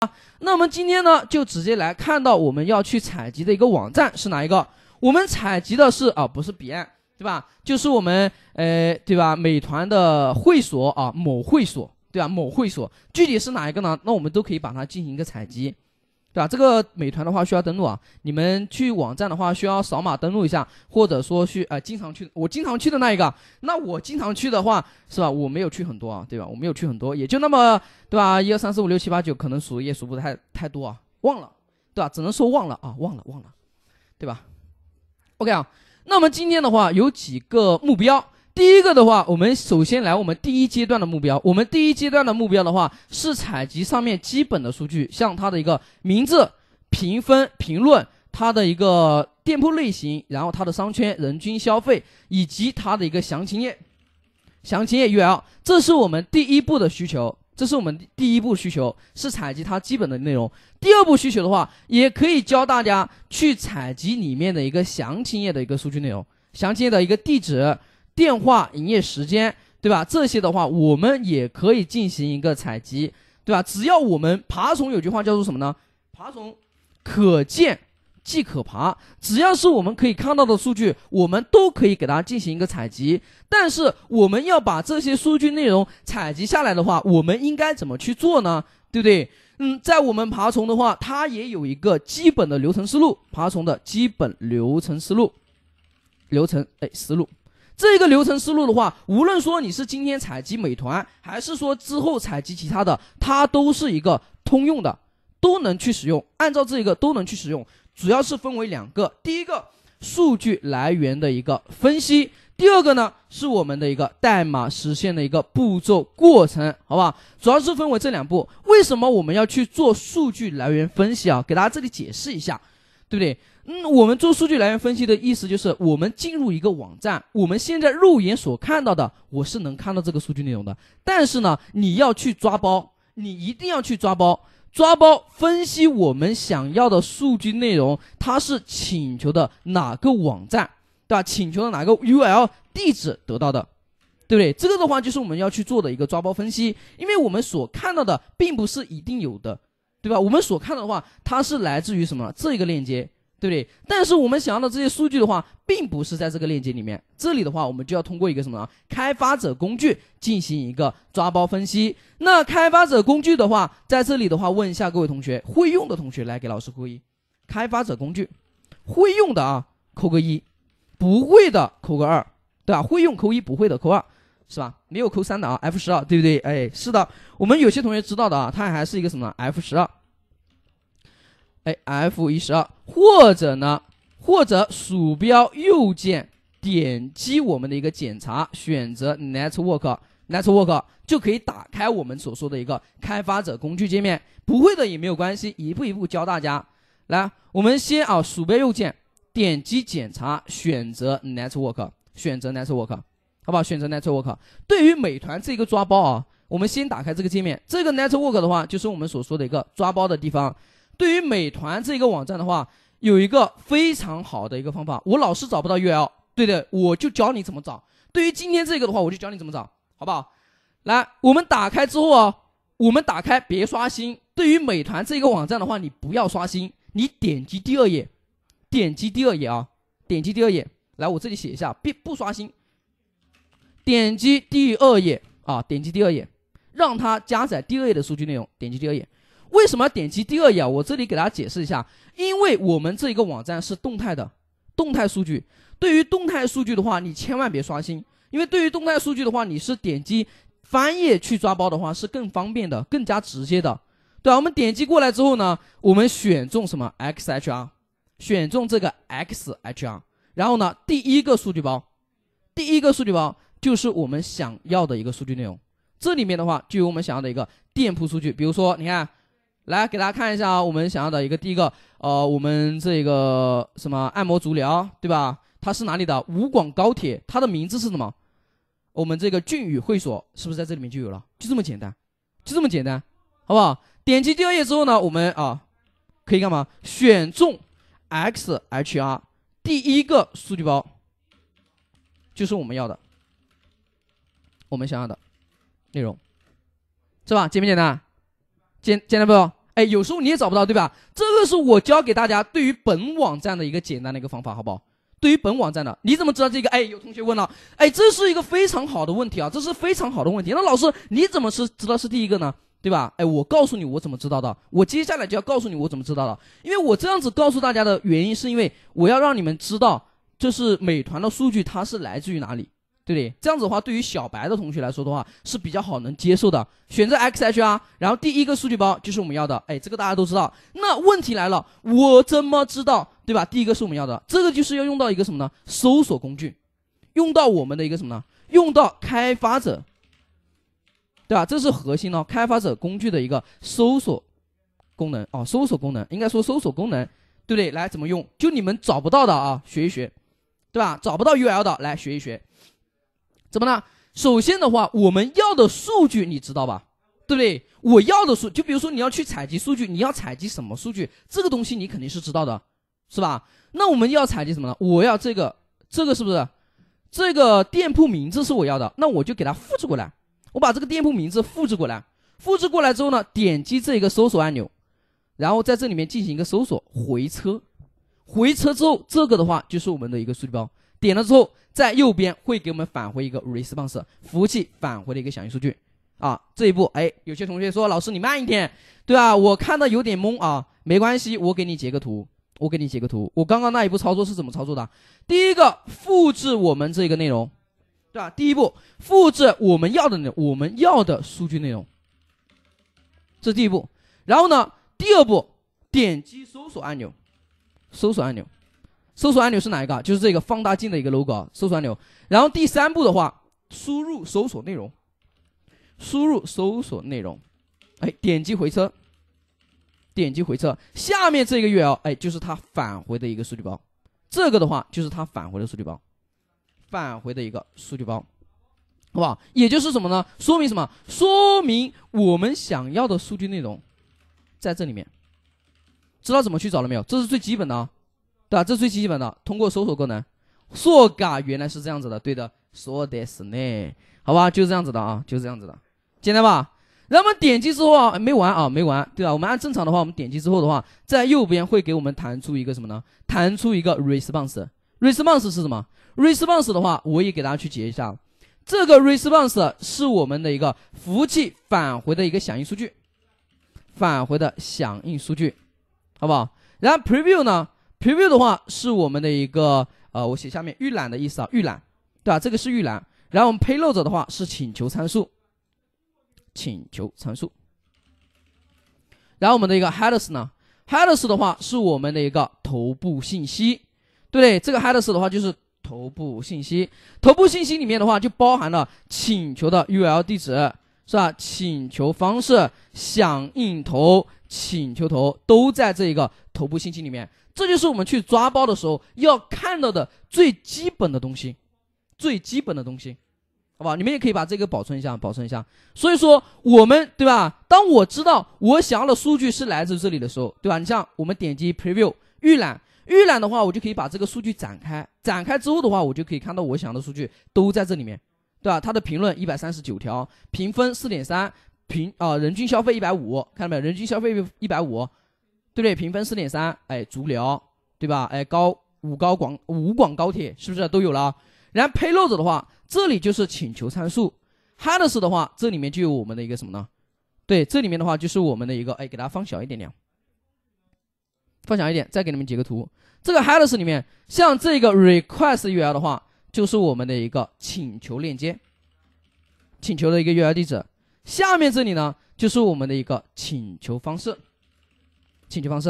啊，那我们今天呢，就直接来看到我们要去采集的一个网站是哪一个？我们采集的是啊，不是彼岸，对吧？就是我们呃，对吧？美团的会所啊，某会所，对吧？某会所具体是哪一个呢？那我们都可以把它进行一个采集。对吧？这个美团的话需要登录啊。你们去网站的话需要扫码登录一下，或者说需呃经常去，我经常去的那一个。那我经常去的话是吧？我没有去很多啊，对吧？我没有去很多，也就那么对吧？一二三四五六七八九，可能数也数不太太多啊，忘了，对吧？只能说忘了啊，忘了忘了，对吧？OK 啊，那么今天的话有几个目标。第一个的话，我们首先来我们第一阶段的目标。我们第一阶段的目标的话，是采集上面基本的数据，像它的一个名字、评分、评论，它的一个店铺类型，然后它的商圈、人均消费，以及它的一个详情页，详情页 URL。这是我们第一步的需求，这是我们第一步需求是采集它基本的内容。第二步需求的话，也可以教大家去采集里面的一个详情页的一个数据内容，详情页的一个地址。电话营业时间，对吧？这些的话，我们也可以进行一个采集，对吧？只要我们爬虫有句话叫做什么呢？爬虫可见即可爬，只要是我们可以看到的数据，我们都可以给它进行一个采集。但是我们要把这些数据内容采集下来的话，我们应该怎么去做呢？对不对？嗯，在我们爬虫的话，它也有一个基本的流程思路，爬虫的基本流程思路，流程哎思路。这个流程思路的话，无论说你是今天采集美团，还是说之后采集其他的，它都是一个通用的，都能去使用。按照这一个都能去使用，主要是分为两个：第一个数据来源的一个分析，第二个呢是我们的一个代码实现的一个步骤过程，好不好？主要是分为这两步。为什么我们要去做数据来源分析啊？给大家这里解释一下，对不对？嗯，我们做数据来源分析的意思就是，我们进入一个网站，我们现在肉眼所看到的，我是能看到这个数据内容的。但是呢，你要去抓包，你一定要去抓包，抓包分析我们想要的数据内容，它是请求的哪个网站，对吧？请求的哪个 U L 地址得到的，对不对？这个的话就是我们要去做的一个抓包分析，因为我们所看到的并不是一定有的，对吧？我们所看到的话，它是来自于什么？这一个链接。对不对？但是我们想要的这些数据的话，并不是在这个链接里面。这里的话，我们就要通过一个什么？开发者工具进行一个抓包分析。那开发者工具的话，在这里的话，问一下各位同学，会用的同学来给老师扣一。开发者工具，会用的啊，扣个一；不会的扣个二，对吧？会用扣一，不会的扣二，是吧？没有扣三的啊，F 十二，对不对？哎，是的，我们有些同学知道的啊，它还是一个什么？F 十二。哎，F 一十二，或者呢，或者鼠标右键点击我们的一个检查，选择 Network，Network 就可以打开我们所说的一个开发者工具界面。不会的也没有关系，一步一步教大家。来，我们先啊，鼠标右键点击检查，选择 Network，选择 Network，好不好？选择 Network。对于美团这个抓包啊，我们先打开这个界面，这个 Network 的话就是我们所说的一个抓包的地方。对于美团这个网站的话，有一个非常好的一个方法。我老是找不到 URL，对不对？我就教你怎么找。对于今天这个的话，我就教你怎么找，好不好？来，我们打开之后啊，我们打开别刷新。对于美团这个网站的话，你不要刷新，你点击第二页，点击第二页啊，点击第二页。来，我这里写一下，别不刷新，点击第二页啊，点击第二页，让它加载第二页的数据内容，点击第二页。为什么点击第二页啊？我这里给大家解释一下，因为我们这一个网站是动态的，动态数据。对于动态数据的话，你千万别刷新，因为对于动态数据的话，你是点击翻页去抓包的话是更方便的，更加直接的。对啊，我们点击过来之后呢，我们选中什么 XHR，选中这个 XHR，然后呢，第一个数据包，第一个数据包就是我们想要的一个数据内容。这里面的话就有我们想要的一个店铺数据，比如说你看。来给大家看一下我们想要的一个第一个，呃，我们这个什么按摩足疗，对吧？它是哪里的？武广高铁，它的名字是什么？我们这个俊宇会所是不是在这里面就有了？就这么简单，就这么简单，好不好？点击第二页之后呢，我们啊，可以干嘛？选中 XHR 第一个数据包，就是我们要的，我们想要的内容，是吧？简不简单？简简单不？哎，有时候你也找不到，对吧？这个是我教给大家对于本网站的一个简单的一个方法，好不好？对于本网站的，你怎么知道这个？哎，有同学问了，哎，这是一个非常好的问题啊，这是非常好的问题。那老师，你怎么是知道是第一个呢？对吧？哎，我告诉你，我怎么知道的？我接下来就要告诉你我怎么知道的，因为我这样子告诉大家的原因，是因为我要让你们知道，就是美团的数据，它是来自于哪里。对不对？这样子的话，对于小白的同学来说的话，是比较好能接受的。选择 XHR，然后第一个数据包就是我们要的。哎，这个大家都知道。那问题来了，我怎么知道？对吧？第一个是我们要的，这个就是要用到一个什么呢？搜索工具，用到我们的一个什么呢？用到开发者，对吧？这是核心呢。开发者工具的一个搜索功能啊，搜索功能应该说搜索功能，对不对？来怎么用？就你们找不到的啊，学一学，对吧？找不到 URL 的，来学一学。怎么呢？首先的话，我们要的数据你知道吧？对不对？我要的数，就比如说你要去采集数据，你要采集什么数据？这个东西你肯定是知道的，是吧？那我们要采集什么呢？我要这个，这个是不是？这个店铺名字是我要的，那我就给它复制过来。我把这个店铺名字复制过来，复制过来之后呢，点击这一个搜索按钮，然后在这里面进行一个搜索，回车，回车之后，这个的话就是我们的一个数据包，点了之后。在右边会给我们返回一个 response 服务器返回的一个响应数据，啊，这一步，哎，有些同学说老师你慢一点，对吧？我看到有点懵啊，没关系，我给你截个图，我给你截个图，我刚刚那一步操作是怎么操作的？第一个复制我们这个内容，对吧？第一步，复制我们要的我们，要的数据内容，这是第一步。然后呢，第二步点击搜索按钮，搜索按钮。搜索按钮是哪一个？就是这个放大镜的一个 logo，搜索按钮。然后第三步的话，输入搜索内容，输入搜索内容，哎，点击回车，点击回车，下面这个月啊，哎，就是它返回的一个数据包，这个的话就是它返回的数据包，返回的一个数据包，好不好？也就是什么呢？说明什么？说明我们想要的数据内容在这里面，知道怎么去找了没有？这是最基本的啊。对吧？这最基本的，通过搜索功能，索嘎原来是这样子的，对的，说的是呢，好吧，就是这样子的啊，就是这样子的，简单吧？然后我们点击之后啊，没完啊，没完，对吧？我们按正常的话，我们点击之后的话，在右边会给我们弹出一个什么呢？弹出一个 response，response 是什么？response 的话，我也给大家去解一下，这个 response 是我们的一个服务器返回的一个响应数据，返回的响应数据，好不好？然后 preview 呢？P w 的话是我们的一个呃，我写下面预览的意思啊，预览，对吧？这个是预览。然后我们 Payload 的话是请求参数，请求参数。然后我们的一个 Headers 呢，Headers 的话是我们的一个头部信息，对不对？这个 Headers 的话就是头部信息，头部信息里面的话就包含了请求的 U L 地址是吧？请求方式、响应头、请求头都在这一个头部信息里面。这就是我们去抓包的时候要看到的最基本的东西，最基本的东西，好吧？你们也可以把这个保存一下，保存一下。所以说我们对吧？当我知道我想要的数据是来自这里的时候，对吧？你像我们点击 Preview 预览，预览的话，我就可以把这个数据展开，展开之后的话，我就可以看到我想要的数据都在这里面，对吧？它的评论一百三十九条，评分四点三评啊，人均消费一百五，看到没有？人均消费一百五。对不对，评分四点三，哎，足疗，对吧？哎，高武高广武广高铁是不是都有了？然后 Payload 的话，这里就是请求参数，Headers 的话，这里面就有我们的一个什么呢？对，这里面的话就是我们的一个，哎，给大家放小一点点，放小一点，再给你们截个图。这个 Headers 里面，像这个 Request URL 的话，就是我们的一个请求链接，请求的一个 URL 地址。下面这里呢，就是我们的一个请求方式。请求方式，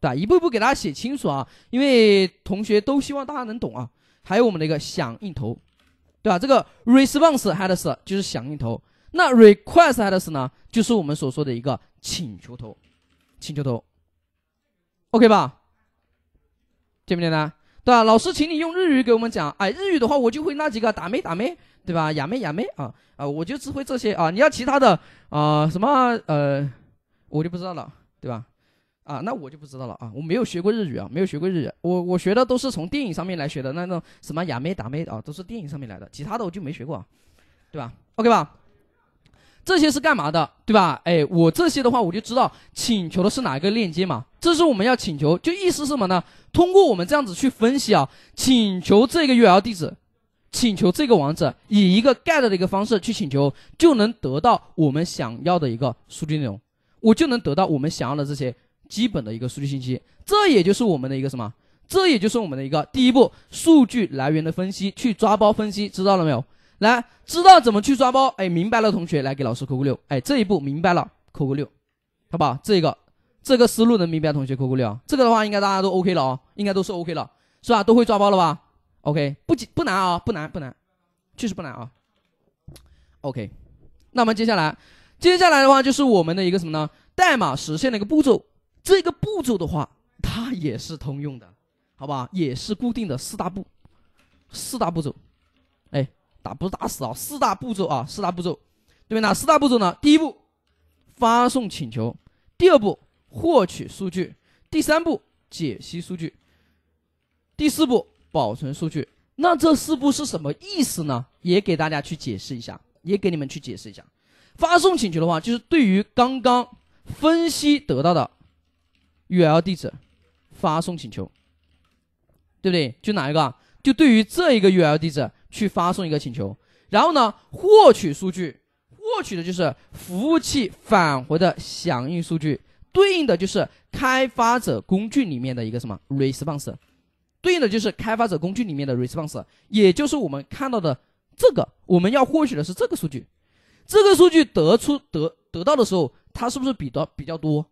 对吧？一步一步给大家写清楚啊，因为同学都希望大家能懂啊。还有我们的一个响应头，对吧？这个 response headers 就是响应头，那 request headers 呢，就是我们所说的一个请求头，请求头，OK 吧？简不简单？对吧？老师，请你用日语给我们讲。哎，日语的话，我就会那几个打咩打咩，对吧？亚咩亚咩啊啊，我就只会这些啊。你要其他的啊，什么呃，我就不知道了，对吧？啊，那我就不知道了啊，我没有学过日语啊，没有学过日语，我我学的都是从电影上面来学的那种什么亚妹达妹啊，都是电影上面来的，其他的我就没学过啊，对吧？OK 吧？这些是干嘛的，对吧？哎，我这些的话我就知道请求的是哪一个链接嘛，这是我们要请求，就意思是什么呢？通过我们这样子去分析啊，请求这个 URL 地址，请求这个网址，以一个 GET 的一个方式去请求，就能得到我们想要的一个数据内容，我就能得到我们想要的这些。基本的一个数据信息，这也就是我们的一个什么？这也就是我们的一个第一步，数据来源的分析，去抓包分析，知道了没有？来，知道怎么去抓包？哎，明白了，同学，来给老师扣个六。哎，这一步明白了，扣个六，好不好？这个这个思路能明白，同学扣个六啊。这个的话，应该大家都 OK 了啊，应该都是 OK 了，是吧？都会抓包了吧？OK，不不难啊，不难不难，确实不难啊。OK，那么接下来，接下来的话就是我们的一个什么呢？代码实现的一个步骤。这个步骤的话，它也是通用的，好吧？也是固定的四大步，四大步骤，哎，打不是打死啊，四大步骤啊，四大步骤，对吧？哪四大步骤呢？第一步，发送请求；第二步，获取数据；第三步，解析数据；第四步，保存数据。那这四步是什么意思呢？也给大家去解释一下，也给你们去解释一下。发送请求的话，就是对于刚刚分析得到的。URL 地址，发送请求，对不对？就哪一个？就对于这一个 URL 地址去发送一个请求，然后呢，获取数据，获取的就是服务器返回的响应数据，对应的就是开发者工具里面的一个什么 response，对应的就是开发者工具里面的 response，也就是我们看到的这个，我们要获取的是这个数据，这个数据得出得得到的时候，它是不是比的比较多？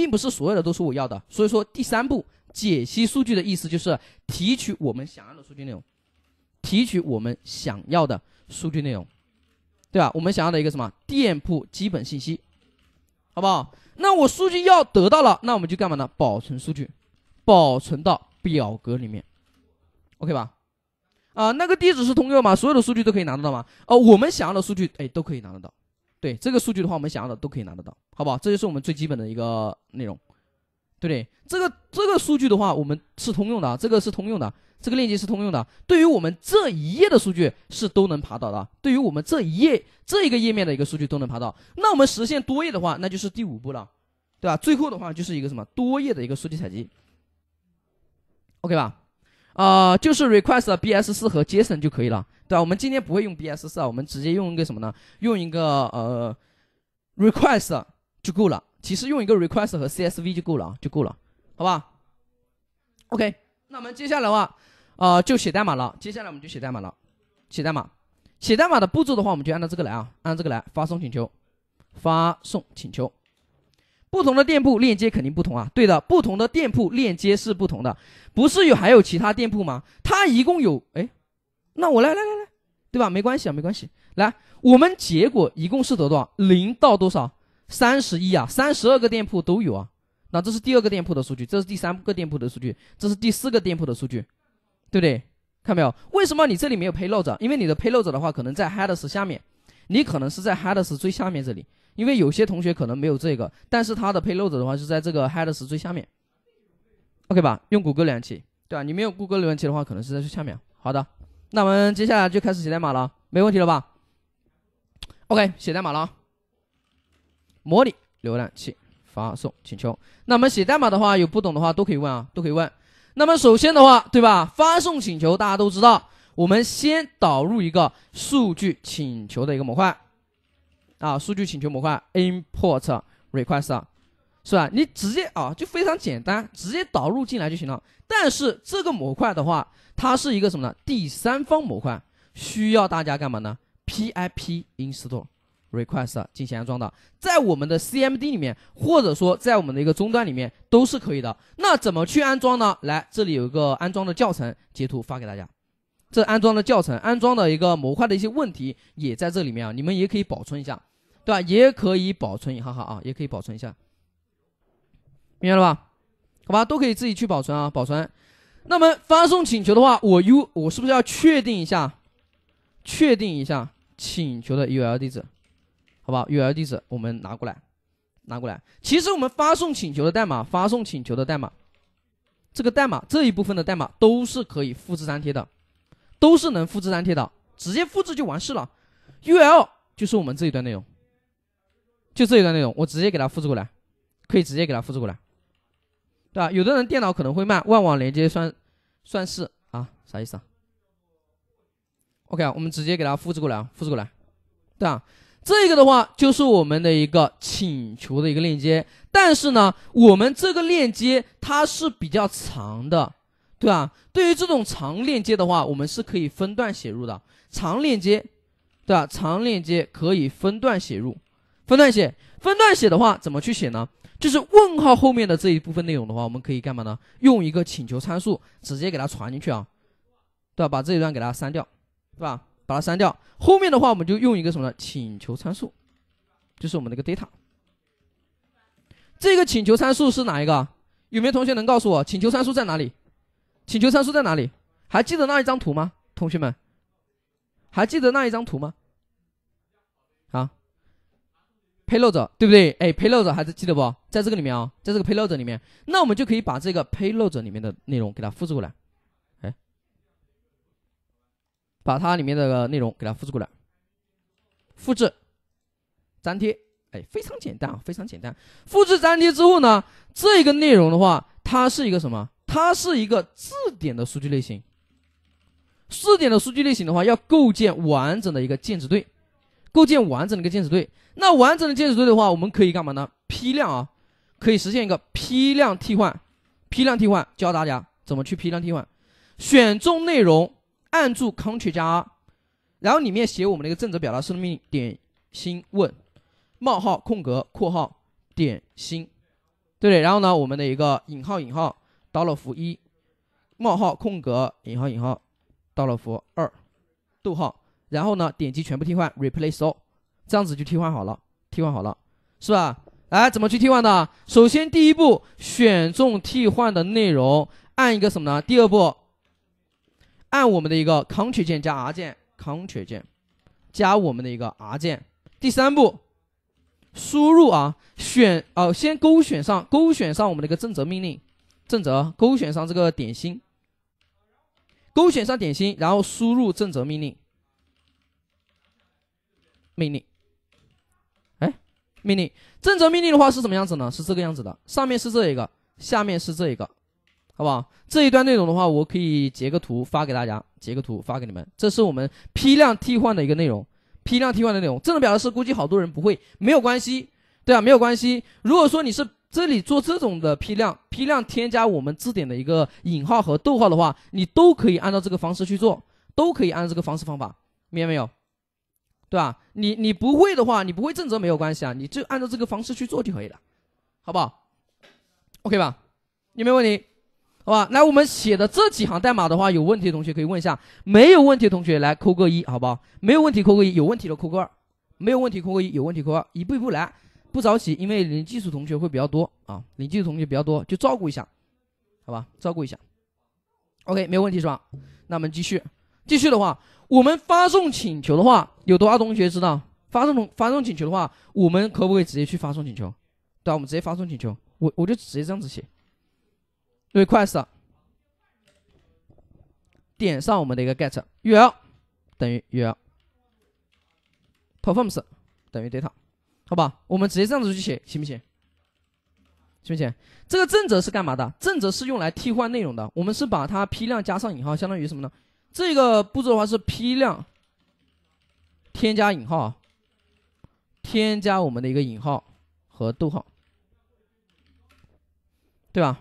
并不是所有的都是我要的，所以说第三步解析数据的意思就是提取我们想要的数据内容，提取我们想要的数据内容，对吧？我们想要的一个什么店铺基本信息，好不好？那我数据要得到了，那我们就干嘛呢？保存数据，保存到表格里面，OK 吧？啊，那个地址是通用吗？所有的数据都可以拿得到吗？哦，我们想要的数据，哎，都可以拿得到。对这个数据的话，我们想要的都可以拿得到，好不好？这就是我们最基本的一个内容，对不对？这个这个数据的话，我们是通用的，这个是通用的，这个链接是通用的。对于我们这一页的数据是都能爬到的，对于我们这一页这一个页面的一个数据都能爬到。那我们实现多页的话，那就是第五步了，对吧？最后的话就是一个什么多页的一个数据采集，OK 吧？啊，就是 request B S 四和 JSON 就可以了，对吧？我们今天不会用 B S 四啊，我们直接用一个什么呢？用一个呃，request 就够了。其实用一个 request 和 C S V 就够了啊，就够了，好吧？OK，那我们接下来的话，啊，就写代码了。接下来我们就写代码了，写代码，写代码的步骤的话，我们就按照这个来啊，按照这个来发送请求，发送请求。不同的店铺链接肯定不同啊，对的，不同的店铺链接是不同的，不是有还有其他店铺吗？它一共有哎，那我来来来来，对吧？没关系啊，没关系。来，我们结果一共是多少？零到多少？三十一啊，三十二个店铺都有啊。那这是第二个店铺的数据，这是第三个店铺的数据，这是第四个店铺的数据，对不对？看到没有？为什么你这里没有 o a 者？因为你的 o a 者的话，可能在 headers 下面，你可能是在 headers 最下面这里。因为有些同学可能没有这个，但是它的配 d 的话是在这个 headers 最下面，OK 吧？用谷歌浏览器，对吧？你没有谷歌浏览器的话，可能是在最下面。好的，那我们接下来就开始写代码了，没问题了吧？OK，写代码了，模拟浏览器发送请求。那我们写代码的话，有不懂的话都可以问啊，都可以问。那么首先的话，对吧？发送请求大家都知道，我们先导入一个数据请求的一个模块。啊，数据请求模块 import r e q u e s t 是吧？你直接啊就非常简单，直接导入进来就行了。但是这个模块的话，它是一个什么呢？第三方模块，需要大家干嘛呢？pip install r e q u e s t 进行安装的，在我们的 CMD 里面，或者说在我们的一个终端里面都是可以的。那怎么去安装呢？来，这里有一个安装的教程截图发给大家，这安装的教程，安装的一个模块的一些问题也在这里面啊，你们也可以保存一下。对吧？也可以保存一哈哈啊，也可以保存一下，明白了吧？好吧，都可以自己去保存啊。保存。那么发送请求的话，我 u 我是不是要确定一下？确定一下请求的 u l 地址，好吧？u l 地址我们拿过来，拿过来。其实我们发送请求的代码，发送请求的代码，这个代码这一部分的代码都是可以复制粘贴的，都是能复制粘贴的，直接复制就完事了。u l 就是我们这一段内容。就这一段内容，我直接给它复制过来，可以直接给它复制过来，对吧？有的人电脑可能会慢，万网连接算算是啊，啥意思啊？OK 啊，我们直接给它复制过来啊，复制过来，对吧？这个的话就是我们的一个请求的一个链接，但是呢，我们这个链接它是比较长的，对吧？对于这种长链接的话，我们是可以分段写入的，长链接，对吧？长链接可以分段写入。分段写，分段写的话怎么去写呢？就是问号后面的这一部分内容的话，我们可以干嘛呢？用一个请求参数直接给它传进去啊，对吧？把这一段给它删掉，对吧？把它删掉。后面的话我们就用一个什么呢？请求参数，就是我们的一个 data。这个请求参数是哪一个？有没有同学能告诉我？请求参数在哪里？请求参数在哪里？还记得那一张图吗？同学们，还记得那一张图吗？Payload，对不对？哎，Payload 还是记得不在这个里面啊，在这个 Payload 里面，那我们就可以把这个 Payload 里面的内容给它复制过来，哎，把它里面这个内容给它复制过来，复制，粘贴，哎，非常简单啊，非常简单。复制粘贴之后呢，这一个内容的话，它是一个什么？它是一个字典的数据类型。字典的数据类型的话，要构建完整的一个键值对，构建完整的一个键值对。那完整的键鼠组的话，我们可以干嘛呢？批量啊，可以实现一个批量替换。批量替换，教大家怎么去批量替换。选中内容，按住 Ctrl 加 R，然后里面写我们的一个正则表达式命令：点星问，冒号空格括号点星，对不对？然后呢，我们的一个引号引号 a 了符一，冒号空格引号引号 a 了符二，逗号，然后呢，点击全部替换 Replace All。这样子就替换好了，替换好了，是吧？来，怎么去替换的？首先第一步，选中替换的内容，按一个什么呢？第二步，按我们的一个 Ctrl 键加 R 键，Ctrl 键加我们的一个 R 键。第三步，输入啊，选哦，先勾选上，勾选上我们的一个正则命令，正则勾选上这个点心，勾选上点心，然后输入正则命令，命令。命令，正则命令的话是什么样子呢？是这个样子的，上面是这一个，下面是这一个，好不好？这一段内容的话，我可以截个图发给大家，截个图发给你们。这是我们批量替换的一个内容，批量替换的内容。这种表达式估计好多人不会，没有关系，对啊，没有关系。如果说你是这里做这种的批量批量添加我们字典的一个引号和逗号的话，你都可以按照这个方式去做，都可以按照这个方式方法，明白没有？对吧？你你不会的话，你不会正则没有关系啊，你就按照这个方式去做就可以了，好不好？OK 吧？有没有问题？好吧，来我们写的这几行代码的话，有问题同学可以问一下，没有问题同学来扣个一，好不好？没有问题扣个一，有问题的扣个二，没有问题扣个一，有问题扣二，一步一步来，不着急，因为零基础同学会比较多啊，零基础同学比较多就照顾一下，好吧？照顾一下，OK，没有问题是吧？那我们继续，继续的话。我们发送请求的话，有多少同学知道？发送发送请求的话，我们可不可以直接去发送请求？对吧？我们直接发送请求，我我就直接这样子写：request 点上我们的一个 get url 等于 url performs 等于 data，好吧？我们直接这样子去写行不行？行不行？这个正则是干嘛的？正则是用来替换内容的。我们是把它批量加上引号，相当于什么呢？这个步骤的话是批量添加引号，添加我们的一个引号和逗号，对吧？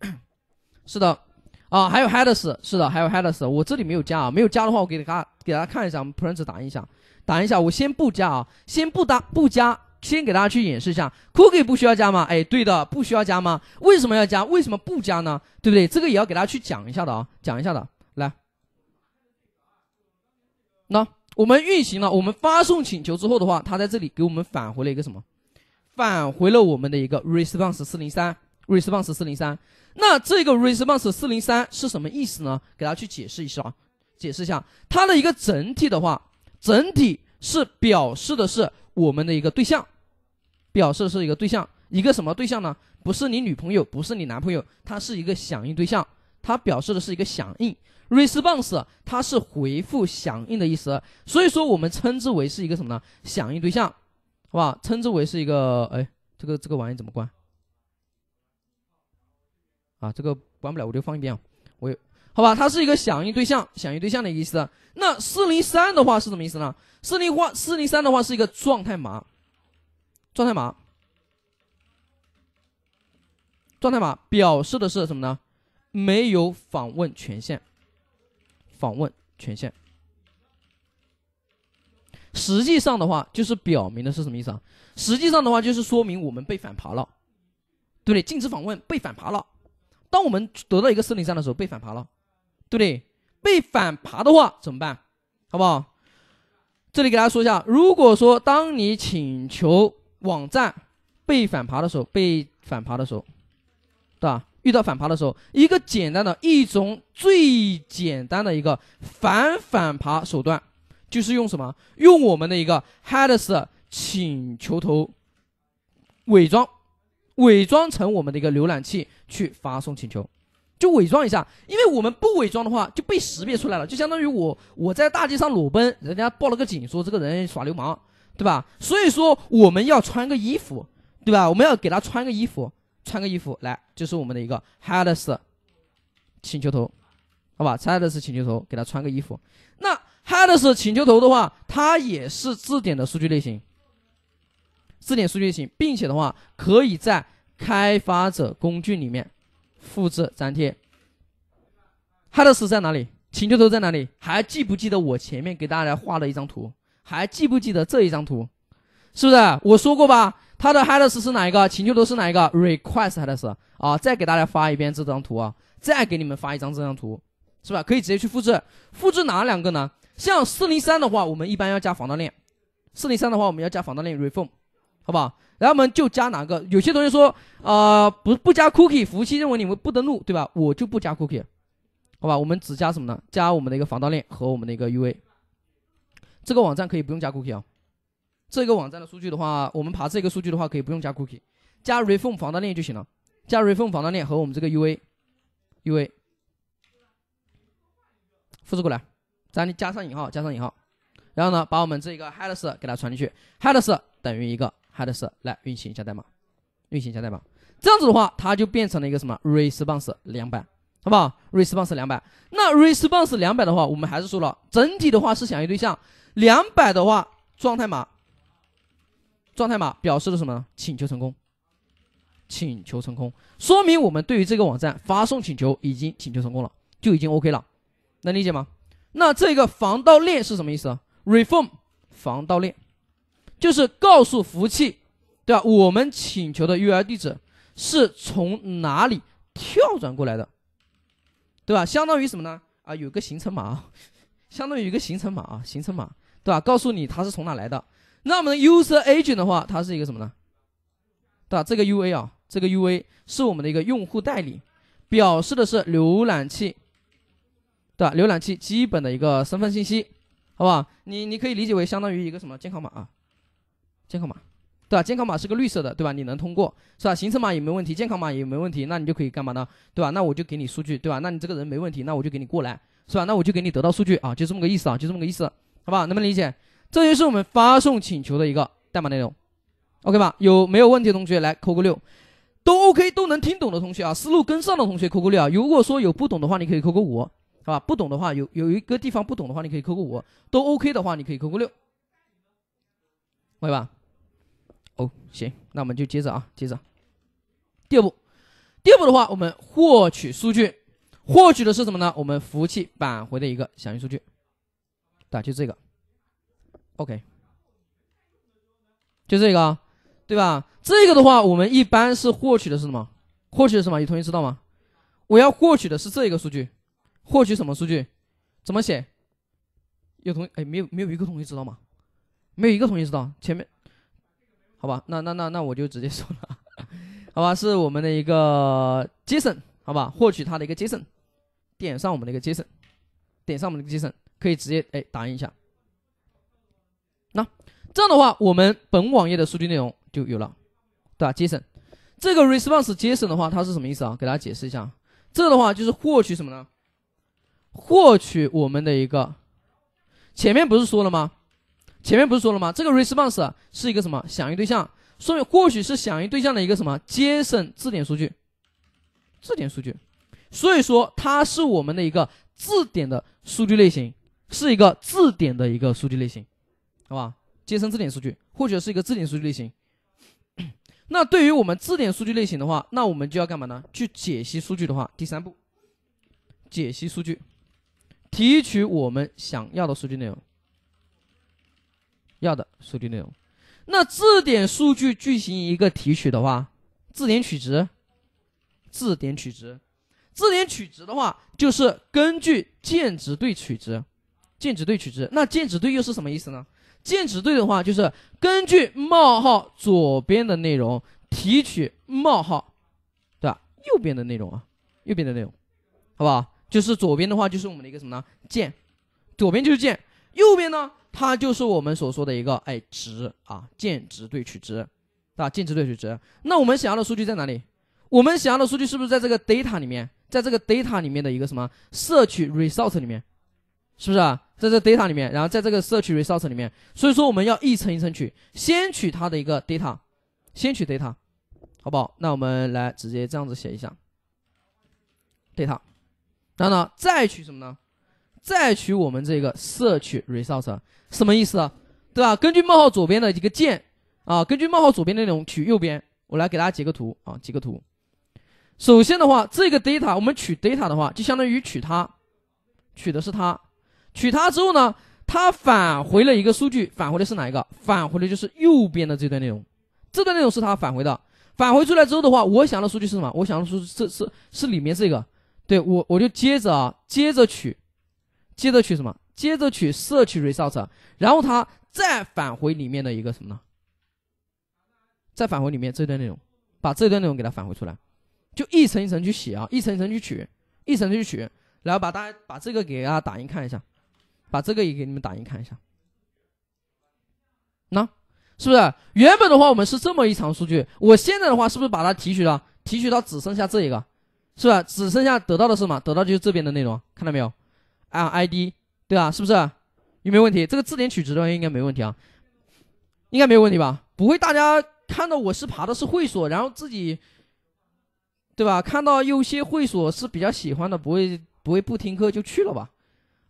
是的，啊，还有 headers，是的，还有 headers，我这里没有加啊，没有加的话，我给大家给大家看一下，我们 print 打印一下，打印一下，我先不加啊，先不打不加。先给大家去演示一下，Cookie 不需要加吗？哎，对的，不需要加吗？为什么要加？为什么不加呢？对不对？这个也要给大家去讲一下的啊，讲一下的。来，那我们运行了，我们发送请求之后的话，它在这里给我们返回了一个什么？返回了我们的一个 response 403，response 403。那这个 response 403是什么意思呢？给大家去解释一下啊，解释一下它的一个整体的话，整体。是表示的是我们的一个对象，表示的是一个对象，一个什么对象呢？不是你女朋友，不是你男朋友，它是一个响应对象，它表示的是一个响应，response 它是回复响应的意思，所以说我们称之为是一个什么呢？响应对象，好吧？称之为是一个，哎，这个这个玩意怎么关？啊，这个关不了，我就放一边啊，我。好吧，它是一个响应对象，响应对象的意思。那403的话是什么意思呢？40话403的话是一个状态码，状态码，状态码表示的是什么呢？没有访问权限，访问权限。实际上的话就是表明的是什么意思啊？实际上的话就是说明我们被反爬了，对不对？禁止访问，被反爬了。当我们得到一个403的时候，被反爬了。对不对？被反爬的话怎么办？好不好？这里给大家说一下，如果说当你请求网站被反爬的时候，被反爬的时候，对吧？遇到反爬的时候，一个简单的一种最简单的一个反反爬手段，就是用什么？用我们的一个 headers 请求头伪装，伪装成我们的一个浏览器去发送请求。就伪装一下，因为我们不伪装的话就被识别出来了，就相当于我我在大街上裸奔，人家报了个警说这个人耍流氓，对吧？所以说我们要穿个衣服，对吧？我们要给他穿个衣服，穿个衣服来，就是我们的一个 headers，请求头，好吧？headers 请求头给他穿个衣服。那 headers 请求头的话，它也是字典的数据类型，字典数据类型，并且的话可以在开发者工具里面。复制粘贴 h e a d e s 在哪里？请求头在哪里？还记不记得我前面给大家画了一张图？还记不记得这一张图？是不是我说过吧？它的 h e a d e s 是哪一个？请求头是哪一个？request h e a d e s 啊！再给大家发一遍这张图啊！再给你们发一张这张图，是吧？可以直接去复制，复制哪两个呢？像四零三的话，我们一般要加防盗链。四零三的话，我们要加防盗链 reform，好好？然后我们就加哪个？有些同学说，呃，不不加 cookie，服务器认为你们不登录，对吧？我就不加 cookie，好吧？我们只加什么呢？加我们的一个防盗链和我们的一个 U A。这个网站可以不用加 cookie 啊。这个网站的数据的话，我们爬这个数据的话，可以不用加 cookie，加 Refer 防盗链就行了。加 Refer 防盗链和我们这个 U A，U A，复制过来，咱加上引号，加上引号，然后呢，把我们这个 headers 给它传进去，headers 等于一个。还的是来运行一下代码，运行一下代码，这样子的话，它就变成了一个什么 response 两百，好不好？response 两百，那 response 两百的话，我们还是说了，整体的话是响应对象两百的话，状态码，状态码表示了什么呢？请求成功，请求成功，说明我们对于这个网站发送请求已经请求成功了，就已经 OK 了，能理解吗？那这个防盗链是什么意思？reform 防盗链。就是告诉服务器，对吧？我们请求的 URL 地址是从哪里跳转过来的，对吧？相当于什么呢？啊，有个行程码，相当于一个行程码啊，行程码，对吧？告诉你它是从哪来的。那我们的 User Agent 的话，它是一个什么呢？对吧？这个 UA 啊，这个 UA 是我们的一个用户代理，表示的是浏览器，对吧？浏览器基本的一个身份信息，好不好？你你可以理解为相当于一个什么健康码啊？健康码，对吧？健康码是个绿色的，对吧？你能通过，是吧？行程码也没问题，健康码也没问题，那你就可以干嘛呢？对吧？那我就给你数据，对吧？那你这个人没问题，那我就给你过来，是吧？那我就给你得到数据啊，就这么个意思啊，就这么个意思，好吧？能不能理解？这就是我们发送请求的一个代码内容，OK 吧？有没有问题？的同学来扣个六，都 OK 都能听懂的同学啊，思路跟上的同学扣个六啊。如果说有不懂的话，你可以扣个五，好吧？不懂的话，有有一个地方不懂的话，你可以扣个五。都 OK 的话，你可以扣个六，明白吧？哦，行，那我们就接着啊，接着，第二步，第二步的话，我们获取数据，获取的是什么呢？我们服务器返回的一个响应数据，对就这个，OK，就这个，对吧？这个的话，我们一般是获取的是什么？获取的什么？有同学知道吗？我要获取的是这一个数据，获取什么数据？怎么写？有同哎，没有，没有一个同学知道吗？没有一个同学知道，前面。好吧，那那那那我就直接说了，好吧，是我们的一个 JSON，好吧，获取它的一个 JSON，点上我们的一个 JSON，点上我们的一个 JSON，可以直接哎打印一下。那这样的话，我们本网页的数据内容就有了，对吧？JSON，这个 response JSON 的话，它是什么意思啊？给大家解释一下，这的话就是获取什么呢？获取我们的一个，前面不是说了吗？前面不是说了吗？这个 response 是一个什么响应对象？说明或许是响应对象的一个什么 JSON 字典数据？字典数据，所以说它是我们的一个字典的数据类型，是一个字典的一个数据类型，好吧？JSON 字典数据，或者是一个字典数据类型。那对于我们字典数据类型的话，那我们就要干嘛呢？去解析数据的话，第三步，解析数据，提取我们想要的数据内容。要的数据内容，那字典数据进行一个提取的话，字典取值，字典取值，字典取值的话就是根据键值对取值，键值对取值。那键值对又是什么意思呢？键值对的话就是根据冒号左边的内容提取冒号对吧？右边的内容啊，右边的内容，好不好？就是左边的话就是我们的一个什么呢？键，左边就是键，右边呢？它就是我们所说的一个哎值啊，键值对取值，啊，键值对取值。那我们想要的数据在哪里？我们想要的数据是不是在这个 data 里面？在这个 data 里面的一个什么 search result 里面？是不是啊？在这 data 里面，然后在这个 search result 里面。所以说我们要一层一层取，先取它的一个 data，先取 data，好不好？那我们来直接这样子写一下，data，然后呢，再取什么呢？再取我们这个 search r e s u l t 什么意思啊？对吧？根据冒号左边的一个键啊，根据冒号左边的内容取右边。我来给大家截个图啊，截个图。首先的话，这个 data 我们取 data 的话，就相当于取它，取的是它。取它之后呢，它返回了一个数据，返回的是哪一个？返回的就是右边的这段内容。这段内容是它返回的。返回出来之后的话，我想的数据是什么？我想的数据是是是里面这个。对我我就接着啊，接着取。接着取什么？接着取社区 r e s u l t 然后它再返回里面的一个什么呢？再返回里面这段内容，把这段内容给它返回出来，就一层一层去写啊，一层一层去取，一层去取，然后把大家把这个给大家打印看一下，把这个也给你们打印看一下。那是不是原本的话我们是这么一场数据？我现在的话是不是把它提取了？提取到只剩下这一个，是吧？只剩下得到的是什么？得到就是这边的内容，看到没有？I D 对啊，是不是有没有问题？这个字典取值的话应该没问题啊，应该没有问题吧？不会，大家看到我是爬的是会所，然后自己对吧？看到有些会所是比较喜欢的，不会不会不听课就去了吧？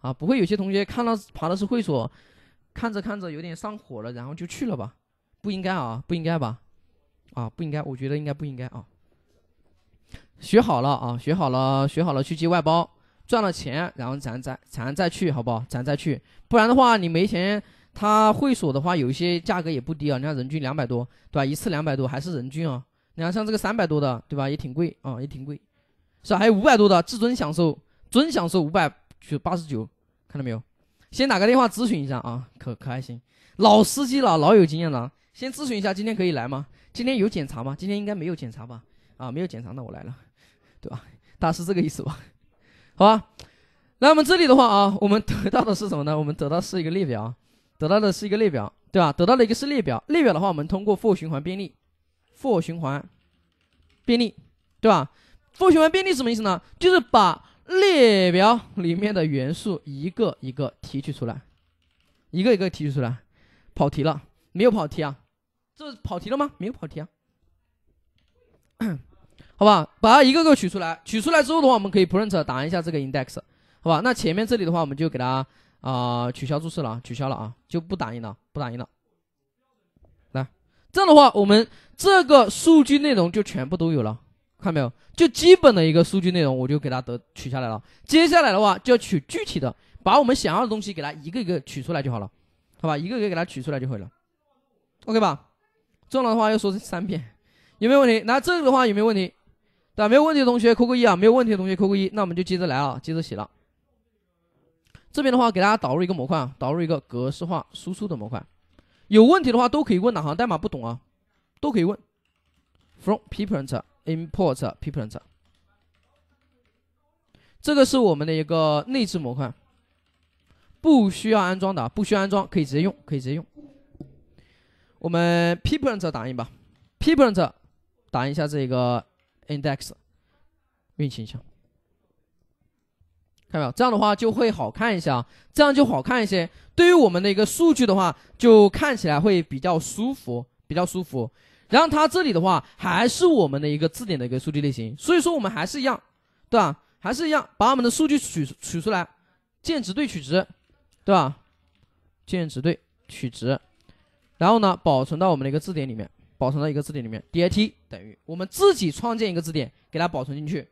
啊，不会有些同学看到爬的是会所，看着看着有点上火了，然后就去了吧？不应该啊，不应该吧？啊，不应该，我觉得应该不应该啊。学好了啊，学好了学好了去接外包。赚了钱，然后咱再咱再去，好不好？咱再去，不然的话你没钱，他会所的话有一些价格也不低啊。你看人均两百多，对吧？一次两百多还是人均啊？你看像这个三百多的，对吧？也挺贵啊，也挺贵，是吧？还有五百多的至尊享受，尊享受五百九八十九，看到没有？先打个电话咨询一下啊，可可还行。老司机了，老有经验了，先咨询一下，今天可以来吗？今天有检查吗？今天应该没有检查吧？啊，没有检查那我来了，对吧？大师这个意思吧？好吧，那我们这里的话啊，我们得到的是什么呢？我们得到是一个列表，得到的是一个列表，对吧？得到的一个是列表，列表的话，我们通过 for 循环便利 f o r 循环便利，对吧？for 循环便利什么意思呢？就是把列表里面的元素一个一个提取出来，一个一个提取出来。跑题了？没有跑题啊？这跑题了吗？没有跑题。啊。好吧，把它一个个取出来。取出来之后的话，我们可以 print 打印一下这个 index，好吧？那前面这里的话，我们就给它啊取消注释了，取消了啊，就不打印了，不打印了。来，这样的话，我们这个数据内容就全部都有了，看到没有？就基本的一个数据内容，我就给它得取下来了。接下来的话，就要取具体的，把我们想要的东西给它一个一个取出来就好了。好吧，一个一个给它取出来就会了。OK 吧？重要的话要说三遍，有没有问题？那这个的话有没有问题？啊，没有问题的同学扣个一啊！没有问题的同学扣个一，那我们就接着来啊，接着写了。这边的话，给大家导入一个模块啊，导入一个格式化输出的模块。有问题的话都可以问的，哈，代码不懂啊，都可以问。from print import print，这个是我们的一个内置模块，不需要安装的，不需要安装可以直接用，可以直接用。我们 print 打印吧，print 打印一下这个。index 运行一下，看到没有？这样的话就会好看一些，这样就好看一些。对于我们的一个数据的话，就看起来会比较舒服，比较舒服。然后它这里的话，还是我们的一个字典的一个数据类型，所以说我们还是一样，对吧？还是一样，把我们的数据取取出来，键值对取值，对吧？键值对取值，然后呢，保存到我们的一个字典里面。保存到一个字典里面 d i t 等于我们自己创建一个字典，给它保存进去。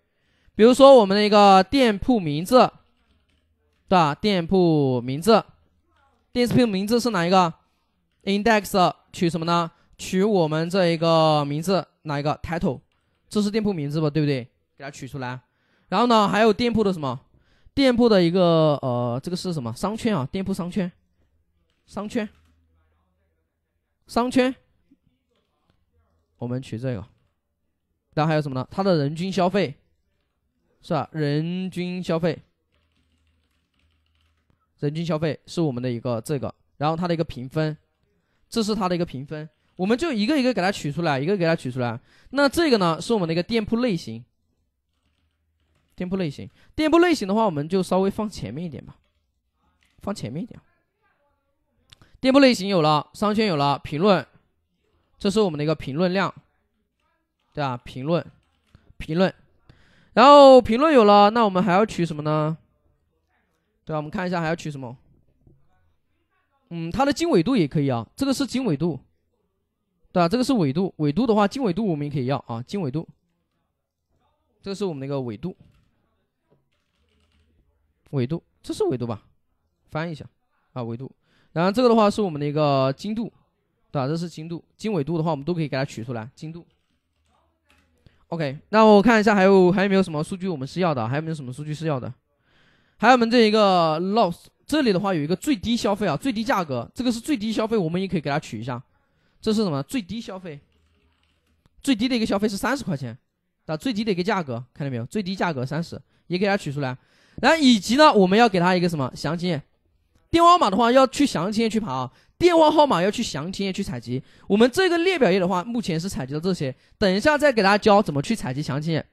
比如说我们的一个店铺名字，对吧？店铺名字，店铺名字是哪一个？index 取什么呢？取我们这一个名字哪一个？title，这是店铺名字吧？对不对？给它取出来。然后呢，还有店铺的什么？店铺的一个呃，这个是什么？商圈啊？店铺商圈，商圈，商圈。我们取这个，然后还有什么呢？它的人均消费，是吧？人均消费，人均消费是我们的一个这个，然后它的一个评分，这是它的一个评分。我们就一个一个给它取出来，一个给它取出来。那这个呢，是我们的一个店铺类型，店铺类型，店铺类型的话，我们就稍微放前面一点吧，放前面一点。店铺类型有了，商圈有了，评论。这是我们的一个评论量，对吧？评论，评论，然后评论有了，那我们还要取什么呢？对吧？我们看一下还要取什么？嗯，它的经纬度也可以啊，这个是经纬度，对吧？这个是纬度，纬度的话，经纬度我们也可以要啊，经纬度，这个是我们的一个纬度，纬度，这是纬度吧？翻一下啊，纬度，然后这个的话是我们的一个经度。啊，这是精度，经纬度的话，我们都可以给它取出来。精度，OK。那我看一下，还有还有没有什么数据我们是要的？还有没有什么数据是要的？还有我们这一个 loss，这里的话有一个最低消费啊，最低价格，这个是最低消费，我们也可以给它取一下。这是什么？最低消费，最低的一个消费是三十块钱，啊，最低的一个价格，看到没有？最低价格三十，也给它取出来。然后以及呢，我们要给它一个什么详情？页？电话号码的话，要去详情页去爬。啊。电话号码要去详情页去采集，我们这个列表页的话，目前是采集到这些。等一下再给大家教怎么去采集详情页。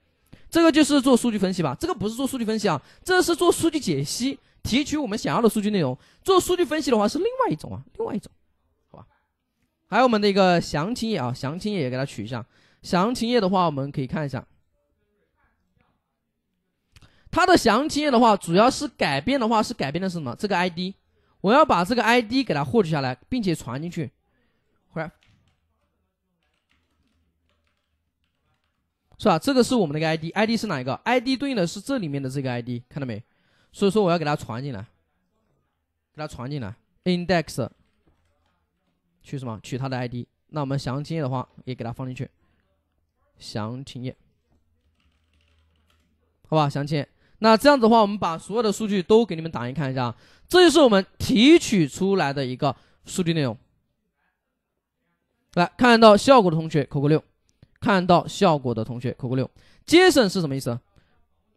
这个就是做数据分析吧？这个不是做数据分析啊，这是做数据解析，提取我们想要的数据内容。做数据分析的话是另外一种啊，另外一种，好吧？还有我们的一个详情页啊，详情页也给它取一下。详情页的话，我们可以看一下，它的详情页的话，主要是改变的话是改变的是什么？这个 ID。我要把这个 ID 给它获取下来，并且传进去，回来，是吧？这个是我们的个 ID，ID 是哪一个？ID 对应的是这里面的这个 ID，看到没？所以说我要给它传进来，给它传进来。Index 去什么？取它的 ID。那我们详情页的话，也给它放进去。详情页，好吧？详情。页。那这样子的话，我们把所有的数据都给你们打印看一下这就是我们提取出来的一个数据内容。来看到效果的同学扣个六，看到效果的同学扣个六。JSON 是什么意思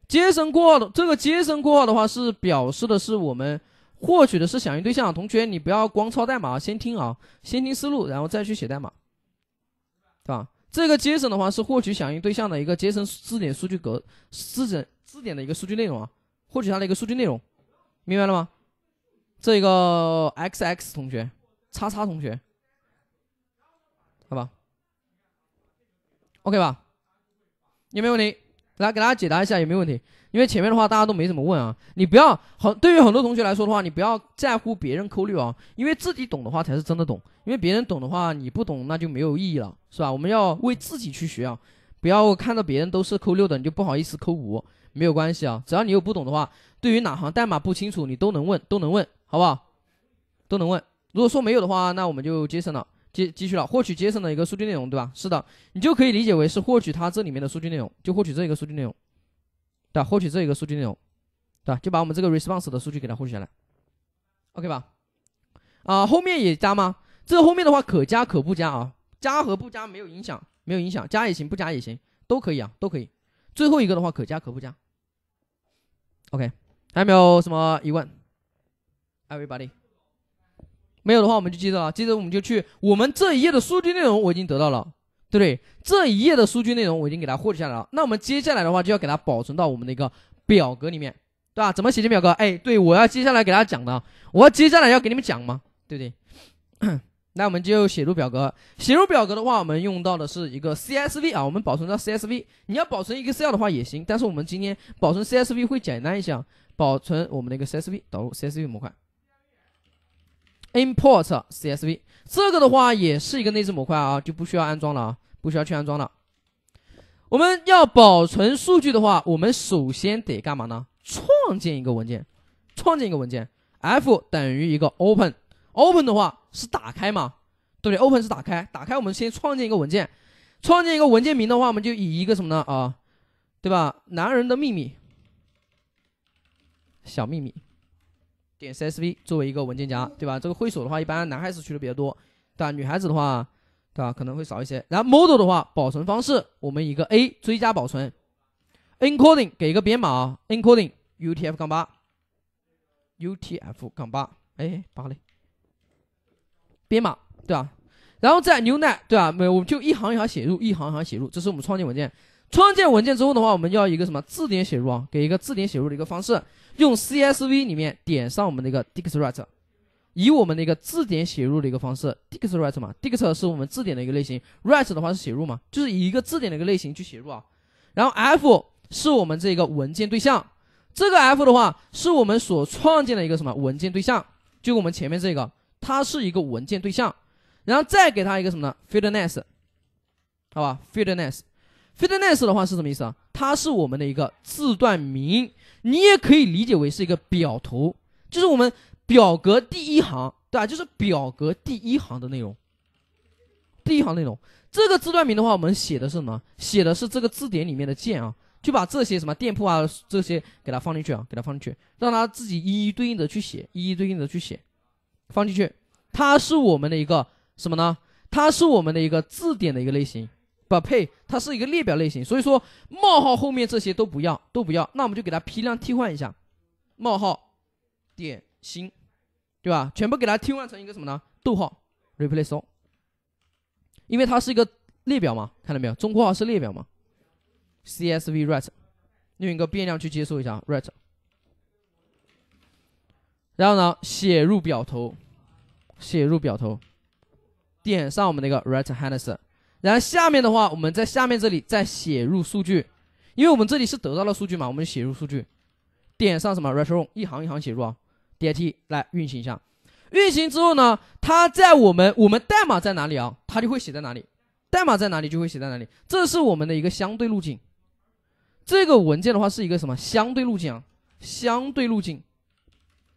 ？JSON 括号的这个 JSON 括号的话是表示的是我们获取的是响应对象。同学，你不要光抄代码，先听啊，先听思路，然后再去写代码，对吧？这个 JSON 的话是获取响应对象的一个 JSON 字典数据格，字典字典的一个数据内容啊，获取它的一个数据内容，明白了吗？这个 X X 同学，叉叉同学，好吧，OK 吧，有没有问题？来给大家解答一下有没有问题？因为前面的话大家都没怎么问啊，你不要很对于很多同学来说的话，你不要在乎别人扣六啊，因为自己懂的话才是真的懂，因为别人懂的话你不懂那就没有意义了，是吧？我们要为自己去学啊，不要看到别人都是扣六的你就不好意思扣五，没有关系啊，只要你有不懂的话，对于哪行代码不清楚你都能问，都能问。好不好？都能问。如果说没有的话，那我们就节省了，继继续了，获取节省的一个数据内容，对吧？是的，你就可以理解为是获取它这里面的数据内容，就获取这一个数据内容，对吧？获取这一个数据内容，对吧？就把我们这个 response 的数据给它获取下来，OK 吧？啊，后面也加吗？这后面的话可加可不加啊，加和不加没有影响，没有影响，加也行，不加也行，都可以啊，都可以。最后一个的话可加可不加。OK，还有没有什么疑问？Everybody，没有的话，我们就接着啊，接着我们就去。我们这一页的数据内容我已经得到了，对不对？这一页的数据内容我已经给它获取下来了。那我们接下来的话就要给它保存到我们的一个表格里面，对吧？怎么写进表格？哎，对我要接下来给大家讲的，我要接下来要给你们讲嘛，对不对？那我们就写入表格。写入表格的话，我们用到的是一个 CSV 啊，我们保存到 CSV。你要保存 Excel 的话也行，但是我们今天保存 CSV 会简单一些。保存我们的一个 CSV，导入 CSV 模块。import csv，这个的话也是一个内置模块啊，就不需要安装了啊，不需要去安装了。我们要保存数据的话，我们首先得干嘛呢？创建一个文件，创建一个文件。f 等于一个 open，open 的话是打开嘛，对不对？open 是打开，打开我们先创建一个文件，创建一个文件名的话，我们就以一个什么呢啊，对吧？男人的秘密，小秘密。点 CSV 作为一个文件夹，对吧？这个会所的话，一般男孩子去的比较多，对吧？女孩子的话，对吧，可能会少一些。然后 Model 的话，保存方式我们一个 A 追加保存，Encoding 给一个编码，Encoding 啊 UTF 杠八，UTF 杠八，哎，八嘞，编码对吧？然后 n 牛奶，对吧？没，有，我们就一行一行写入，一行一行写入。这是我们创建文件，创建文件之后的话，我们要一个什么字典写入啊？给一个字典写入的一个方式。用 CSV 里面点上我们的一个 dict write，以我们的一个字典写入的一个方式 dict write 嘛，dict 是我们字典的一个类型，write 的话是写入嘛，就是以一个字典的一个类型去写入啊。然后 f 是我们这个文件对象，这个 f 的话是我们所创建的一个什么文件对象，就我们前面这个，它是一个文件对象。然后再给它一个什么呢 f i t n e s s 好吧 f i t n e s s f i t n e s s 的话是什么意思啊？它是我们的一个字段名。你也可以理解为是一个表头，就是我们表格第一行，对吧？就是表格第一行的内容，第一行内容。这个字段名的话，我们写的是什么？写的是这个字典里面的键啊，就把这些什么店铺啊这些给它放进去啊，给它放进去，让它自己一一对应的去写，一一对应的去写，放进去。它是我们的一个什么呢？它是我们的一个字典的一个类型。不配，它是一个列表类型，所以说冒号后面这些都不要，都不要。那我们就给它批量替换一下，冒号点星，对吧？全部给它替换成一个什么呢？逗号，replace all。因为它是一个列表嘛，看到没有？中括号是列表嘛？CSV write，用一个变量去接收一下 write。然后呢，写入表头，写入表头，点上我们那个 write headers。然后下面的话，我们在下面这里再写入数据，因为我们这里是得到了数据嘛，我们写入数据，点上什么 r e t o r n 一行一行写入，啊点 T 来运行一下，运行之后呢，它在我们我们代码在哪里啊，它就会写在哪里，代码在哪里就会写在哪里，这是我们的一个相对路径，这个文件的话是一个什么相对路径啊？相对路径，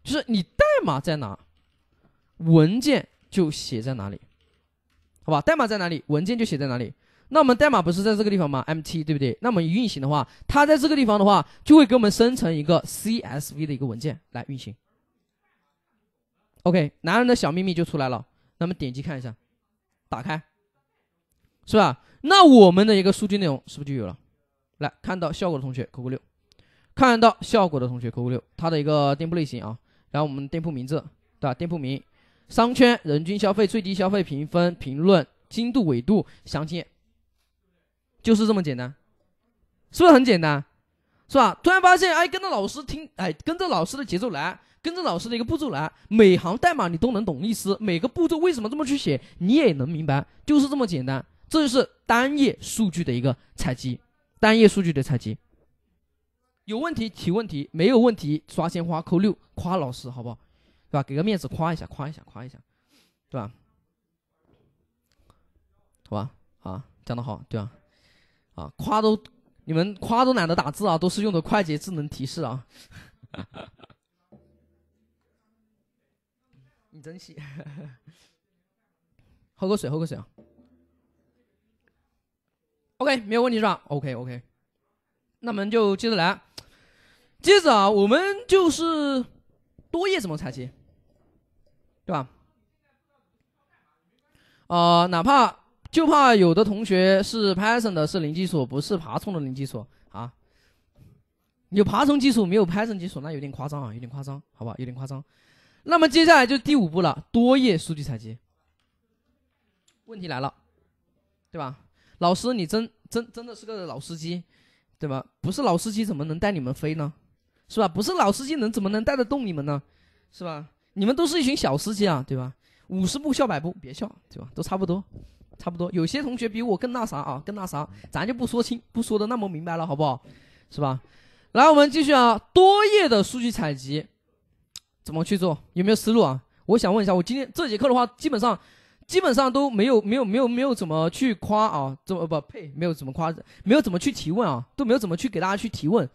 就是你代码在哪，文件就写在哪里。好吧，代码在哪里？文件就写在哪里。那我们代码不是在这个地方吗？mt 对不对？那么运行的话，它在这个地方的话，就会给我们生成一个 csv 的一个文件来运行。OK，男人的小秘密就出来了。那么点击看一下，打开，是吧？那我们的一个数据内容是不是就有了？来看到效果的同学扣个六，看到效果的同学扣个六。它的一个店铺类型啊，然后我们店铺名字，对吧？店铺名。商圈人均消费最低消费评分评论精度纬度详情，就是这么简单，是不是很简单，是吧？突然发现，哎，跟着老师听，哎，跟着老师的节奏来，跟着老师的一个步骤来，每行代码你都能懂意思，每个步骤为什么这么去写，你也能明白，就是这么简单。这就是单页数据的一个采集，单页数据的采集。有问题提问题，没有问题刷鲜花扣六夸老师，好不好？对吧？给个面子夸一下，夸一下，夸一下，对吧？好吧，啊，讲得好，对吧？啊，夸都，你们夸都懒得打字啊，都是用的快捷智能提示啊。你真行。喝口水，喝口水啊。OK，没有问题是吧？OK，OK。那我们就接着来，接着啊，我们就是多页怎么采集？对吧？啊，哪怕就怕有的同学是 Python 的，是零基础，不是爬虫的零基础啊。有爬虫基础，没有 Python 基础，那有点夸张啊，有点夸张，好吧，有点夸张。那么接下来就第五步了，多页数据采集。问题来了，对吧？老师，你真真真的是个老司机，对吧？不是老司机怎么能带你们飞呢？是吧？不是老司机能怎么能带得动你们呢？是吧？你们都是一群小司机啊，对吧？五十步笑百步，别笑，对吧？都差不多，差不多。有些同学比我更那啥啊，更那啥，咱就不说清，不说的那么明白了，好不好？是吧？来，我们继续啊。多页的数据采集怎么去做？有没有思路啊？我想问一下，我今天这节课的话，基本上基本上都没有没有没有没有怎么去夸啊，这么不呸，没有怎么夸，没有怎么去提问啊，都没有怎么去给大家去提问。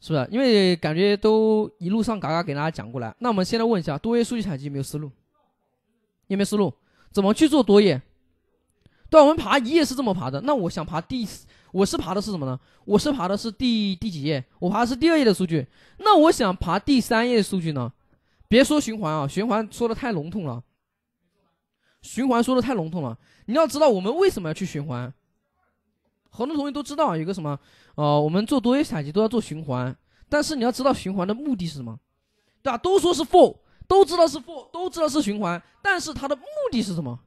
是不是？因为感觉都一路上嘎嘎给大家讲过来。那我们现在问一下，多页数据采集有没有思路？有没有思路？怎么去做多页？对，我们爬一页是这么爬的。那我想爬第，我是爬的是什么呢？我是爬的是第第几页？我爬的是第二页的数据。那我想爬第三页的数据呢？别说循环啊，循环说的太笼统了。循环说的太笼统了。你要知道我们为什么要去循环？很多同学都知道有个什么，呃，我们做多页采集都要做循环，但是你要知道循环的目的是什么，对吧？都说是 for，都知道是 for，都知道是循环，但是它的目的是什么？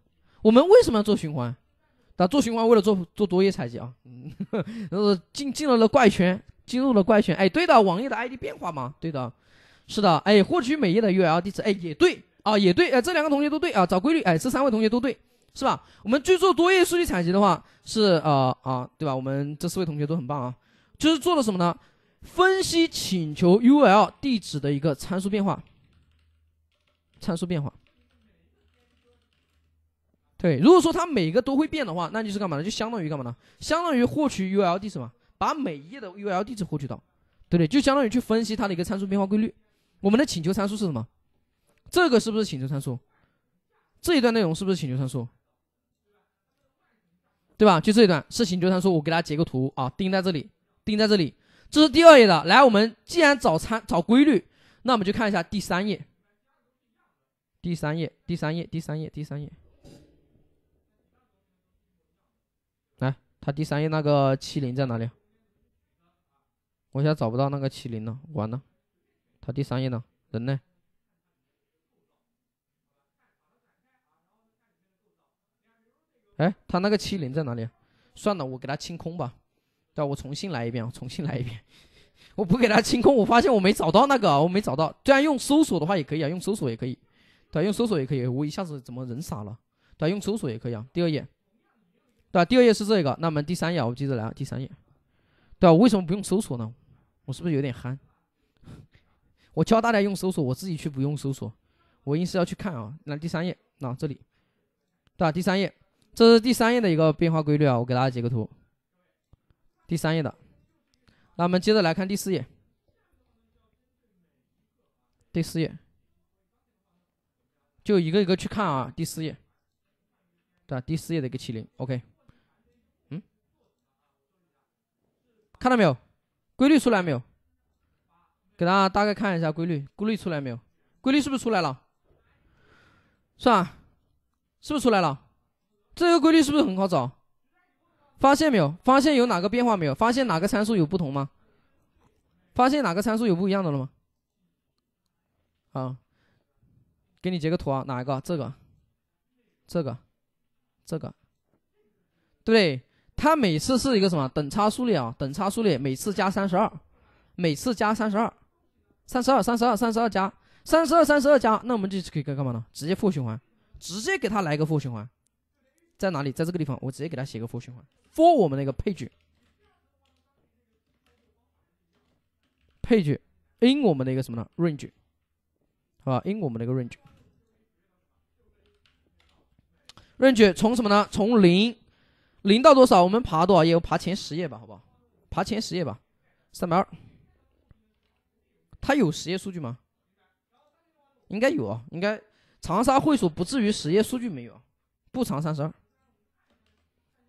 我们为什么要做循环？那做循环为了做做多页采集啊，那 呃，进进入了怪圈，进入了怪圈。哎，对的，网页的 ID 变化嘛，对的，是的，哎，获取每页的 URL 地址，哎，也对啊，也对，哎，这两个同学都对啊，找规律，哎，这三位同学都对。是吧？我们去做多页数据采集的话，是呃啊，对吧？我们这四位同学都很棒啊，就是做了什么呢？分析请求 URL 地址的一个参数变化，参数变化。对，如果说它每个都会变的话，那就是干嘛呢？就相当于干嘛呢？相当于获取 u r l 地址嘛，把每一页的 URL 地址获取到，对不对？就相当于去分析它的一个参数变化规律。我们的请求参数是什么？这个是不是请求参数？这一段内容是不是请求参数？对吧？就这一段事情，就算说，我给大家截个图啊，钉在这里，钉在这里，这是第二页的。来，我们既然找参找规律，那我们就看一下第三页。第三页，第三页，第三页，第三页。来，他第三页那个七零在哪里？我现在找不到那个七零了，完了。他第三页呢？人呢？哎，他那个七零在哪里？算了，我给他清空吧。对我重新来一遍我重新来一遍。我不给他清空，我发现我没找到那个，我没找到。虽然用搜索的话也可以啊，用搜索也可以。对，用搜索也可以。我一下子怎么人傻了？对，用搜索也可以啊。第二页，对第二页是这个。那么第三页，我接着来第三页。对啊，为什么不用搜索呢？我是不是有点憨？我教大家用搜索，我自己去不用搜索。我硬是要去看啊。那第三页，那这里，对第三页。这是第三页的一个变化规律啊，我给大家截个图。第三页的，那我们接着来看第四页。第四页，就一个一个去看啊。第四页，对吧？第四页的一个麒麟 o k 嗯，看到没有？规律出来没有？给大家大概看一下规律，规律出来没有？规律是不是出来了？是吧？是不是出来了？这个规律是不是很好找？发现没有？发现有哪个变化没有？发现哪个参数有不同吗？发现哪个参数有不一样的了吗？啊，给你截个图啊，哪一个？这个，这个，这个，对，它每次是一个什么等差数列啊？等差数列，每次加三十二，每次加三十二，三十二，三十二，三十二加三十二，三十二加，那我们就可以干嘛呢？直接负循环，直接给他来个负循环。在哪里？在这个地方，我直接给他写个 for 循环，for 我们的一个 page，page in 我们的一个什么呢？range，好吧，in 我们的一个 range，range 从什么呢？从零，零到多少？我们爬多少页？我爬前十页吧，好不好？爬前十页吧，三百二。它有十页数据吗？应该有啊，应该长沙会所不至于十页数据没有，不长三十二。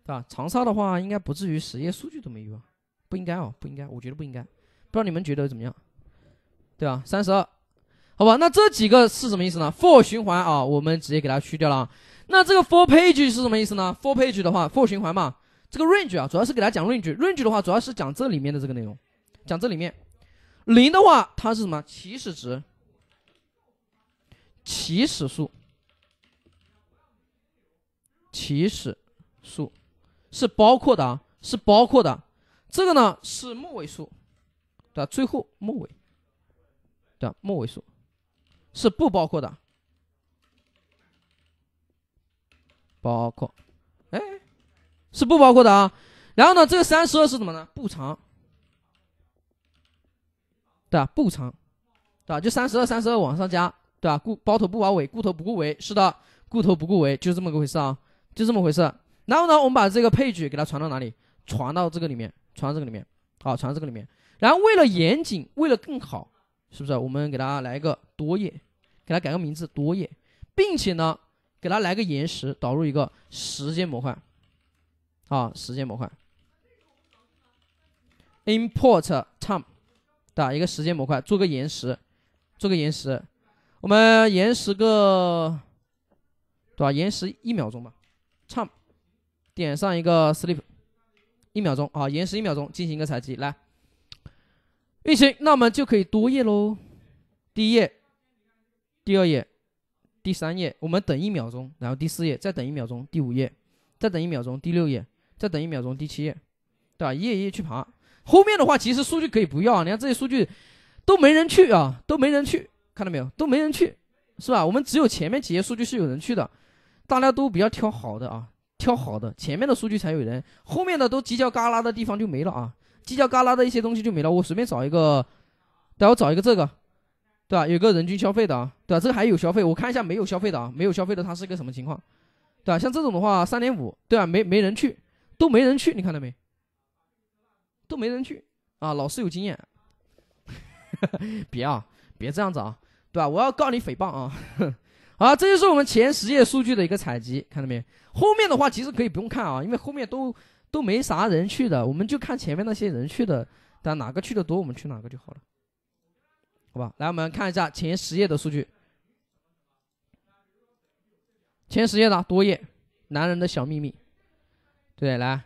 对吧？长沙的话，应该不至于实验数据都没有啊，不应该哦，不应该，我觉得不应该，不知道你们觉得怎么样？对吧？三十二，好吧，那这几个是什么意思呢？for 循环啊，我们直接给它去掉了。那这个 for page 是什么意思呢？for page 的话，for 循环嘛，这个 range 啊，主要是给它讲 range，range range 的话，主要是讲这里面的这个内容，讲这里面。零的话，它是什么？起始值，起始数，起始数。是包括的，啊，是包括的。这个呢是末尾数，对吧？最后末尾，对吧？末尾数是不包括的，包括，哎，是不包括的啊。然后呢，这个三十二是什么呢？不长，对吧？不长，对吧？就三十二，三十二往上加，对吧？顾包头不包尾，顾头不顾尾，是的，顾头不顾尾，就是这么个回事啊，就这么回事。然后呢，我们把这个配置给它传到哪里？传到这个里面，传到这个里面，好，传到这个里面。然后为了严谨，为了更好，是不是？我们给它来一个多页，给它改个名字多页，并且呢，给它来个延时，导入一个时间模块，啊，时间模块，import time，对一个时间模块，做个延时，做个延时，我们延时个，对吧？延时一秒钟吧，t i m e 点上一个 sleep，一秒钟啊，延时一秒钟进行一个采集，来运行，那我们就可以多页喽。第一页，第二页，第三页，我们等一秒钟，然后第四页再等一秒钟，第五页再等一秒钟，第六页再等一秒钟，第七页，对吧？一页一页去爬。后面的话其实数据可以不要啊，你看这些数据都没人去啊，都没人去，看到没有？都没人去，是吧？我们只有前面几页数据是有人去的，大家都比较挑好的啊。挑好的，前面的数据才有人，后面的都犄角旮旯的地方就没了啊，犄角旮旯的一些东西就没了。我随便找一个，待会找一个这个，对吧？有个人均消费的啊，对吧？这还有消费，我看一下没有消费的啊，没有消费的它是个什么情况？对吧？像这种的话，三点五，对啊，没没人去，都没人去，你看到没？都没人去啊！老师有经验，别啊，别这样子啊，对吧？我要告你诽谤啊！啊，这就是我们前十页数据的一个采集，看到没？后面的话其实可以不用看啊，因为后面都都没啥人去的，我们就看前面那些人去的，但哪个去的多，我们去哪个就好了，好吧？来，我们看一下前十页的数据，前十页的多页《男人的小秘密》，对，来，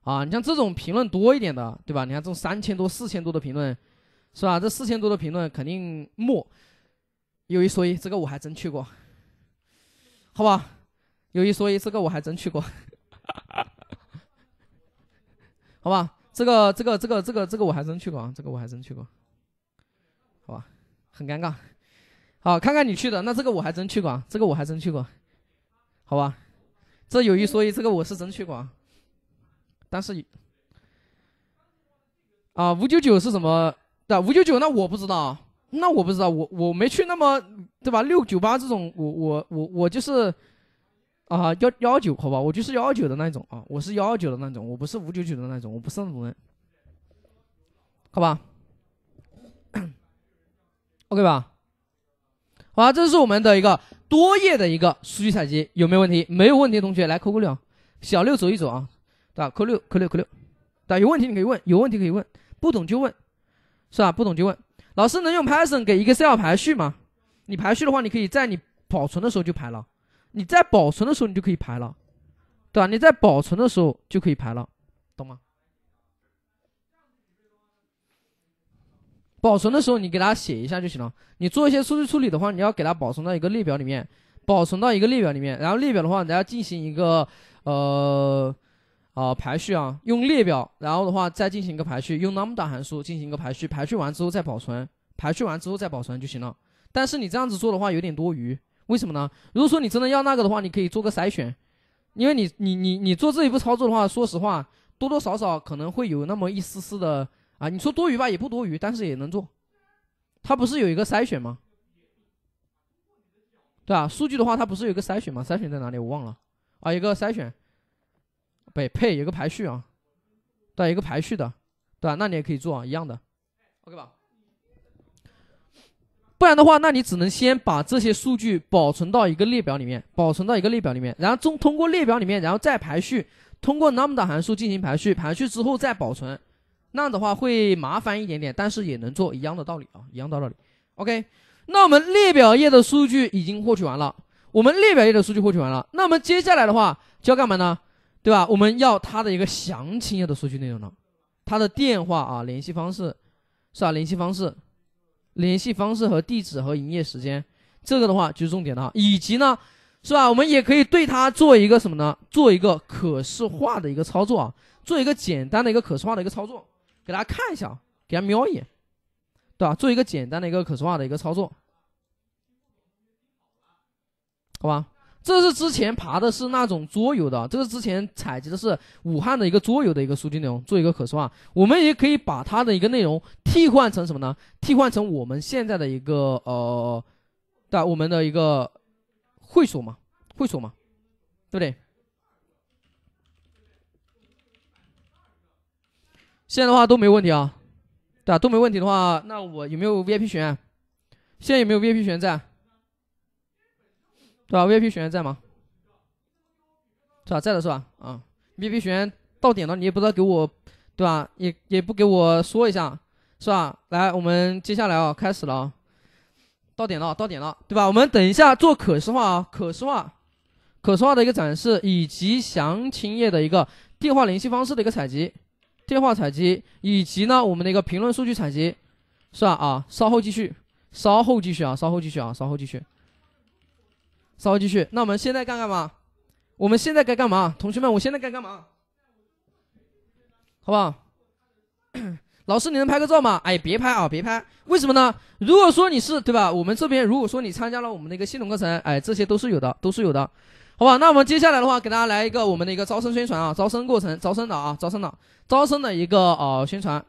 啊，你像这种评论多一点的，对吧？你看这种三千多、四千多的评论，是吧？这四千多的评论肯定没。有一说一，这个我还真去过，好吧？有一说一，这个我还真去过，好吧？这个这个这个这个这个我还真去过啊，这个我还真去过，好吧？很尴尬。好，看看你去的，那这个我还真去过，这个我还真去过，好吧？这有一说一，这个我是真去过，但是，啊，五九九是什么对，五九九，那我不知道。那我不知道，我我没去那么，对吧？六九八这种，我我我我就是，啊幺幺九，好吧，我就是幺二九的那种啊，我是幺二九的那种，我不是五九九的那种，我不是那种人，好吧？OK 吧？好，这是我们的一个多页的一个数据采集，有没有问题？没有问题，同学来扣扣六，小六走一走啊，对吧？扣六扣六扣六，对，有问题你可以问，有问题可以问，不懂就问，是吧？不懂就问。老师能用 Python 给 Excel 排序吗？你排序的话，你可以在你保存的时候就排了。你在保存的时候你就可以排了，对吧？你在保存的时候就可以排了，懂吗？保存的时候你给它写一下就行了。你做一些数据处理的话，你要给它保存到一个列表里面，保存到一个列表里面，然后列表的话你要进行一个呃。啊，排序啊，用列表，然后的话再进行一个排序，用 lambda 函数进行一个排序，排序完之后再保存，排序完之后再保存就行了。但是你这样子做的话有点多余，为什么呢？如果说你真的要那个的话，你可以做个筛选，因为你你你你做这一步操作的话，说实话多多少少可能会有那么一丝丝的啊，你说多余吧也不多余，但是也能做。它不是有一个筛选吗？对啊，数据的话它不是有一个筛选吗？筛选在哪里？我忘了啊，一个筛选。对，配有个排序啊，对，一个排序的，对吧？那你也可以做啊，一样的，OK 吧。不然的话，那你只能先把这些数据保存到一个列表里面，保存到一个列表里面，然后中通过列表里面，然后再排序，通过 lambda 函数进行排序，排序之后再保存。那样的话会麻烦一点点，但是也能做一样的道理啊，一样的道理。OK，那我们列表页的数据已经获取完了，我们列表页的数据获取完了，那么接下来的话就要干嘛呢？对吧？我们要他的一个详情页的数据内容呢，他的电话啊联系方式，是吧？联系方式，联系方式和地址和营业时间，这个的话就是重点了，以及呢，是吧？我们也可以对它做一个什么呢？做一个可视化的一个操作啊，做一个简单的一个可视化的一个操作，给大家看一下给大家瞄一眼，对吧？做一个简单的一个可视化的一个操作，好吧？这是之前爬的是那种桌游的，这是之前采集的是武汉的一个桌游的一个数据内容，做一个可视化。我们也可以把它的一个内容替换成什么呢？替换成我们现在的一个呃，对，我们的一个会所嘛，会所嘛，对不对？现在的话都没问题啊，对都没问题的话，那我有没有 VIP 群？现在有没有 VIP 群在？对吧 VIP 学员在吗？是吧在的是吧啊 VIP 学员到点了你也不知道给我对吧也也不给我说一下是吧来我们接下来啊开始了，啊、到点了到点了对吧我们等一下做可视化啊可视化可视化的一个展示以及详情页的一个电话联系方式的一个采集电话采集以及呢我们的一个评论数据采集是吧啊稍后继续稍后继续啊稍后继续啊稍后继续。稍微继续，那我们现在干干嘛？我们现在该干嘛？同学们，我现在该干嘛？好不好？老师，你能拍个照吗？哎，别拍啊，别拍！为什么呢？如果说你是对吧？我们这边如果说你参加了我们的一个系统课程，哎，这些都是有的，都是有的，好吧？那我们接下来的话，给大家来一个我们的一个招生宣传啊，招生过程，招生的啊，招生的，招生的一个呃宣传。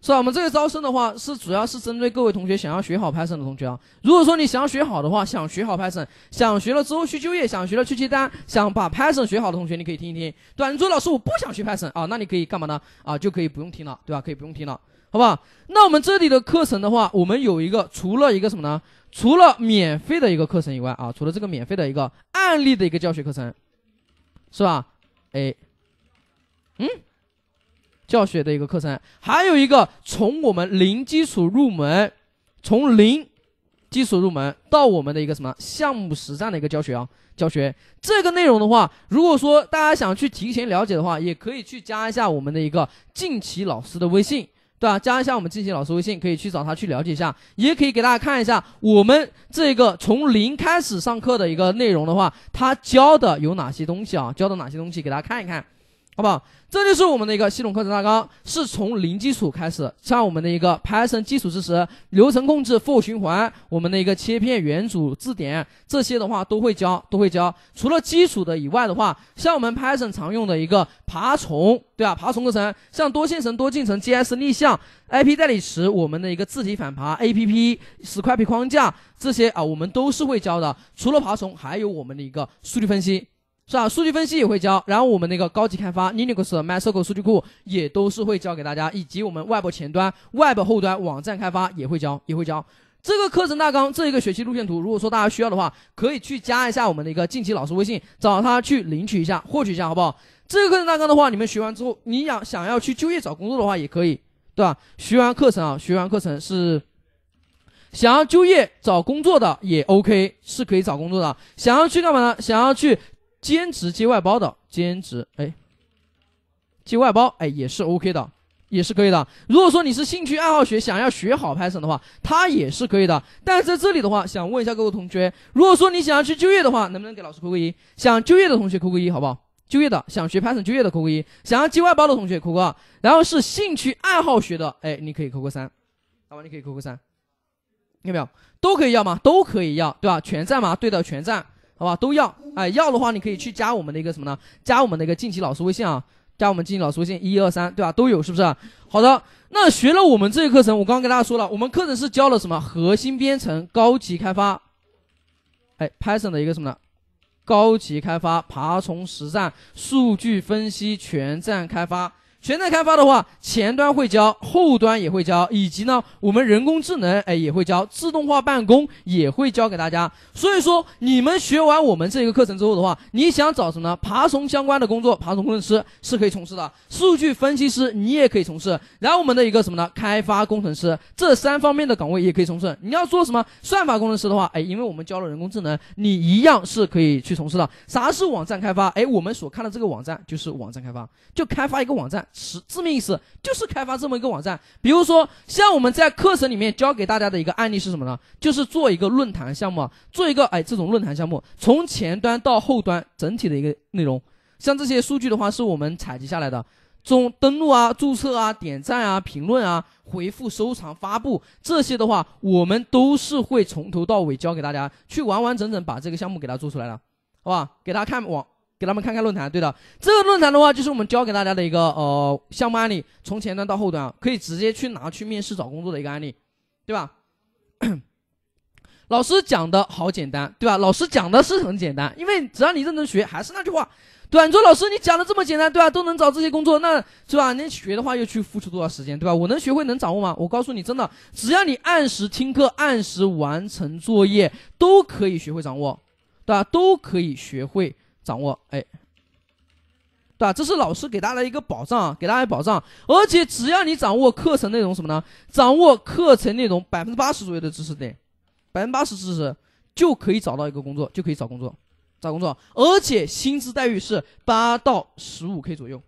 是吧？我们这个招生的话，是主要是针对各位同学想要学好 Python 的同学啊。如果说你想要学好的话，想学好 Python，想学了之后去就业，想学了去接单，想把 Python 学好的同学，你可以听一听。对吧？说老师我不想学 Python 啊，那你可以干嘛呢？啊，就可以不用听了，对吧？可以不用听了，好不好？那我们这里的课程的话，我们有一个除了一个什么呢？除了免费的一个课程以外啊，除了这个免费的一个案例的一个教学课程，是吧？哎，嗯。教学的一个课程，还有一个从我们零基础入门，从零基础入门到我们的一个什么项目实战的一个教学啊，教学这个内容的话，如果说大家想去提前了解的话，也可以去加一下我们的一个近期老师的微信，对吧？加一下我们静期老师微信，可以去找他去了解一下，也可以给大家看一下我们这个从零开始上课的一个内容的话，他教的有哪些东西啊？教的哪些东西？给大家看一看，好不好？这就是我们的一个系统课程大纲，是从零基础开始，像我们的一个 Python 基础知识、流程控制、for 循环，我们的一个切片、元组、字典，这些的话都会教，都会教。除了基础的以外的话，像我们 Python 常用的一个爬虫，对吧？爬虫课程，像多线程、多进程、JS 立项、IP 代理池，我们的一个字体反爬、APP、s c r i p p 框架，这些啊，我们都是会教的。除了爬虫，还有我们的一个数据分析。是吧？数据分析也会教，然后我们那个高级开发 Linux、MySQL 数据库也都是会教给大家，以及我们 Web 前端、Web 后端、网站开发也会教，也会教。这个课程大纲，这一个学期路线图，如果说大家需要的话，可以去加一下我们的一个近期老师微信，找他去领取一下，获取一下，好不好？这个课程大纲的话，你们学完之后，你想想要去就业找工作的话，也可以，对吧？学完课程啊，学完课程是想要就业找工作的也 OK，是可以找工作的。想要去干嘛呢？想要去。兼职接外包的兼职，哎，接外包，哎，也是 OK 的，也是可以的。如果说你是兴趣爱好学，想要学好 Python 的话，它也是可以的。但是在这里的话，想问一下各位同学，如果说你想要去就业的话，能不能给老师扣个一？想就业的同学扣个一，好不好？就业的，想学 Python 就业的扣个一，想要接外包的同学扣个二，然后是兴趣爱好学的，哎，你可以扣个三，好吧？你可以扣个三，有没有？都可以要吗？都可以要，对吧？全在吗？对的，全在。好吧，都要，哎，要的话你可以去加我们的一个什么呢？加我们的一个晋级老师微信啊，加我们晋级老师微信一二三，对吧？都有是不是？好的，那学了我们这个课程，我刚刚跟大家说了，我们课程是教了什么？核心编程、高级开发，哎，Python 的一个什么呢？高级开发、爬虫实战、数据分析全站开发。全栈开发的话，前端会教，后端也会教，以及呢，我们人工智能哎也会教，自动化办公也会教给大家。所以说，你们学完我们这个课程之后的话，你想找什么呢？爬虫相关的工作，爬虫工程师是可以从事的，数据分析师你也可以从事，然后我们的一个什么呢？开发工程师这三方面的岗位也可以从事。你要做什么算法工程师的话，哎，因为我们教了人工智能，你一样是可以去从事的。啥是网站开发？哎，我们所看的这个网站就是网站开发，就开发一个网站。字面意思就是开发这么一个网站，比如说像我们在课程里面教给大家的一个案例是什么呢？就是做一个论坛项目，做一个哎这种论坛项目，从前端到后端整体的一个内容，像这些数据的话是我们采集下来的，中登录啊、注册啊、点赞啊、评论啊、回复、收藏、发布这些的话，我们都是会从头到尾教给大家，去完完整整把这个项目给它做出来的，好吧？给大家看网。给他们看看论坛，对的，这个论坛的话就是我们教给大家的一个呃项目案例，从前端到后端啊，可以直接去拿去面试找工作的一个案例，对吧？老师讲的好简单，对吧？老师讲的是很简单，因为只要你认真学，还是那句话，短桌老师你讲的这么简单，对吧？都能找这些工作，那是吧？你学的话又去付出多少时间，对吧？我能学会能掌握吗？我告诉你，真的，只要你按时听课，按时完成作业，都可以学会掌握，对吧？都可以学会。掌握，哎，对吧？这是老师给大家的一个保障，给大家保障。而且只要你掌握课程内容什么呢？掌握课程内容百分之八十左右的知识点，百分之八十知识就可以找到一个工作，就可以找工作，找工作。而且薪资待遇是八到十五 K 左右，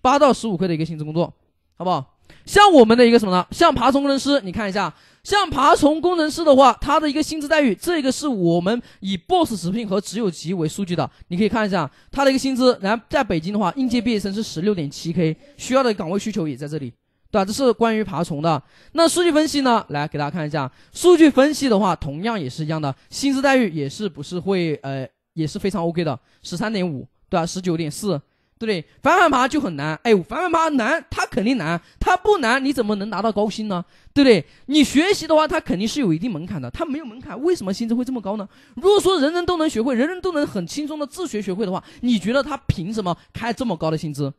八到十五 K 的一个薪资工作，好不好？像我们的一个什么呢？像爬虫工程师，你看一下。像爬虫工程师的话，他的一个薪资待遇，这个是我们以 BOSS 直聘和职有集为数据的，你可以看一下他的一个薪资。然后在北京的话，应届毕业生是十六点七 K，需要的岗位需求也在这里，对吧？这是关于爬虫的。那数据分析呢？来给大家看一下，数据分析的话，同样也是一样的，薪资待遇也是不是会呃也是非常 OK 的，十三点五，对吧？十九点四，对不对？反爬就很难，哎，反爬难，它肯定难，它不难，你怎么能拿到高薪呢？对不对？你学习的话，它肯定是有一定门槛的。它没有门槛，为什么薪资会这么高呢？如果说人人都能学会，人人都能很轻松的自学学会的话，你觉得他凭什么开这么高的薪资？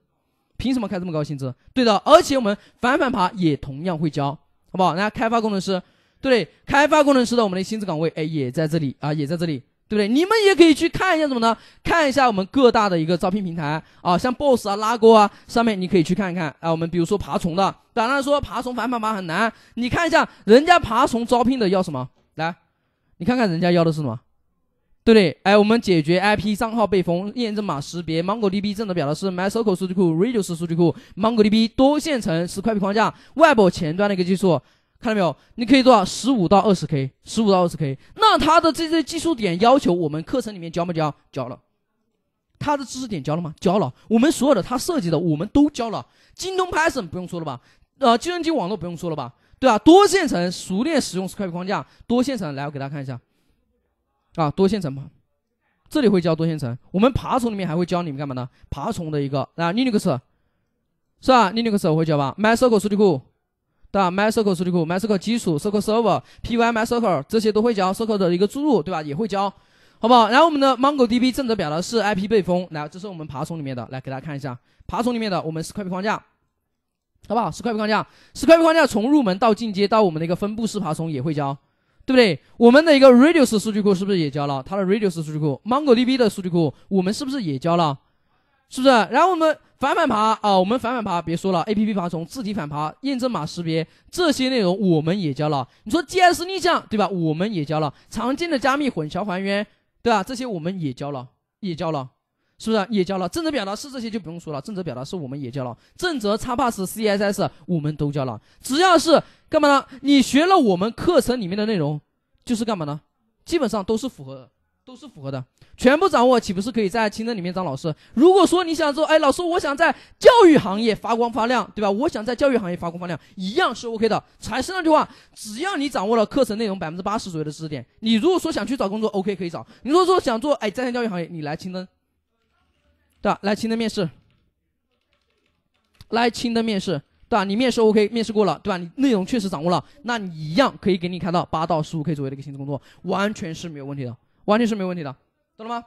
凭什么开这么高薪资？对的，而且我们反反爬也同样会教，好不好？来，开发工程师，对，开发工程师的我们的薪资岗位，哎，也在这里啊，也在这里。对不对？你们也可以去看一下什么呢？看一下我们各大的一个招聘平台啊，像 BOSS 啊、拉钩啊，上面你可以去看一看啊。我们比如说爬虫的，当然说爬虫反爬码很难，你看一下人家爬虫招聘的要什么？来，你看看人家要的是什么？对不对？哎，我们解决 IP 账号被封，验证码识别，MongoDB 正的表达式，MySQL 数据库，Redis 数据库，MongoDB 多线程，是快 B 框架，Web 前端的一个技术。看到没有？你可以做到十五到二十 K，十五到二十 K。那它的这些技术点要求，我们课程里面教没教？教了，它的知识点教了吗？教了。我们所有的他设计的，我们都教了。京东 Python 不用说了吧？呃，计算机网络不用说了吧？对吧？多线程，熟练使用 Scrapy 框架，多线程。来，我给大家看一下，啊，多线程嘛，这里会教多线程。我们爬虫里面还会教你们干嘛呢？爬虫的一个啊，Linux，是吧？Linux 我会教吧，MySQL 数据库。对吧？MySQL 数据库、MySQL 基础、SQL Server、PyMySQL 这些都会教，SQL 的一个注入，对吧？也会教，好不好？然后我们的 MongoDB 正则表达式 IP 被封，来，这是我们爬虫里面的，来给大家看一下爬虫里面的我们 s c r a p 框架，好不好？是 s c r a p 框架，是 s c r a p 框架，从入门到进阶到我们的一个分布式爬虫也会教，对不对？我们的一个 Redis 数据库是不是也教了？它的 Redis 数据库、MongoDB 的数据库我们是不是也教了？是不是？然后我们反反爬啊，我们反反爬，别说了，A P P 爬虫、字体反爬、验证码识别这些内容我们也教了。你说既然是逆向，对吧？我们也教了常见的加密、混淆、还原，对吧？这些我们也教了，也教了，是不是？也教了正则表达式这些就不用说了，正则表达式我们也教了，正则叉 pass C S S 我们都教了。只要是干嘛呢？你学了我们课程里面的内容，就是干嘛呢？基本上都是符合的。都是符合的，全部掌握，岂不是可以在清单里面当老师？如果说你想做，哎，老师，我想在教育行业发光发亮，对吧？我想在教育行业发光发亮，一样是 OK 的。还是那句话，只要你掌握了课程内容百分之八十左右的知识点，你如果说想去找工作，OK 可以找。你如果说想做，哎，在线教育行业，你来清灯，对吧？来清灯面试，来清灯面试，对吧？你面试 OK，面试过了，对吧？你内容确实掌握了，那你一样可以给你开到八到十五 K 左右的一个薪资工作，完全是没有问题的。完全是没问题的，懂了吗？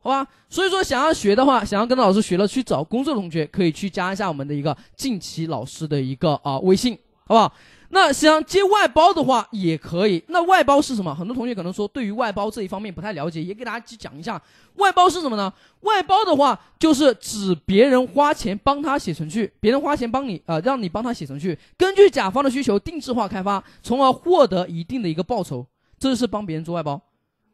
好吧，所以说想要学的话，想要跟着老师学了去找工作的同学可以去加一下我们的一个近期老师的一个啊微信，好不好？那想接外包的话也可以。那外包是什么？很多同学可能说对于外包这一方面不太了解，也给大家去讲一下。外包是什么呢？外包的话就是指别人花钱帮他写程序，别人花钱帮你啊，让你帮他写程序，根据甲方的需求定制化开发，从而获得一定的一个报酬，这就是帮别人做外包。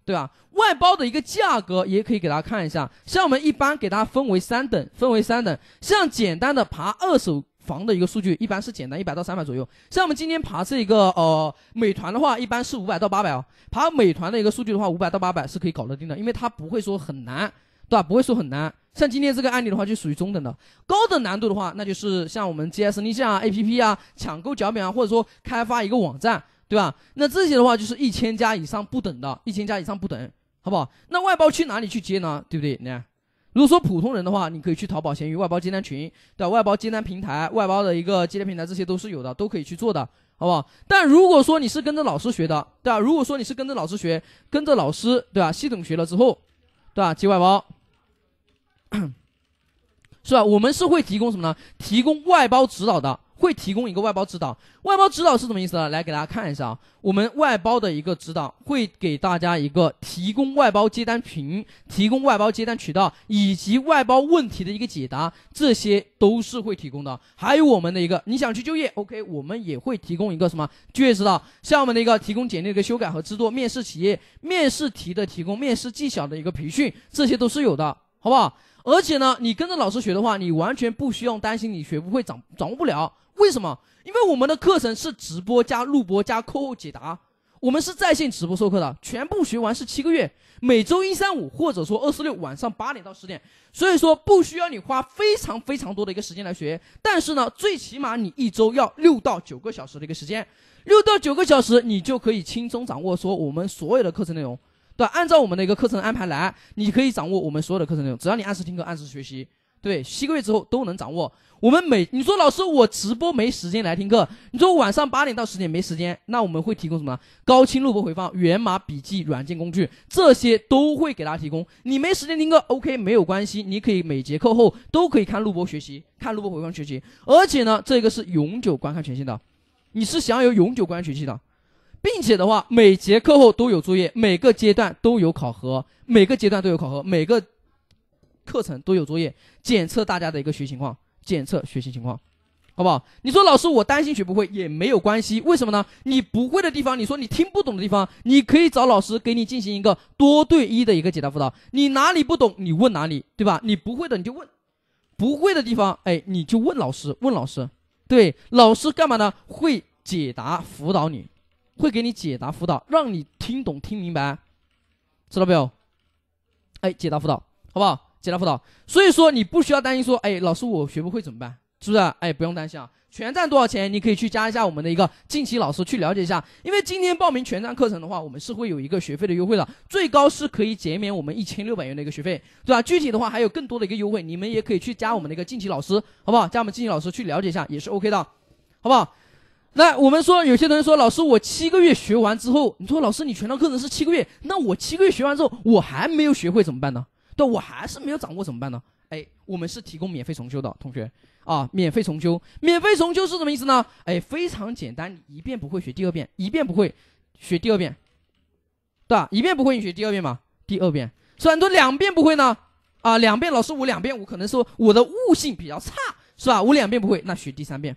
对吧？外包的一个价格也可以给大家看一下，像我们一般给它分为三等，分为三等。像简单的爬二手房的一个数据，一般是简单一百到三百左右。像我们今天爬这一个呃美团的话，一般是五百到八百哦。爬美团的一个数据的话，五百到八百是可以搞得定的，因为它不会说很难，对吧？不会说很难。像今天这个案例的话，就属于中等的。高等难度的话，那就是像我们 G S 逆向啊、A P P 啊、抢购脚本啊，或者说开发一个网站。对吧？那这些的话就是一千家以上不等的，一千家以上不等，好不好？那外包去哪里去接呢？对不对？你看，如果说普通人的话，你可以去淘宝、闲鱼、外包接单群，对吧？外包接单平台、外包的一个接单平台，这些都是有的，都可以去做的，好不好？但如果说你是跟着老师学的，对吧？如果说你是跟着老师学，跟着老师，对吧？系统学了之后，对吧？接外包，是吧？我们是会提供什么呢？提供外包指导的。会提供一个外包指导，外包指导是什么意思呢？来给大家看一下啊，我们外包的一个指导会给大家一个提供外包接单群、提供外包接单渠道以及外包问题的一个解答，这些都是会提供的。还有我们的一个你想去就业，OK，我们也会提供一个什么就业指导，像我们的一个提供简历的一个修改和制作，面试企业面试题的提供，面试技巧的一个培训，这些都是有的，好不好？而且呢，你跟着老师学的话，你完全不需要担心你学不会，掌掌握不了。为什么？因为我们的课程是直播加录播加课后解答，我们是在线直播授课的，全部学完是七个月，每周一三五或者说二四六晚上八点到十点，所以说不需要你花非常非常多的一个时间来学，但是呢，最起码你一周要六到九个小时的一个时间，六到九个小时你就可以轻松掌握说我们所有的课程内容，对，按照我们的一个课程安排来，你可以掌握我们所有的课程内容，只要你按时听课，按时学习。对，七个月之后都能掌握。我们每你说老师，我直播没时间来听课。你说晚上八点到十点没时间，那我们会提供什么？高清录播回放、源码笔记、软件工具，这些都会给大家提供。你没时间听课，OK，没有关系，你可以每节课后都可以看录播学习，看录播回放学习。而且呢，这个是永久观看权限的，你是享有永久观看权限的，并且的话，每节课后都有作业，每个阶段都有考核，每个阶段都有考核，每个。课程都有作业检测大家的一个学习情况，检测学习情况，好不好？你说老师我担心学不会也没有关系，为什么呢？你不会的地方，你说你听不懂的地方，你可以找老师给你进行一个多对一的一个解答辅导。你哪里不懂，你问哪里，对吧？你不会的你就问，不会的地方，哎，你就问老师，问老师，对，老师干嘛呢？会解答辅导你，会给你解答辅导，让你听懂听明白，知道没有？哎，解答辅导，好不好？解答辅导，所以说你不需要担心说，哎，老师我学不会怎么办？是不是？哎，不用担心啊。全站多少钱？你可以去加一下我们的一个近期老师去了解一下，因为今天报名全站课程的话，我们是会有一个学费的优惠的，最高是可以减免我们一千六百元的一个学费，对吧？具体的话还有更多的一个优惠，你们也可以去加我们的一个近期老师，好不好？加我们近期老师去了解一下也是 OK 的，好不好？那我们说，有些同学说，老师我七个月学完之后，你说老师你全站课程是七个月，那我七个月学完之后我还没有学会怎么办呢？对，我还是没有掌握怎么办呢？哎，我们是提供免费重修的，同学啊，免费重修，免费重修是什么意思呢？哎，非常简单，一遍不会学第二遍，一遍不会学第二遍，对吧？一遍不会你学第二遍嘛？第二遍，是然说两遍不会呢？啊，两遍，老师我两遍我可能说我的悟性比较差，是吧？我两遍不会，那学第三遍，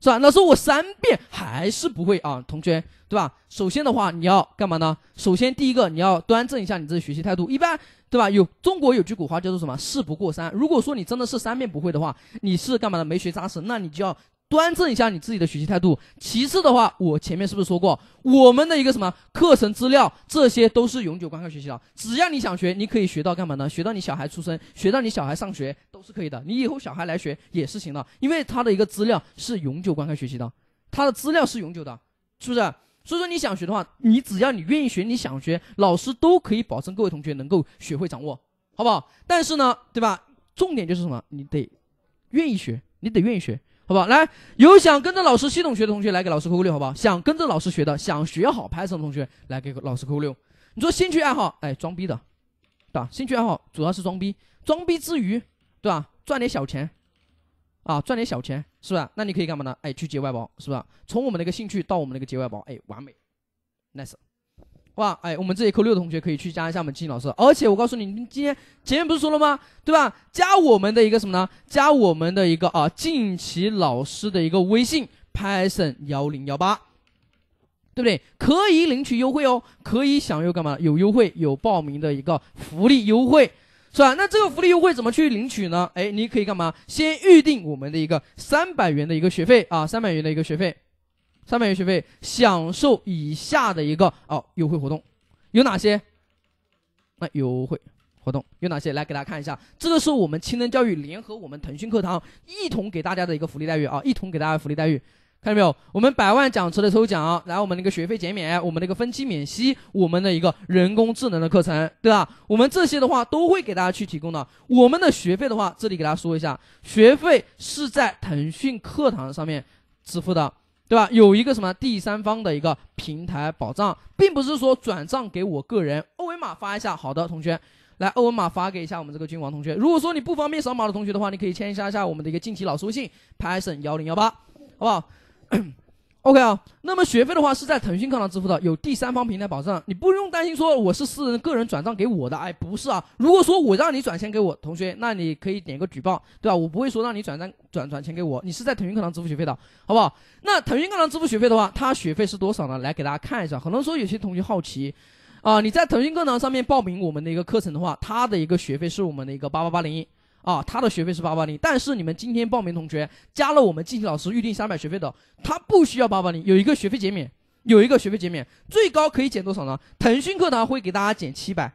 是吧？老师我三遍还是不会啊，同学。对吧？首先的话，你要干嘛呢？首先，第一个，你要端正一下你自己学习态度。一般，对吧？有中国有句古话叫做什么？“事不过三”。如果说你真的是三遍不会的话，你是干嘛呢？没学扎实，那你就要端正一下你自己的学习态度。其次的话，我前面是不是说过，我们的一个什么课程资料，这些都是永久观看学习的。只要你想学，你可以学到干嘛呢？学到你小孩出生，学到你小孩上学都是可以的。你以后小孩来学也是行的，因为他的一个资料是永久观看学习的，他的资料是永久的，是不是？所以说你想学的话，你只要你愿意学，你想学，老师都可以保证各位同学能够学会掌握，好不好？但是呢，对吧？重点就是什么？你得愿意学，你得愿意学，好不好？来，有想跟着老师系统学的同学来给老师扣个六，好不好？想跟着老师学的，想学好 Python 的同学来给老师扣个六。你说兴趣爱好，哎，装逼的，对吧？兴趣爱好主要是装逼，装逼之余，对吧？赚点小钱。啊，赚点小钱，是吧？那你可以干嘛呢？哎，去接外包，是吧？从我们的一个兴趣到我们的一个接外包，哎，完美，nice，好吧？哎，我们这节课六的同学可以去加一下我们金老师，而且我告诉你，你今天前面不是说了吗？对吧？加我们的一个什么呢？加我们的一个啊，近期老师的一个微信 p y t h o n 幺零幺八，对不对？可以领取优惠哦，可以享有干嘛？有优惠，有报名的一个福利优惠。是吧？那这个福利优惠怎么去领取呢？哎，你可以干嘛？先预定我们的一个三百元的一个学费啊，三百元的一个学费，三百元学费，享受以下的一个哦优惠活动有哪些？那优惠活动有哪些？来给大家看一下，这个是我们清能教育联合我们腾讯课堂一同给大家的一个福利待遇啊，一同给大家福利待遇。看到没有？我们百万奖池的抽奖，然后我们那个学费减免，我们那个分期免息，我们的一个人工智能的课程，对吧？我们这些的话都会给大家去提供的。我们的学费的话，这里给大家说一下，学费是在腾讯课堂上面支付的，对吧？有一个什么第三方的一个平台保障，并不是说转账给我个人。二维码发一下，好的，同学，来二维码发给一下我们这个君王同学。如果说你不方便扫码的同学的话，你可以添加一下我们的一个近期老师微信 p y t h o n 幺零幺八，好不好？OK 啊，那么学费的话是在腾讯课堂支付的，有第三方平台保障，你不用担心说我是私人个人转账给我的，哎，不是啊。如果说我让你转钱给我同学，那你可以点个举报，对吧？我不会说让你转账转转钱给我，你是在腾讯课堂支付学费的好不好？那腾讯课堂支付学费的话，它学费是多少呢？来给大家看一下，可能说有些同学好奇，啊，你在腾讯课堂上面报名我们的一个课程的话，它的一个学费是我们的一个八八八零啊，他的学费是八八零，但是你们今天报名同学加了我们静怡老师预定三百学费的，他不需要八八零，有一个学费减免，有一个学费减免，最高可以减多少呢？腾讯课堂会给大家减七百，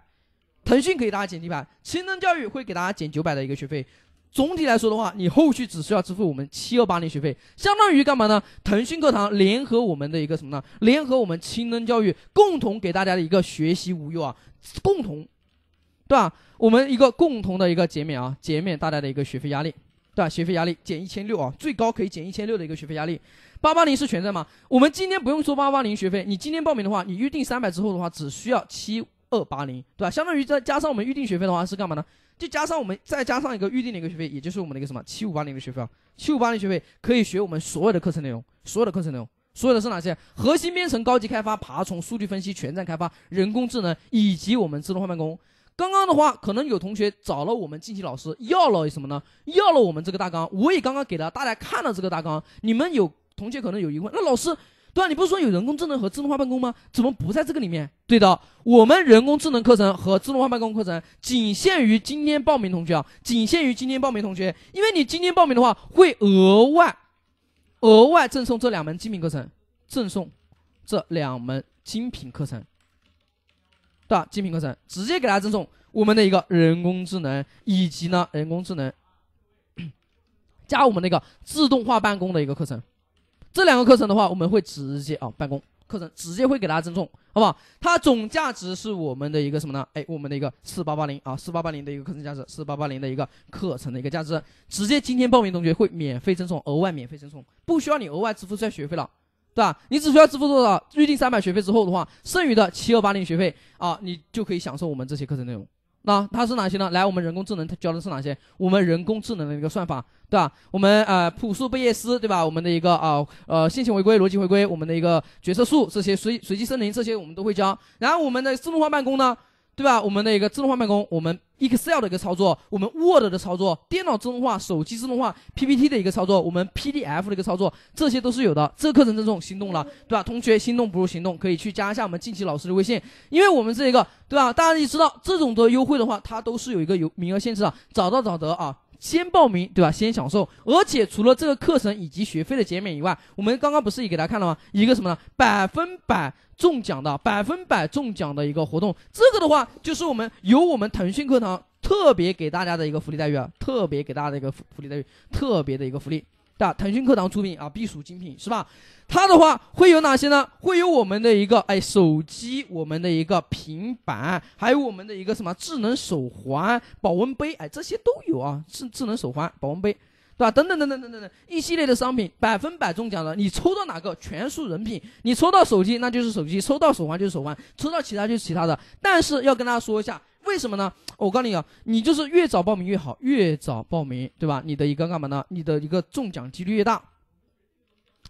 腾讯可以大家减七百，清能教育会给大家减九百的一个学费。总体来说的话，你后续只需要支付我们七二八零学费，相当于干嘛呢？腾讯课堂联合我们的一个什么呢？联合我们清能教育，共同给大家的一个学习无忧啊，共同。对吧？我们一个共同的一个减免啊，减免大家的一个学费压力，对吧？学费压力减一千六啊，最高可以减一千六的一个学费压力。八八零是全站吗？我们今天不用说八八零学费，你今天报名的话，你预定三百之后的话，只需要七二八零，对吧？相当于再加上我们预定学费的话是干嘛呢？就加上我们再加上一个预定的一个学费，也就是我们的一个什么七五八零的学费啊？七五八零学费可以学我们所有的课程内容，所有的课程内容，所有的是哪些？核心编程、高级开发、爬虫、数据分析、全站开发、人工智能以及我们自动化办公。刚刚的话，可能有同学找了我们近期老师要了什么呢？要了我们这个大纲。我也刚刚给了大家看了这个大纲。你们有同学可能有疑问，那老师，对啊，你不是说有人工智能和自动化办公吗？怎么不在这个里面？对的，我们人工智能课程和自动化办公课程仅限于今天报名同学啊，仅限于今天报名同学。因为你今天报名的话，会额外额外赠送这两门精品课程，赠送这两门精品课程。对，精品课程直接给大家赠送我们的一个人工智能，以及呢人工智能，加我们的一个自动化办公的一个课程，这两个课程的话，我们会直接啊，办公课程直接会给大家赠送，好不好？它总价值是我们的一个什么呢？哎，我们的一个四八八零啊，四八八零的一个课程价值，四八八零的一个课程的一个价值，直接今天报名同学会免费赠送，额外免费赠送，不需要你额外支付再学费了。对吧？你只需要支付多少？预定三百学费之后的话，剩余的七二八零学费啊，你就可以享受我们这些课程内容。那它是哪些呢？来，我们人工智能它教的是哪些？我们人工智能的一个算法，对吧？我们呃朴素贝叶斯，对吧？我们的一个啊呃线性回归、逻辑回归，我们的一个决策树，这些随随机森林这些我们都会教。然后我们的自动化办公呢，对吧？我们的一个自动化办公，我们。Excel 的一个操作，我们 Word 的操作，电脑自动化、手机自动化、PPT 的一个操作，我们 PDF 的一个操作，这些都是有的。这个课程这种心动了，对吧？同学，心动不如行动，可以去加一下我们近期老师的微信。因为我们这一个，对吧？大家也知道，这种的优惠的话，它都是有一个有名额限制的，早到早得啊，先报名，对吧？先享受。而且除了这个课程以及学费的减免以外，我们刚刚不是也给大家看了吗？一个什么呢？百分百。中奖的百分百中奖的一个活动，这个的话就是我们由我们腾讯课堂特别给大家的一个福利待遇啊，特别给大家的一个福福利待遇，特别的一个福利，对腾讯课堂出品啊，必属精品，是吧？它的话会有哪些呢？会有我们的一个哎手机，我们的一个平板，还有我们的一个什么智能手环、保温杯，哎，这些都有啊，智智能手环、保温杯。对吧？等等等等等等等，一系列的商品百分百中奖的，你抽到哪个全数人品。你抽到手机，那就是手机；抽到手环就是手环；抽到其他就是其他的。但是要跟大家说一下，为什么呢？我告诉你啊，你就是越早报名越好，越早报名，对吧？你的一个干嘛呢？你的一个中奖几率越大，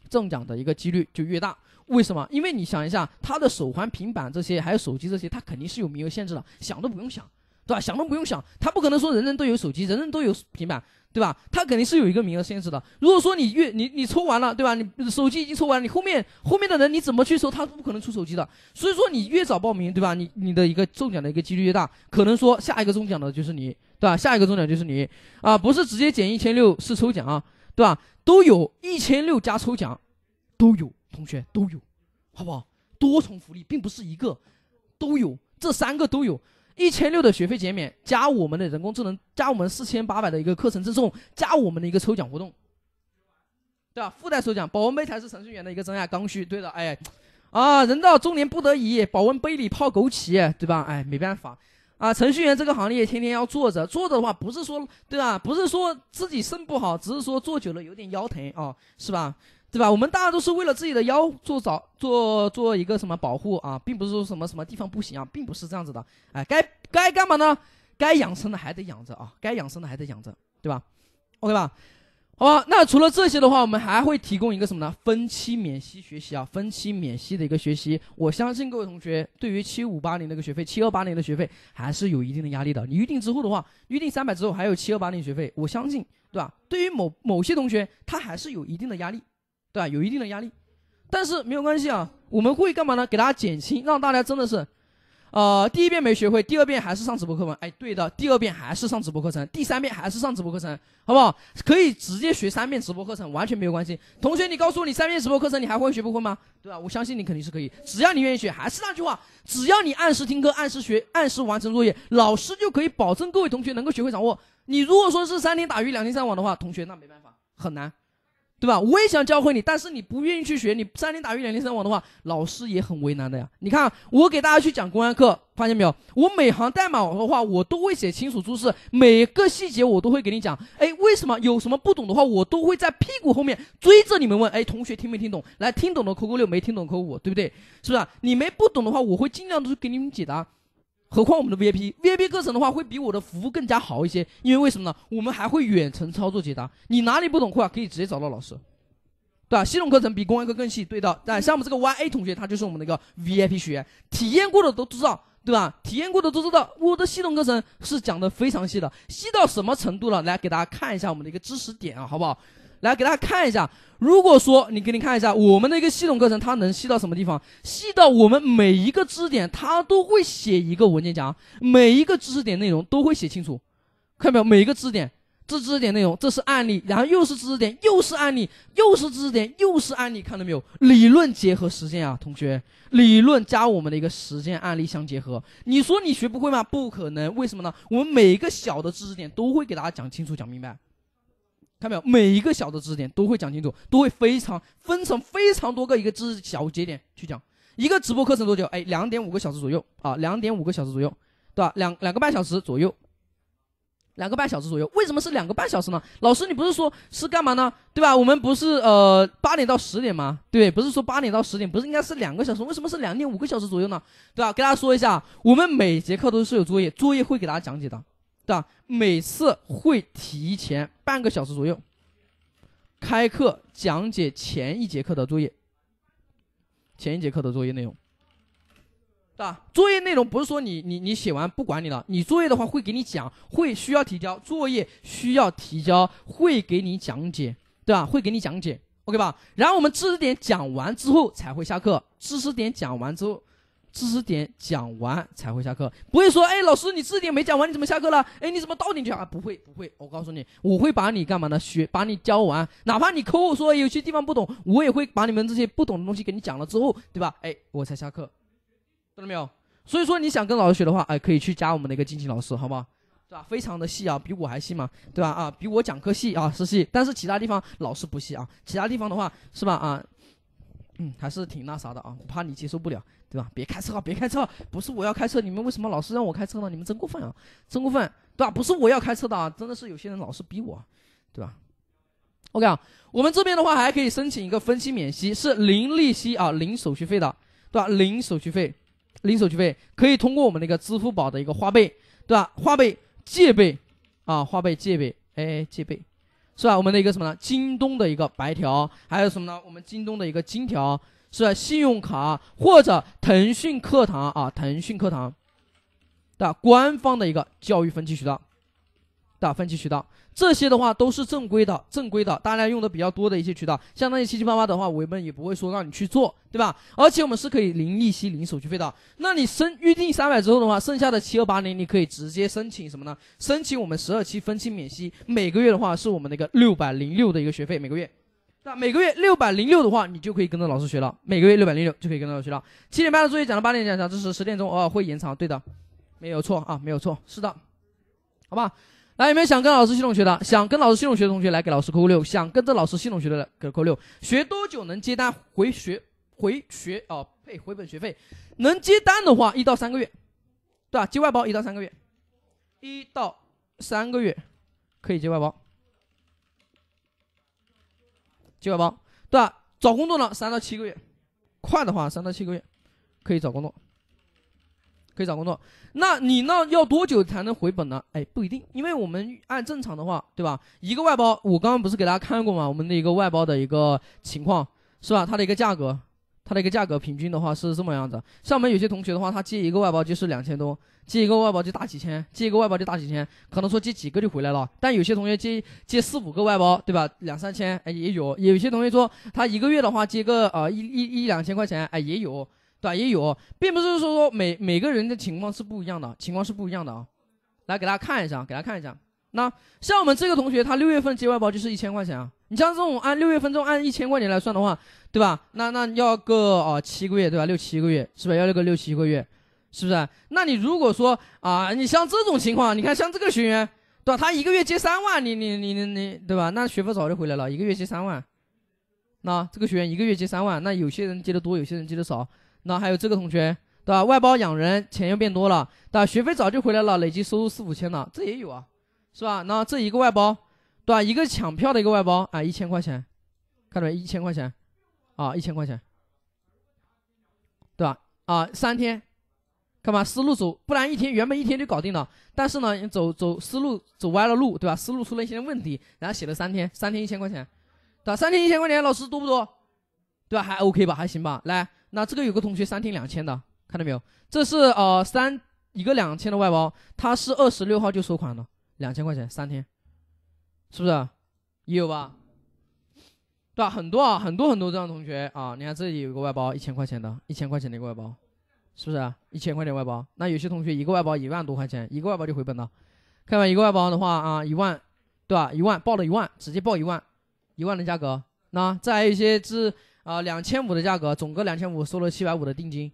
中奖的一个几率就越大。为什么？因为你想一下，他的手环、平板这些，还有手机这些，他肯定是有名额限制的，想都不用想，对吧？想都不用想，他不可能说人人都有手机，人人都有平板。对吧？他肯定是有一个名额限制的。如果说你越你你抽完了，对吧？你手机已经抽完，你后面后面的人你怎么去抽？他是不可能出手机的。所以说你越早报名，对吧？你你的一个中奖的一个几率越大，可能说下一个中奖的就是你，对吧？下一个中奖就是你，啊，不是直接减一千六是抽奖啊，对吧？都有一千六加抽奖，都有同学都有，好不好？多重福利并不是一个，都有这三个都有。一千六的学费减免，加我们的人工智能，加我们四千八百的一个课程赠送，加我们的一个抽奖活动，对吧？附带抽奖，保温杯才是程序员的一个真爱刚需。对的，哎，啊，人到中年不得已，保温杯里泡枸杞，对吧？哎，没办法，啊，程序员这个行业天天要坐着，坐着的话，不是说对吧？不是说自己肾不好，只是说坐久了有点腰疼哦，是吧？对吧？我们大家都是为了自己的腰做早做做一个什么保护啊，并不是说什么什么地方不行啊，并不是这样子的。哎，该该干嘛呢？该养生的还得养着啊，该养生的还得养着，对吧？OK 吧？好吧，那除了这些的话，我们还会提供一个什么呢？分期免息学习啊，分期免息的一个学习。我相信各位同学对于七五八零那个学费，七二八零的学费还是有一定的压力的。你预定之后的话，预定三百之后还有七二八零学费，我相信，对吧？对于某某些同学，他还是有一定的压力。对吧？有一定的压力，但是没有关系啊！我们会干嘛呢？给大家减轻，让大家真的是，呃，第一遍没学会，第二遍还是上直播课吗？哎，对的，第二遍还是上直播课程，第三遍还是上直播课程，好不好？可以直接学三遍直播课程，完全没有关系。同学，你告诉我，你三遍直播课程你还会学不会吗？对吧？我相信你肯定是可以，只要你愿意学。还是那句话，只要你按时听课、按时学、按时完成作业，老师就可以保证各位同学能够学会掌握。你如果说是三天打鱼两天晒网的话，同学那没办法，很难。对吧？我也想教会你，但是你不愿意去学，你三天打鱼两天晒网的话，老师也很为难的呀。你看我给大家去讲公开课，发现没有？我每行代码的话，我都会写清楚注释，每个细节我都会给你讲。哎，为什么？有什么不懂的话，我都会在屁股后面追着你们问。哎，同学听没听懂？来，听懂的扣个六，没听懂扣五，对不对？是不是？你们不懂的话，我会尽量去给你们解答。何况我们的 VIP VIP 课程的话，会比我的服务更加好一些，因为为什么呢？我们还会远程操作解答，你哪里不懂会啊，可以直接找到老师，对吧？系统课程比公开课更细，对的。那像我们这个 Y A 同学，他就是我们的一个 VIP 学员，体验过的都知道，对吧？体验过的都知道，我的系统课程是讲的非常细的，细到什么程度了？来给大家看一下我们的一个知识点啊，好不好？来给大家看一下，如果说你给你看一下我们的一个系统课程，它能细到什么地方？细到我们每一个知识点，它都会写一个文件夹，每一个知识点内容都会写清楚，看到没有？每一个知识点，这知识点内容，这是案例，然后又是知识点，又是案例，又是知识点，又是案例，看到没有？理论结合实践啊，同学，理论加我们的一个实践案例相结合，你说你学不会吗？不可能，为什么呢？我们每一个小的知识点都会给大家讲清楚、讲明白。看到没有，每一个小的知识点都会讲清楚，都会非常分成非常多个一个知识小节点去讲。一个直播课程多久？哎，两点五个小时左右啊，两点五个小时左右，对吧？两两个半小时左右，两个半小时左右。为什么是两个半小时呢？老师，你不是说是干嘛呢？对吧？我们不是呃八点到十点吗？对，不是说八点到十点，不是应该是两个小时？为什么是两点五个小时左右呢？对吧？给大家说一下，我们每节课都是有作业，作业会给大家讲解的。每次会提前半个小时左右，开课讲解前一节课的作业，前一节课的作业内容。啊，作业内容不是说你你你写完不管你了，你作业的话会给你讲，会需要提交作业，需要提交，会给你讲解，对吧？会给你讲解，OK 吧？然后我们知识点讲完之后才会下课，知识点讲完之后。知识点讲完才会下课，不会说，哎，老师，你知识点没讲完，你怎么下课了？哎，你怎么倒进去啊？不会，不会，我告诉你，我会把你干嘛呢？学，把你教完，哪怕你扣我说有些地方不懂，我也会把你们这些不懂的东西给你讲了之后，对吧？哎，我才下课，懂了没有？所以说你想跟老师学的话，哎，可以去加我们的一个金静老师，好不好？对吧？非常的细啊，比我还细嘛，对吧？啊，比我讲课细啊，是细，但是其他地方老师不细啊，其他地方的话是吧？啊。嗯，还是挺那啥的啊，我怕你接受不了，对吧？别开车啊，别开车！不是我要开车，你们为什么老是让我开车呢？你们真过分啊，真过分，对吧？不是我要开车的啊，真的是有些人老是逼我，对吧？OK 啊，我们这边的话还可以申请一个分期免息，是零利息啊，零手续费的，对吧？零手续费，零手续费，可以通过我们那个支付宝的一个花呗，对吧？花呗借呗，啊，花呗借呗，哎，借呗。是吧？我们的一个什么呢？京东的一个白条，还有什么呢？我们京东的一个金条，是吧？信用卡或者腾讯课堂啊，腾讯课堂的官方的一个教育分期渠道。的分期渠道，这些的话都是正规的，正规的，大家用的比较多的一些渠道，相当于七七八八的话，我们也不会说让你去做，对吧？而且我们是可以零利息、零手续费的。那你申预定三百之后的话，剩下的七二八零，你可以直接申请什么呢？申请我们十二期分期免息，每个月的话是我们的一个六百零六的一个学费，每个月，那每个月六百零六的话，你就可以跟着老师学了。每个月六百零六就可以跟着老师学了。七点半的作业讲到八点讲，讲知识，十点钟，偶尔会延长，对的，没有错啊，没有错，是的，好吧？来，有没有想跟老师系统学的？想跟老师系统学的同学，来给老师扣六。想跟着老师系统学的，给扣六。学多久能接单？回学回学哦，呸，回本学费。能接单的话，一到三个月，对吧？接外包一到三个月，一到三个月可以接外包。接外包对吧？找工作呢，三到七个月，快的话三到七个月可以找工作。可以找工作，那你那要多久才能回本呢？哎，不一定，因为我们按正常的话，对吧？一个外包，我刚刚不是给大家看过吗？我们的一个外包的一个情况，是吧？它的一个价格，它的一个价格平均的话是这么样子。像我们有些同学的话，他接一个外包就是两千多，接一个外包就大几千，接一个外包就大几千，可能说接几个就回来了。但有些同学接接四五个外包，对吧？两三千，哎，也有。有些同学说他一个月的话接个呃一一一两千块钱，哎，也有。对，也有，并不是说说每每个人的情况是不一样的，情况是不一样的啊。来给大家看一下，给大家看一下。那像我们这个同学，他六月份接外包就是一千块钱啊。你像这种按六月份这种按一千块钱来算的话，对吧？那那要个啊七个月，对吧？六七个月是吧？要那个六七个月，是不是？那你如果说啊，你像这种情况，你看像这个学员，对吧？他一个月接三万，你你你你你，对吧？那学费早就回来了，一个月接三万。那这个学员一个月接三万，那有些人接的多，有些人接的少。那还有这个同学，对吧？外包养人，钱又变多了，对吧？学费早就回来了，累计收入四五千了，这也有啊，是吧？那这一个外包，对吧？一个抢票的一个外包啊，一千块钱，看到没？一千块钱，啊，一千块钱，对吧？啊，三天，干嘛？思路走，不然一天原本一天就搞定了，但是呢，走走思路走歪了路，对吧？思路出了一些问题，然后写了三天，三天一千块钱，打三天一千块钱，老师多不多？对吧？还 OK 吧？还行吧？来。那这个有个同学三天两千的，看到没有？这是呃三一个两千的外包，他是二十六号就收款了，两千块钱三天，是不是？也有吧？对吧？很多啊，很多很多这样的同学啊。你看这里有个外包一千块钱的，一千块钱的一个外包，是不是？一千块钱外包。那有些同学一个外包一万多块钱，一个外包就回本了。看完一个外包的话啊，一万，对吧？一万报了一万，直接报一万，一万的价格。那再有一些是。啊，两千五的价格，总个两千五，收了七百五的定金，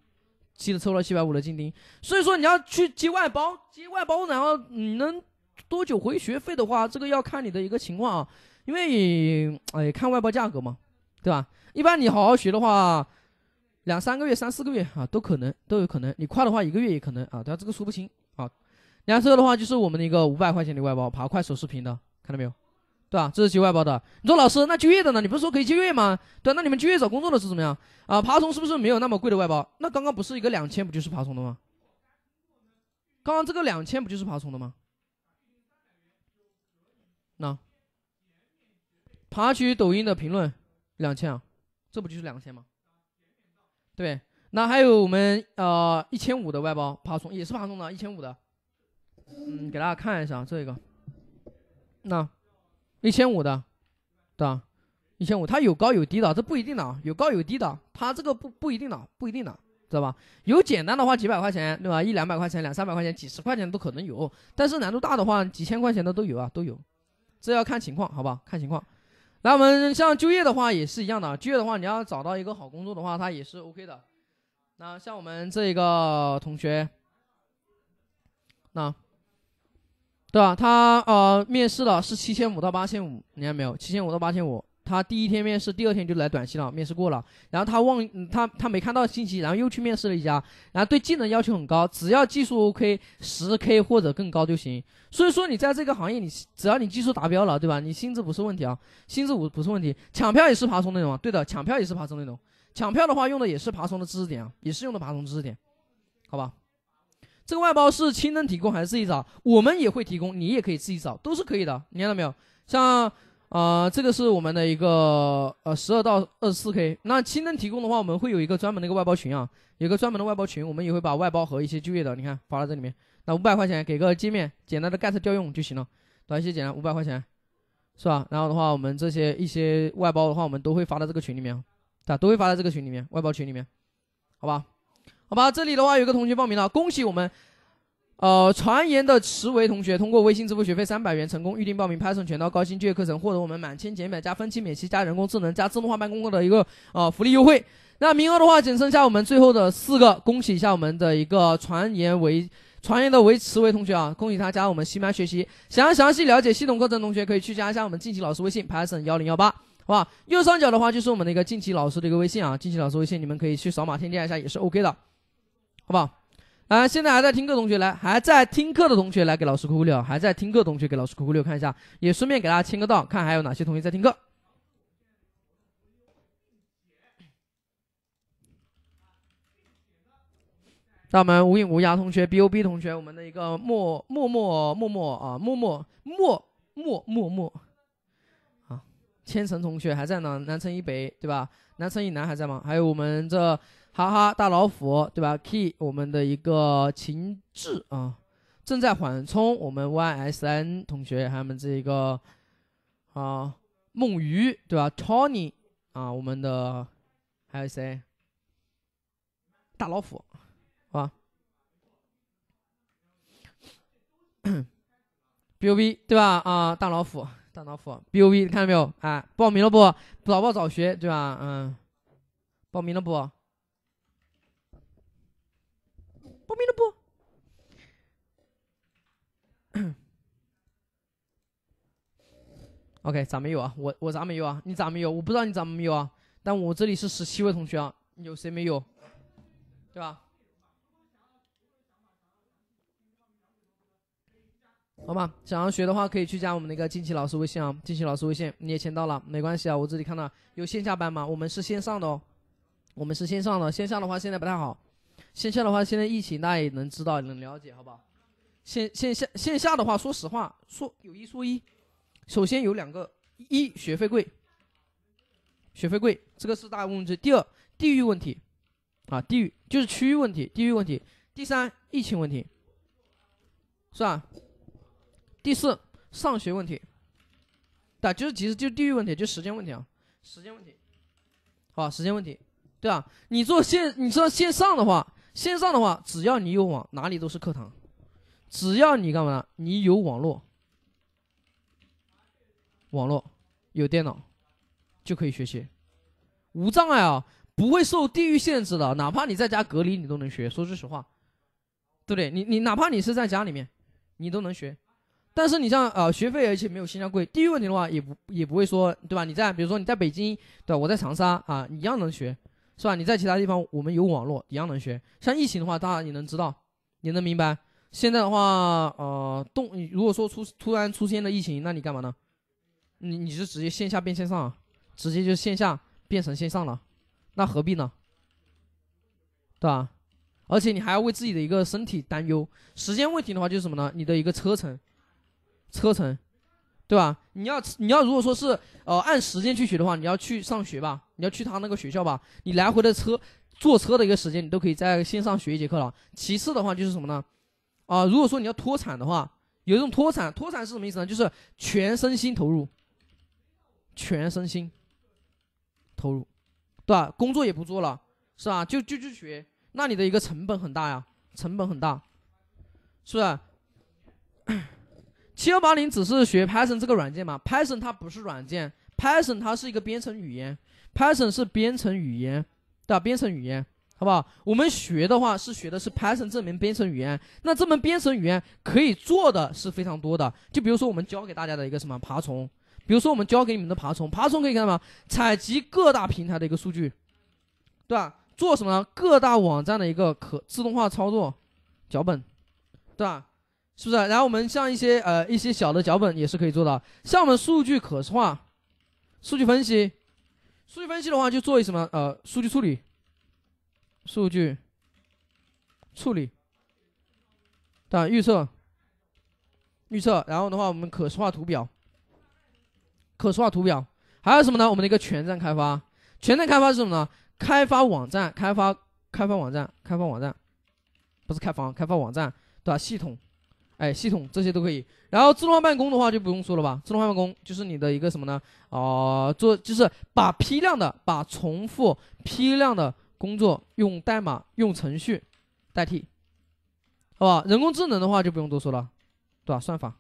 记得收了七百五的定金。所以说你要去接外包，接外包，然后你能多久回学费的话，这个要看你的一个情况啊，因为哎，看外包价格嘛，对吧？一般你好好学的话，两三个月、三四个月啊，都可能都有可能。你快的话一个月也可能啊，但这个说不清啊。然后这个的话就是我们的一个五百块钱的外包，爬快手视频的，看到没有？对吧？这是接外包的。你说老师，那就业的呢？你不是说可以就业吗？对，那你们就业找工作的是怎么样？啊，爬虫是不是没有那么贵的外包？那刚刚不是一个两千，不就是爬虫的吗？刚刚这个两千不就是爬虫的吗？那，爬取抖音的评论，两千啊，这不就是两千吗？对，那还有我们呃一千五的外包爬虫也是爬虫的，一千五的，嗯，给大家看一下这个，那。一千五的，对吧？一千五，它有高有低的，这不一定的啊，有高有低的，它这个不不一定的，不一定的，知道吧？有简单的话几百块钱，对吧？一两百块钱、两三百块钱、几十块钱都可能有，但是难度大的话，几千块钱的都有啊，都有，这要看情况，好不好？看情况。那我们像就业的话也是一样的，就业的话你要找到一个好工作的话，它也是 OK 的。那像我们这一个同学，那。是吧？他呃，面试了是七千五到八千五，你看没有？七千五到八千五。他第一天面试，第二天就来短信了，面试过了。然后他忘，他他没看到信息，然后又去面试了一家。然后对技能要求很高，只要技术 OK，十 K 或者更高就行。所以说你在这个行业，你只要你技术达标了，对吧？你薪资不是问题啊，薪资不不是问题。抢票也是爬虫那种，对的，抢票也是爬虫那种。抢票的话用的也是爬虫的知识点啊，也是用的爬虫知识点，好吧？这个外包是亲能提供还是自己找？我们也会提供，你也可以自己找，都是可以的。你看到没有？像啊，这个是我们的一个呃十二到二十四 K。那亲能提供的话，我们会有一个专门的一个外包群啊，有个专门的外包群，我们也会把外包和一些就业的，你看发到这里面。那五百块钱给个界面，简单的 get 调用就行了，短信简单五百块钱，是吧？然后的话，我们这些一些外包的话，我们都会发到这个群里面，啊，都会发到这个群里面，外包群里面，好吧？好吧，这里的话有个同学报名了，恭喜我们，呃，传言的迟维同学通过微信支付学费三百元，成功预定报名 Python 全套高新就业课程，获得我们满千减百加分期免息加人工智能加自动化办公的一个呃福利优惠。那名额的话，仅剩下我们最后的四个，恭喜一下我们的一个传言为。传言的维迟维同学啊，恭喜他加入我们新班学习。想要详细了解系统课程同学，可以去加一下我们近期老师微信 Python 幺零幺八，好吧。右上角的话就是我们的一个近期老师的一个微信啊，近期老师微信你们可以去扫码添加一下也是 OK 的。好不好？啊，现在还在听课同学来，还在听课的同学来给老师扣个六，还在听课同学给老师扣个六，看一下，也顺便给大家签个到，看还有哪些同学在听课。那我们无影无涯同学、b O b 同学、我们的一个默默默默默啊，默默默默默默，啊，千城同学还在呢，南城以北对吧？南城以南还在吗？还有我们这。哈哈，大老虎，对吧？Key，我们的一个情志啊，正在缓冲。我们 YSN 同学，还有我们这一个啊，梦鱼，对吧？Tony 啊，我们的还有谁？大老虎，啊，Bov，对吧？啊，大老虎，大老虎，Bov，看到没有？哎，报名了不？早报早学，对吧？嗯，报名了不？不明了不。OK，咋没有啊？我我咋没有啊？你咋没有？我不知道你咋没有啊。但我这里是十七位同学啊，有谁没有？对吧？好吧，想要学的话可以去加我们那个近期老师微信啊，近期老师微信。你也签到了，没关系啊。我这里看到有线下班吗？我们是线上的哦，我们是线上的。线上的话现在不太好。线下的话，现在疫情大家也能知道，能了解，好不好？线线下线下的话，说实话，说有一说一，首先有两个：一学费贵，学费贵，这个是大问题；第二，地域问题，啊，地域就是区域问题，地域问题；第三，疫情问题，是吧？第四，上学问题，对，就是其实就是地域问题，就时间问题啊，时间问题，好，时间问题，对吧？你做线，你做线上的话。线上的话，只要你有网，哪里都是课堂。只要你干嘛呢？你有网络，网络有电脑，就可以学习，无障碍啊，不会受地域限制的。哪怕你在家隔离，你都能学。说句实话，对不对？你你哪怕你是在家里面，你都能学。但是你像呃，学费而且没有新疆贵，地域问题的话也不也不会说对吧？你在比如说你在北京，对吧？我在长沙啊，一样能学。是吧？你在其他地方，我们有网络一样能学。像疫情的话，当然你能知道，你能明白。现在的话，呃，动，如果说出突然出现了疫情，那你干嘛呢？你你是直接线下变线上，直接就线下变成线上了，那何必呢？对吧？而且你还要为自己的一个身体担忧。时间问题的话，就是什么呢？你的一个车程，车程。对吧？你要你要如果说是呃按时间去学的话，你要去上学吧？你要去他那个学校吧？你来回的车坐车的一个时间，你都可以在线上学一节课了。其次的话就是什么呢？啊，如果说你要脱产的话，有一种脱产，脱产是什么意思呢？就是全身心投入，全身心投入，对吧？工作也不做了，是吧？就就就学，那你的一个成本很大呀，成本很大，是不是？七幺八零只是学 Python 这个软件吗？Python 它不是软件，Python 它是一个编程语言。Python 是编程语言，对吧？编程语言，好不好？我们学的话是学的是 Python 这门编程语言。那这门编程语言可以做的是非常多的，就比如说我们教给大家的一个什么爬虫，比如说我们教给你们的爬虫，爬虫可以看到吗？采集各大平台的一个数据，对吧？做什么？各大网站的一个可自动化操作脚本，对吧？是不是？然后我们像一些呃一些小的脚本也是可以做到，像我们数据可视化、数据分析，数据分析的话就做一什么呃数据处理、数据处理，对吧？预测、预测，然后的话我们可视化图表、可视化图表，还有什么呢？我们的一个全站开发，全站开发是什么呢？开发网站，开发开发网站，开发网站，不是开发，开发网站，对吧？系统。哎，系统这些都可以。然后自动化办公的话就不用说了吧，自动化办公就是你的一个什么呢？哦，做就是把批量的、把重复批量的工作用代码、用程序代替，好吧？人工智能的话就不用多说了，对吧？算法，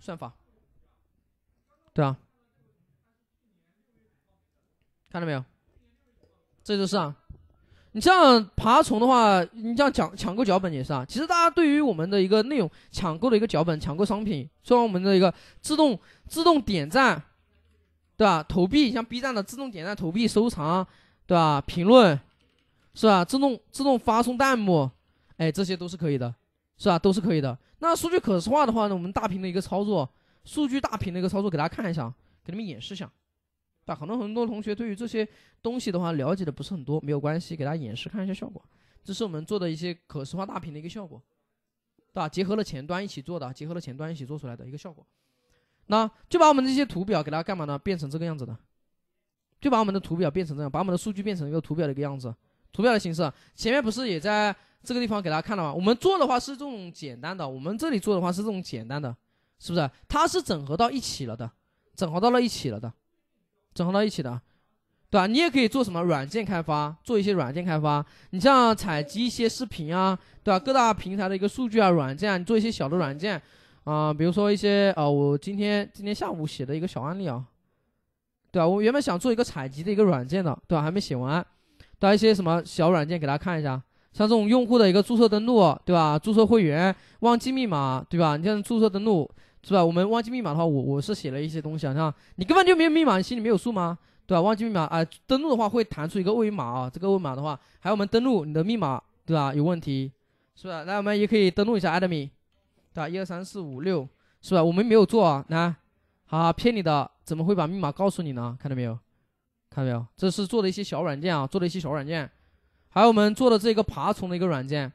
算法，对啊，看到没有？这就是啊。你这样爬虫的话，你这样抢抢购脚本也是啊。其实大家对于我们的一个内容抢购的一个脚本，抢购商品，做完我们的一个自动自动点赞，对吧？投币，像 B 站的自动点赞、投币、收藏，对吧？评论，是吧？自动自动发送弹幕，哎，这些都是可以的，是吧？都是可以的。那数据可视化的话呢，我们大屏的一个操作，数据大屏的一个操作，给大家看一下，给你们演示一下。很多很多同学对于这些东西的话了解的不是很多，没有关系，给大家演示看一下效果。这是我们做的一些可视化大屏的一个效果，对吧？结合了前端一起做的，结合了前端一起做出来的一个效果。那就把我们这些图表给大家干嘛呢？变成这个样子的，就把我们的图表变成这样，把我们的数据变成一个图表的一个样子，图表的形式。前面不是也在这个地方给大家看了吗？我们做的话是这种简单的，我们这里做的话是这种简单的，是不是？它是整合到一起了的，整合到了一起了的。整合到一起的，对吧？你也可以做什么软件开发，做一些软件开发。你像采集一些视频啊，对吧？各大平台的一个数据啊，软件，啊，做一些小的软件，啊，比如说一些，呃，我今天今天下午写的一个小案例啊，对吧？我原本想做一个采集的一个软件的，对吧？还没写完，对一些什么小软件给大家看一下，像这种用户的一个注册登录，对吧？注册会员、忘记密码，对吧？你像注册登录。是吧？我们忘记密码的话，我我是写了一些东西啊，你根本就没有密码，你心里没有数吗？对吧？忘记密码啊，登录的话会弹出一个二维码啊，这个二维码的话，还有我们登录你的密码，对吧？有问题，是吧？来，我们也可以登录一下艾德米，对吧？一二三四五六，是吧？我们没有做啊，来，好骗你的，怎么会把密码告诉你呢？看到没有？看到没有？这是做的一些小软件啊，做的一些小软件，还有我们做的这个爬虫的一个软件，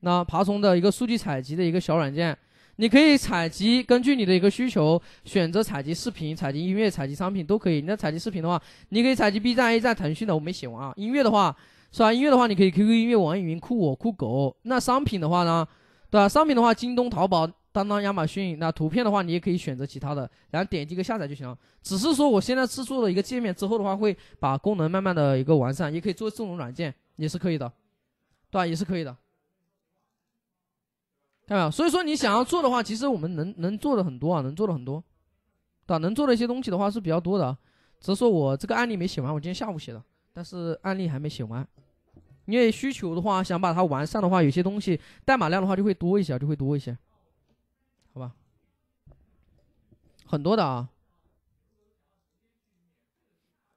那爬虫的一个数据采集的一个小软件。你可以采集，根据你的一个需求选择采集视频、采集音乐、采集商品都可以。那采集视频的话，你可以采集 B 站、A 站、腾讯的。我没写完啊。音乐的话，是吧？音乐的话，你可以 QQ 音乐、网易云、酷我、酷狗。那商品的话呢？对吧？商品的话，京东、淘宝、当当、亚马逊。那图片的话，你也可以选择其他的，然后点击个下载就行了。只是说我现在制作了一个界面，之后的话会把功能慢慢的一个完善。也可以做这种软件，也是可以的，对吧？也是可以的。看到没有？所以说你想要做的话，其实我们能能做的很多啊，能做的很多，对吧？能做的一些东西的话是比较多的，只是说我这个案例没写完，我今天下午写的，但是案例还没写完，因为需求的话，想把它完善的话，有些东西代码量的话就会多一些，就会多一些，好吧？很多的啊，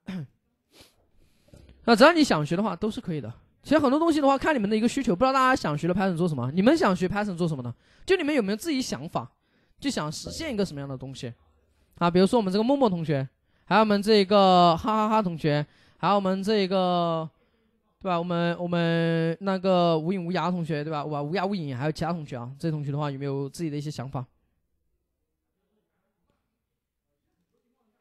那只要你想学的话，都是可以的。其实很多东西的话，看你们的一个需求，不知道大家想学的 Python 做什么？你们想学 Python 做什么呢？就你们有没有自己想法？就想实现一个什么样的东西？啊，比如说我们这个默默同学，还有我们这一个哈哈哈同学，还有我们这一个，对吧？我们我们那个无影无涯同学，对吧？哇，无涯无影，还有其他同学啊？这些同学的话，有没有自己的一些想法？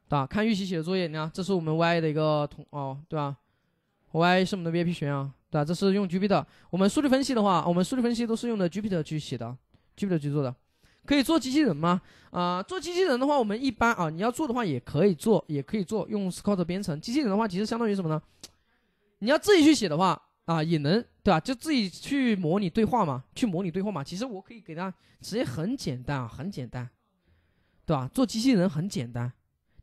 啊，看玉溪写的作业你看，这是我们 YI 的一个同哦，对吧？Y 是我们的 VIP 学员啊，对吧？这是用 GPT。我们数据分析的话，我们数据分析都是用的 GPT 去写的，GPT 去做的。可以做机器人吗？啊，做机器人的话，我们一般啊，你要做的话也可以做，也可以做，用 Scout 编程。机器人的话，其实相当于什么呢？你要自己去写的话啊，也能对吧？就自己去模拟对话嘛，去模拟对话嘛。其实我可以给大家，其实很简单啊，很简单，对吧？做机器人很简单。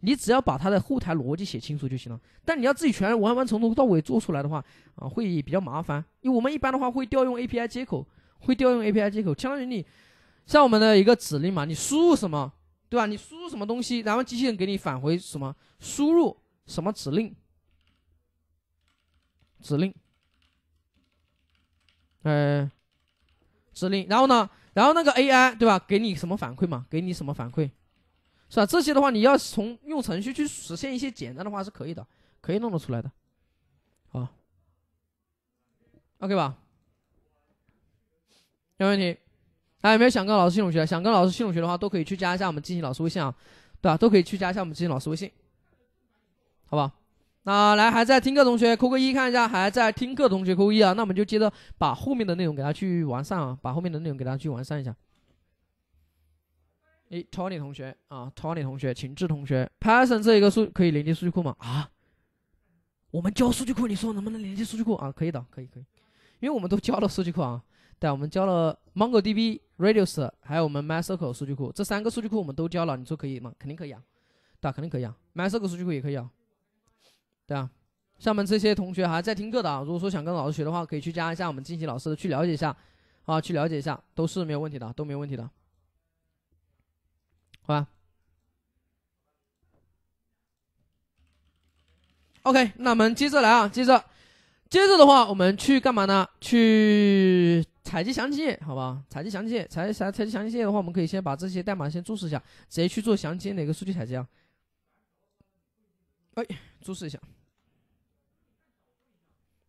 你只要把它的后台逻辑写清楚就行了。但你要自己全完完从头到尾做出来的话，啊，会比较麻烦。因为我们一般的话会调用 API 接口，会调用 API 接口，相当于你像我们的一个指令嘛，你输入什么，对吧？你输入什么东西，然后机器人给你返回什么输入什么指令，指令，呃，指令，然后呢，然后那个 AI 对吧，给你什么反馈嘛？给你什么反馈？是吧？这些的话，你要从用程序去实现一些简单的话是可以的，可以弄得出来的，好，OK 吧？没问题？还有没有想跟老师系统学？想跟老师系统学的话，都可以去加一下我们金鑫老师微信啊，对吧？都可以去加一下我们金鑫老师微信，好吧？那来还在听课同学扣个一，看一下还在听课同学扣个一啊。那我们就接着把后面的内容给他去完善啊，把后面的内容给他去完善一下。哎，Tony 同学啊，Tony 同学，秦志同学，Python 这一个数可以连接数据库吗？啊，我们教数据库，你说能不能连接数据库啊？可以的，可以可以，因为我们都教了数据库啊。对我们教了 MongoDB、Redis，还有我们 MySQL 数据库，这三个数据库我们都教了，你说可以吗？肯定可以啊，对啊，肯定可以啊。MySQL 数据库也可以啊，对啊。下面这些同学还在听课的啊，如果说想跟老师学的话，可以去加一下我们金喜老师的，去了解一下，啊，去了解一下，都是没有问题的，都没有问题的。好吧，OK，那我们接着来啊，接着，接着的话，我们去干嘛呢？去采集详情页，好吧？采集详情页，采采采集详情页的话，我们可以先把这些代码先注释一下，直接去做详情哪个数据采集啊？哎，注释一下。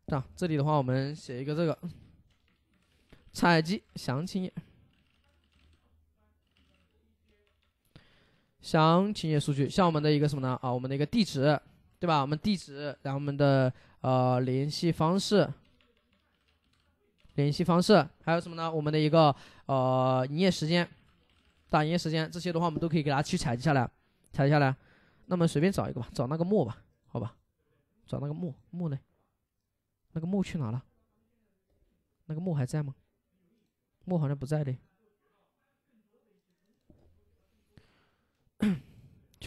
啊，这里的话，我们写一个这个采集详情页。详情页数据，像我们的一个什么呢？啊，我们的一个地址，对吧？我们地址，然后我们的呃联系方式，联系方式，还有什么呢？我们的一个呃营业时间，打营业时间，这些的话我们都可以给它去采集下来，采集下来。那么随便找一个吧，找那个墨吧，好吧，找那个墨，墨呢？那个墨去哪了？那个墨还在吗？墨好像不在的。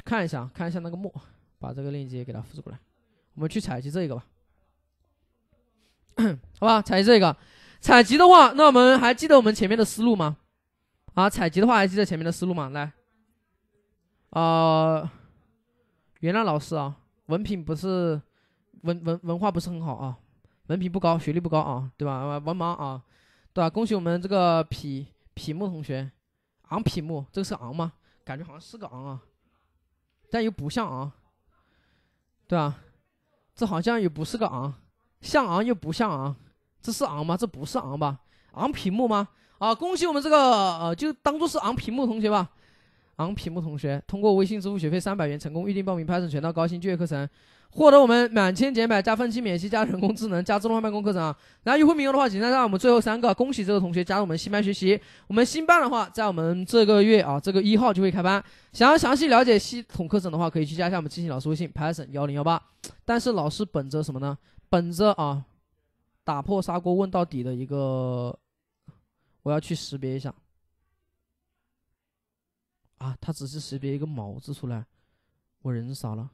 看一下，看一下那个木，把这个链接给它复制过来。我们去采集这个吧，好吧？采集这个，采集的话，那我们还记得我们前面的思路吗？啊，采集的话，还记得前面的思路吗？来，啊，原谅老师啊，文凭不是文文文化不是很好啊，文凭不高，学历不高啊，对吧？文盲啊，对吧？恭喜我们这个匹匹木同学，昂匹木，这个是昂吗？感觉好像是个昂啊。但又不像昂，对吧？这好像又不是个昂，像昂又不像昂，这是昂吗？这不是昂吧？昂屏幕吗？啊，恭喜我们这个呃，就当做是昂屏幕同学吧。昂屏幕同学通过微信支付学费三百元，成功预定报名《拍 n 全道高新就业课程》。获得我们满千减百、加分期免息、加人工智能、加自动化办公课程啊！来优惠名额的话，仅剩我们最后三个，恭喜这个同学加入我们新班学习。我们新班的话，在我们这个月啊，这个一号就会开班。想要详细了解系统课程的话，可以去加一下我们金星老师微信：Python 幺零幺八。但是老师本着什么呢？本着啊，打破砂锅问到底的一个，我要去识别一下。啊，他只是识别一个毛字出来，我人傻了。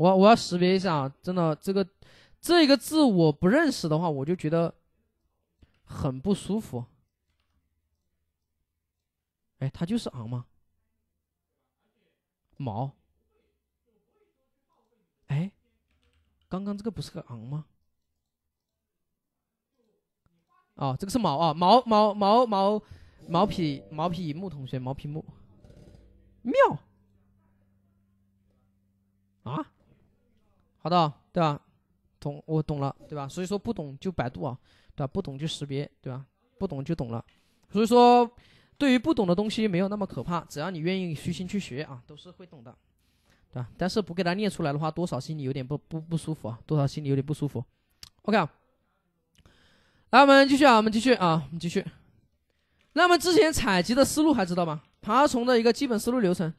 我我要识别一下啊！真的，这个这个字我不认识的话，我就觉得很不舒服。哎，它就是昂吗？毛？哎，刚刚这个不是个昂吗？哦，这个是毛啊！毛毛毛毛毛皮毛皮木同学，毛皮木妙啊！好的，对吧？懂我懂了，对吧？所以说不懂就百度啊，对吧？不懂就识别，对吧？不懂就懂了。所以说，对于不懂的东西没有那么可怕，只要你愿意虚心去学啊，都是会懂的，对吧？但是不给他念出来的话，多少心里有点不不不舒服啊，多少心里有点不舒服。OK 啊，来我们继续啊，我们继续啊，我们继续。那么之前采集的思路还知道吗？爬虫的一个基本思路流程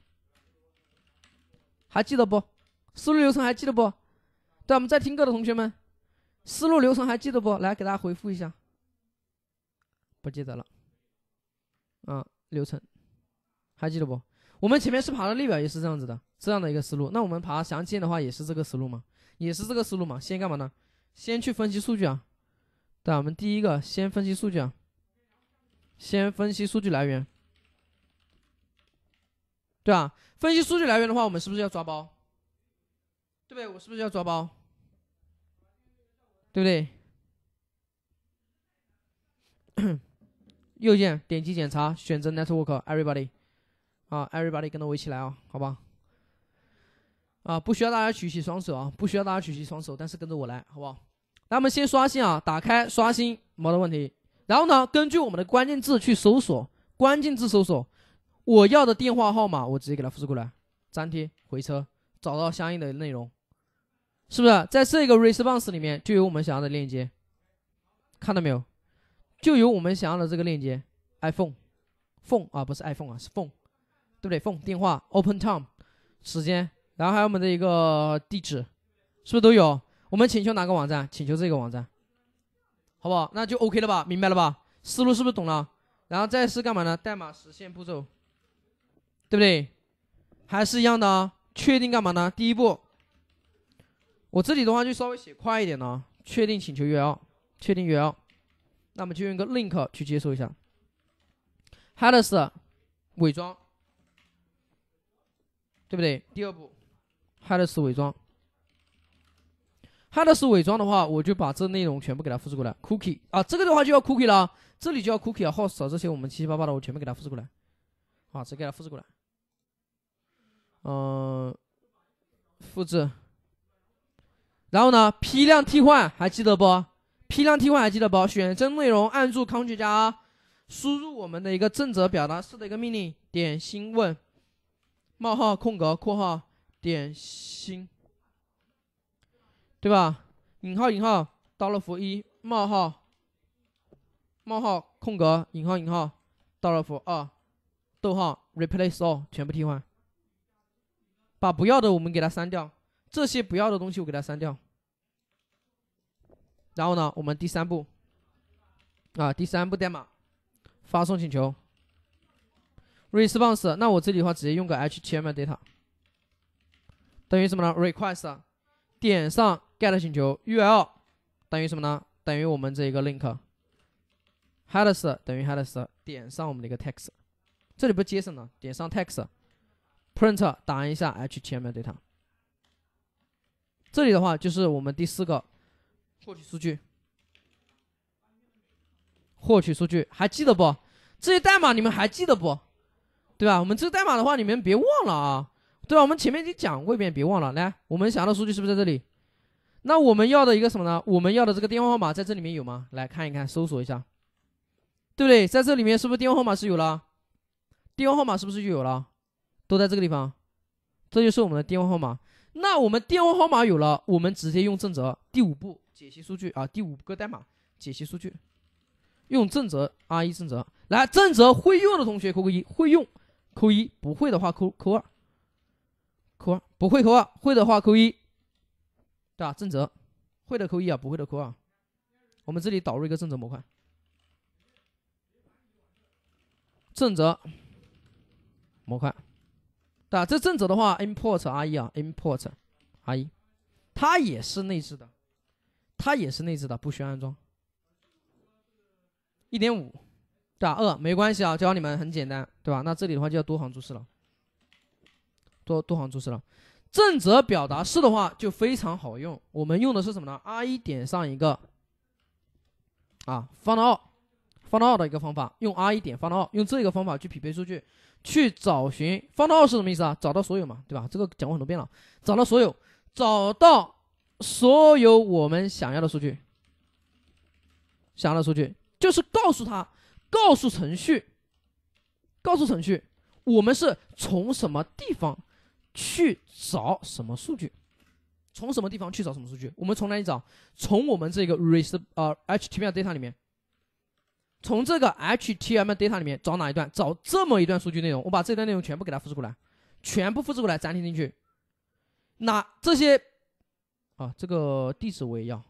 还记得不？思路流程还记得不？那我们在听课的同学们，思路流程还记得不？来给大家回复一下。不记得了。啊，流程，还记得不？我们前面是爬的列表也是这样子的，这样的一个思路。那我们爬详情的话也是这个思路嘛，也是这个思路嘛。先干嘛呢？先去分析数据啊。对我们第一个先分析数据啊，先分析数据来源。对啊，分析数据来源的话，我们是不是要抓包？对不对？我是不是要抓包？对不对？右键点击检查，选择 Network。Everybody，啊 e v e r y b o d y 跟着我一起来啊，好吧？啊，不需要大家举起双手啊，不需要大家举起双手，但是跟着我来，好不好？那我们先刷新啊，打开刷新，没得问题。然后呢，根据我们的关键字去搜索，关键字搜索我要的电话号码，我直接给它复制过来，粘贴，回车，找到相应的内容。是不是在这个 response 里面就有我们想要的链接？看到没有？就有我们想要的这个链接，iPhone，phone 啊，不是 iPhone 啊，是 phone，对不对？phone 电话，open time 时间，然后还有我们的一个地址，是不是都有？我们请求哪个网站？请求这个网站，好不好？那就 OK 了吧？明白了吧？思路是不是懂了？然后再是干嘛呢？代码实现步骤，对不对？还是一样的啊？确定干嘛呢？第一步。我这里的话就稍微写快一点呢，确定请求 URL，确定 URL，那么就用个 link 去接收一下。headers 伪装，对不对？第二步，headers 伪装。headers 伪装的话，我就把这内容全部给它复制过来。cookie 啊，这个的话就要 cookie 了，这里就要 cookie 啊。host 这些我们七七八八的，我全部给它复制过来，啊，直接给它复制过来。嗯，复制。然后呢？批量替换还记得不？批量替换还记得不？选中内容，按住 Ctrl 加输入我们的一个正则表达式的一个命令，点星问，冒号空格括号点星，对吧？引号引号，到了号一冒号冒号空格引号引号，到了号二，逗号 replace all 全部替换，把不要的我们给它删掉。这些不要的东西我给它删掉，然后呢，我们第三步，啊，第三步代码，发送请求，response，那我这里的话直接用个 HTML data，等于什么呢？request，点上 get 请求 URL，等于什么呢？等于我们这一个 link，headers 等于 headers，点上我们的一个 text，这里不是 JSON 了，点上 text，print 打印一下 HTML data。这里的话就是我们第四个，获取数据，获取数据，还记得不？这些代码你们还记得不？对吧？我们这个代码的话，你们别忘了啊，对吧？我们前面已经讲过一遍，别忘了。来，我们想要的数据是不是在这里？那我们要的一个什么呢？我们要的这个电话号码在这里面有吗？来看一看，搜索一下，对不对？在这里面是不是电话号码是有了？电话号码是不是就有了？都在这个地方，这就是我们的电话号码。那我们电话号码有了，我们直接用正则。第五步，解析数据啊，第五个代码解析数据，用正则，R 用正则来。正则会用的同学扣个一，会用扣一，不会的话扣扣二，扣二，不会扣二，会的话扣一，对吧？正则，会的扣一啊，不会的扣二。我们这里导入一个正则模块，正则模块。对啊，这正则的话，import re 啊，import re，它也是内置的，它也是内置的，不需要安装。一点五，对吧？二没关系啊，教你们很简单，对吧？那这里的话就要多行注释了，多多行注释了。正则表达式的话就非常好用，我们用的是什么呢？re 点上一个啊放到 n findall 的一个方法，用 r 一点 findall，用这个方法去匹配数据，去找寻 findall 是什么意思啊？找到所有嘛，对吧？这个讲过很多遍了，找到所有，找到所有我们想要的数据，想要的数据就是告诉他，告诉程序，告诉程序我们是从什么地方去找什么数据，从什么地方去找什么数据？我们从哪里找？从我们这个 res 呃 html data 里面。从这个 HTML data 里面找哪一段？找这么一段数据内容，我把这段内容全部给它复制过来，全部复制过来粘贴进去。那这些，啊，这个地址我也要，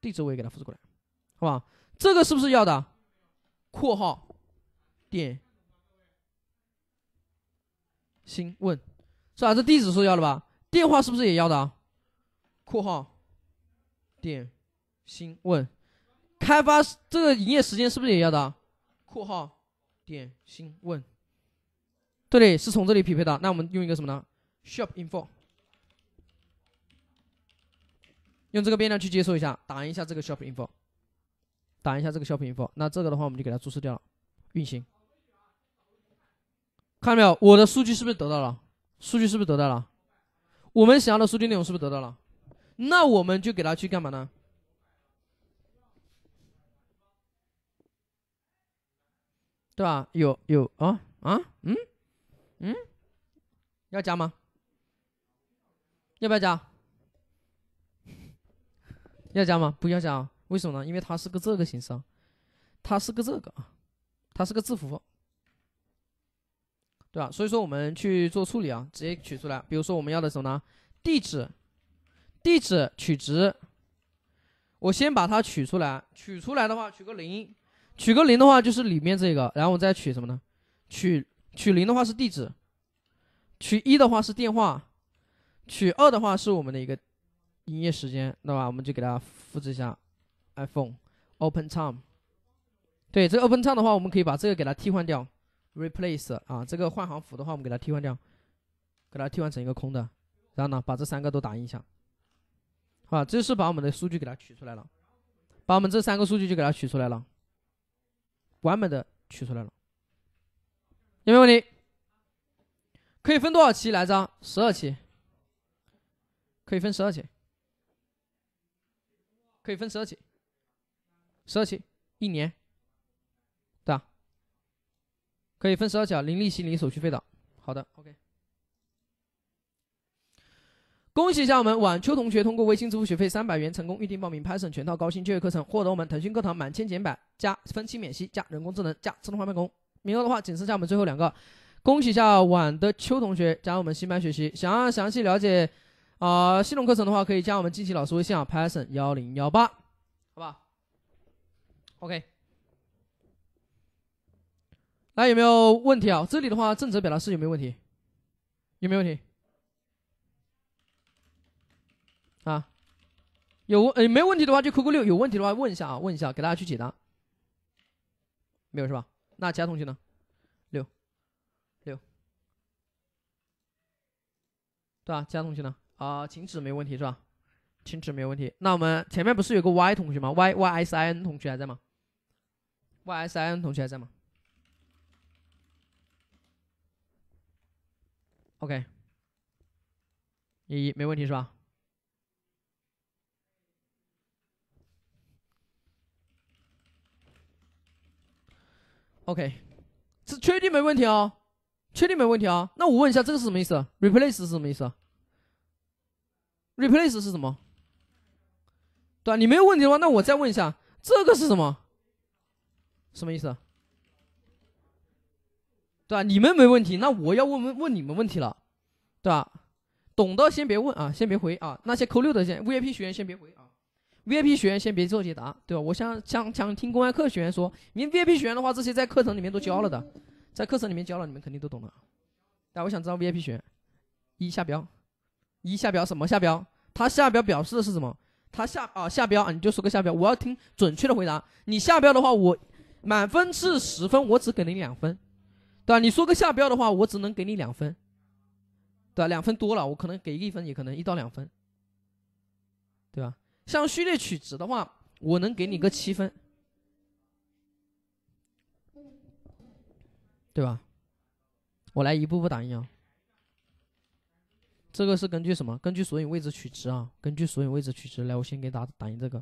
地址我也给它复制过来，好吧？这个是不是要的？括号，点，星，问，是吧？这地址是要的吧？电话是不是也要的？括号，点，星，问。开发这个营业时间是不是也要的？（括号点心问）对是从这里匹配的。那我们用一个什么呢？shop info，用这个变量去接收一下，打印一下这个 shop info，打印一下这个 shop info。那这个的话，我们就给它注释掉了。运行，看到没有？我的数据是不是得到了？数据是不是得到了？我们想要的数据内容是不是得到了？那我们就给它去干嘛呢？对吧？有有啊啊嗯嗯，要加吗？要不要加？要加吗？不要加，为什么呢？因为它是个这个形式，它是个这个啊，它是个字符，对吧？所以说我们去做处理啊，直接取出来。比如说我们要的什么呢？地址，地址取值，我先把它取出来。取出来的话，取个零。取个零的话就是里面这个，然后我再取什么呢？取取零的话是地址，取一的话是电话，取二的话是我们的一个营业时间，对吧？我们就给它复制一下，iPhone，Open Time。对，这个 Open Time 的话，我们可以把这个给它替换掉，Replace 啊，这个换行符的话我们给它替换掉，给它替换成一个空的，然后呢把这三个都打印一下，好，这是把我们的数据给它取出来了，把我们这三个数据就给它取出来了。完美的取出来了，有没有问题？可以分多少期来着？十二期，可以分十二期，可以分十二期，十二期一年，对吧？可以分十二期，零利息、零手续费的，好的，OK。恭喜一下我们晚秋同学通过微信支付学费三百元，成功预定报名 Python 全套高薪就业课程，获得我们腾讯课堂满千减百加分期免息加人工智能加自动化办公名额的话，仅剩下我们最后两个。恭喜一下晚的秋同学加入我们新班学习。想要详细了解啊系统课程的话，可以加我们近期老师微信啊 Python 幺零幺八，好吧？OK，来有没有问题啊？这里的话，正则表达式有没有问题？有没有问题？有呃，没问题的话就扣个六，有问题的话问一下啊，问一下给大家去解答。没有是吧？那其他同学呢？六，六，对吧？其他同学呢？啊，请指没问题是吧？请指没问题。那我们前面不是有个 Y 同学吗？Y Y S I N 同学还在吗？Y S I N 同学还在吗？OK，一没问题是吧？OK，这确定没问题啊？确定没问题啊？那我问一下，这个是什么意思？Replace 是什么意思？Replace 是什么？对吧？你没有问题的话，那我再问一下，这个是什么？什么意思？对吧？你们没问题，那我要问问问你们问题了，对吧？懂的先别问啊，先别回啊。那些扣六的先，VIP 学员先别回啊。VIP 学员先别做解答，对吧？我想想想听公开课学员说，你 VIP 学员的话，这些在课程里面都教了的，在课程里面教了，你们肯定都懂的。但我想知道 VIP 学员，一下标，一下标什么下标？他下标表示的是什么？他下啊下标啊，你就说个下标，我要听准确的回答。你下标的话，我满分是十分，我只给你两分，对吧？你说个下标的话，我只能给你两分，对吧？两分多了，我可能给一分，也可能一到两分。像序列取值的话，我能给你个七分，对吧？我来一步步打印啊。这个是根据什么？根据索引位置取值啊，根据索引位置取值。来，我先给打打印这个，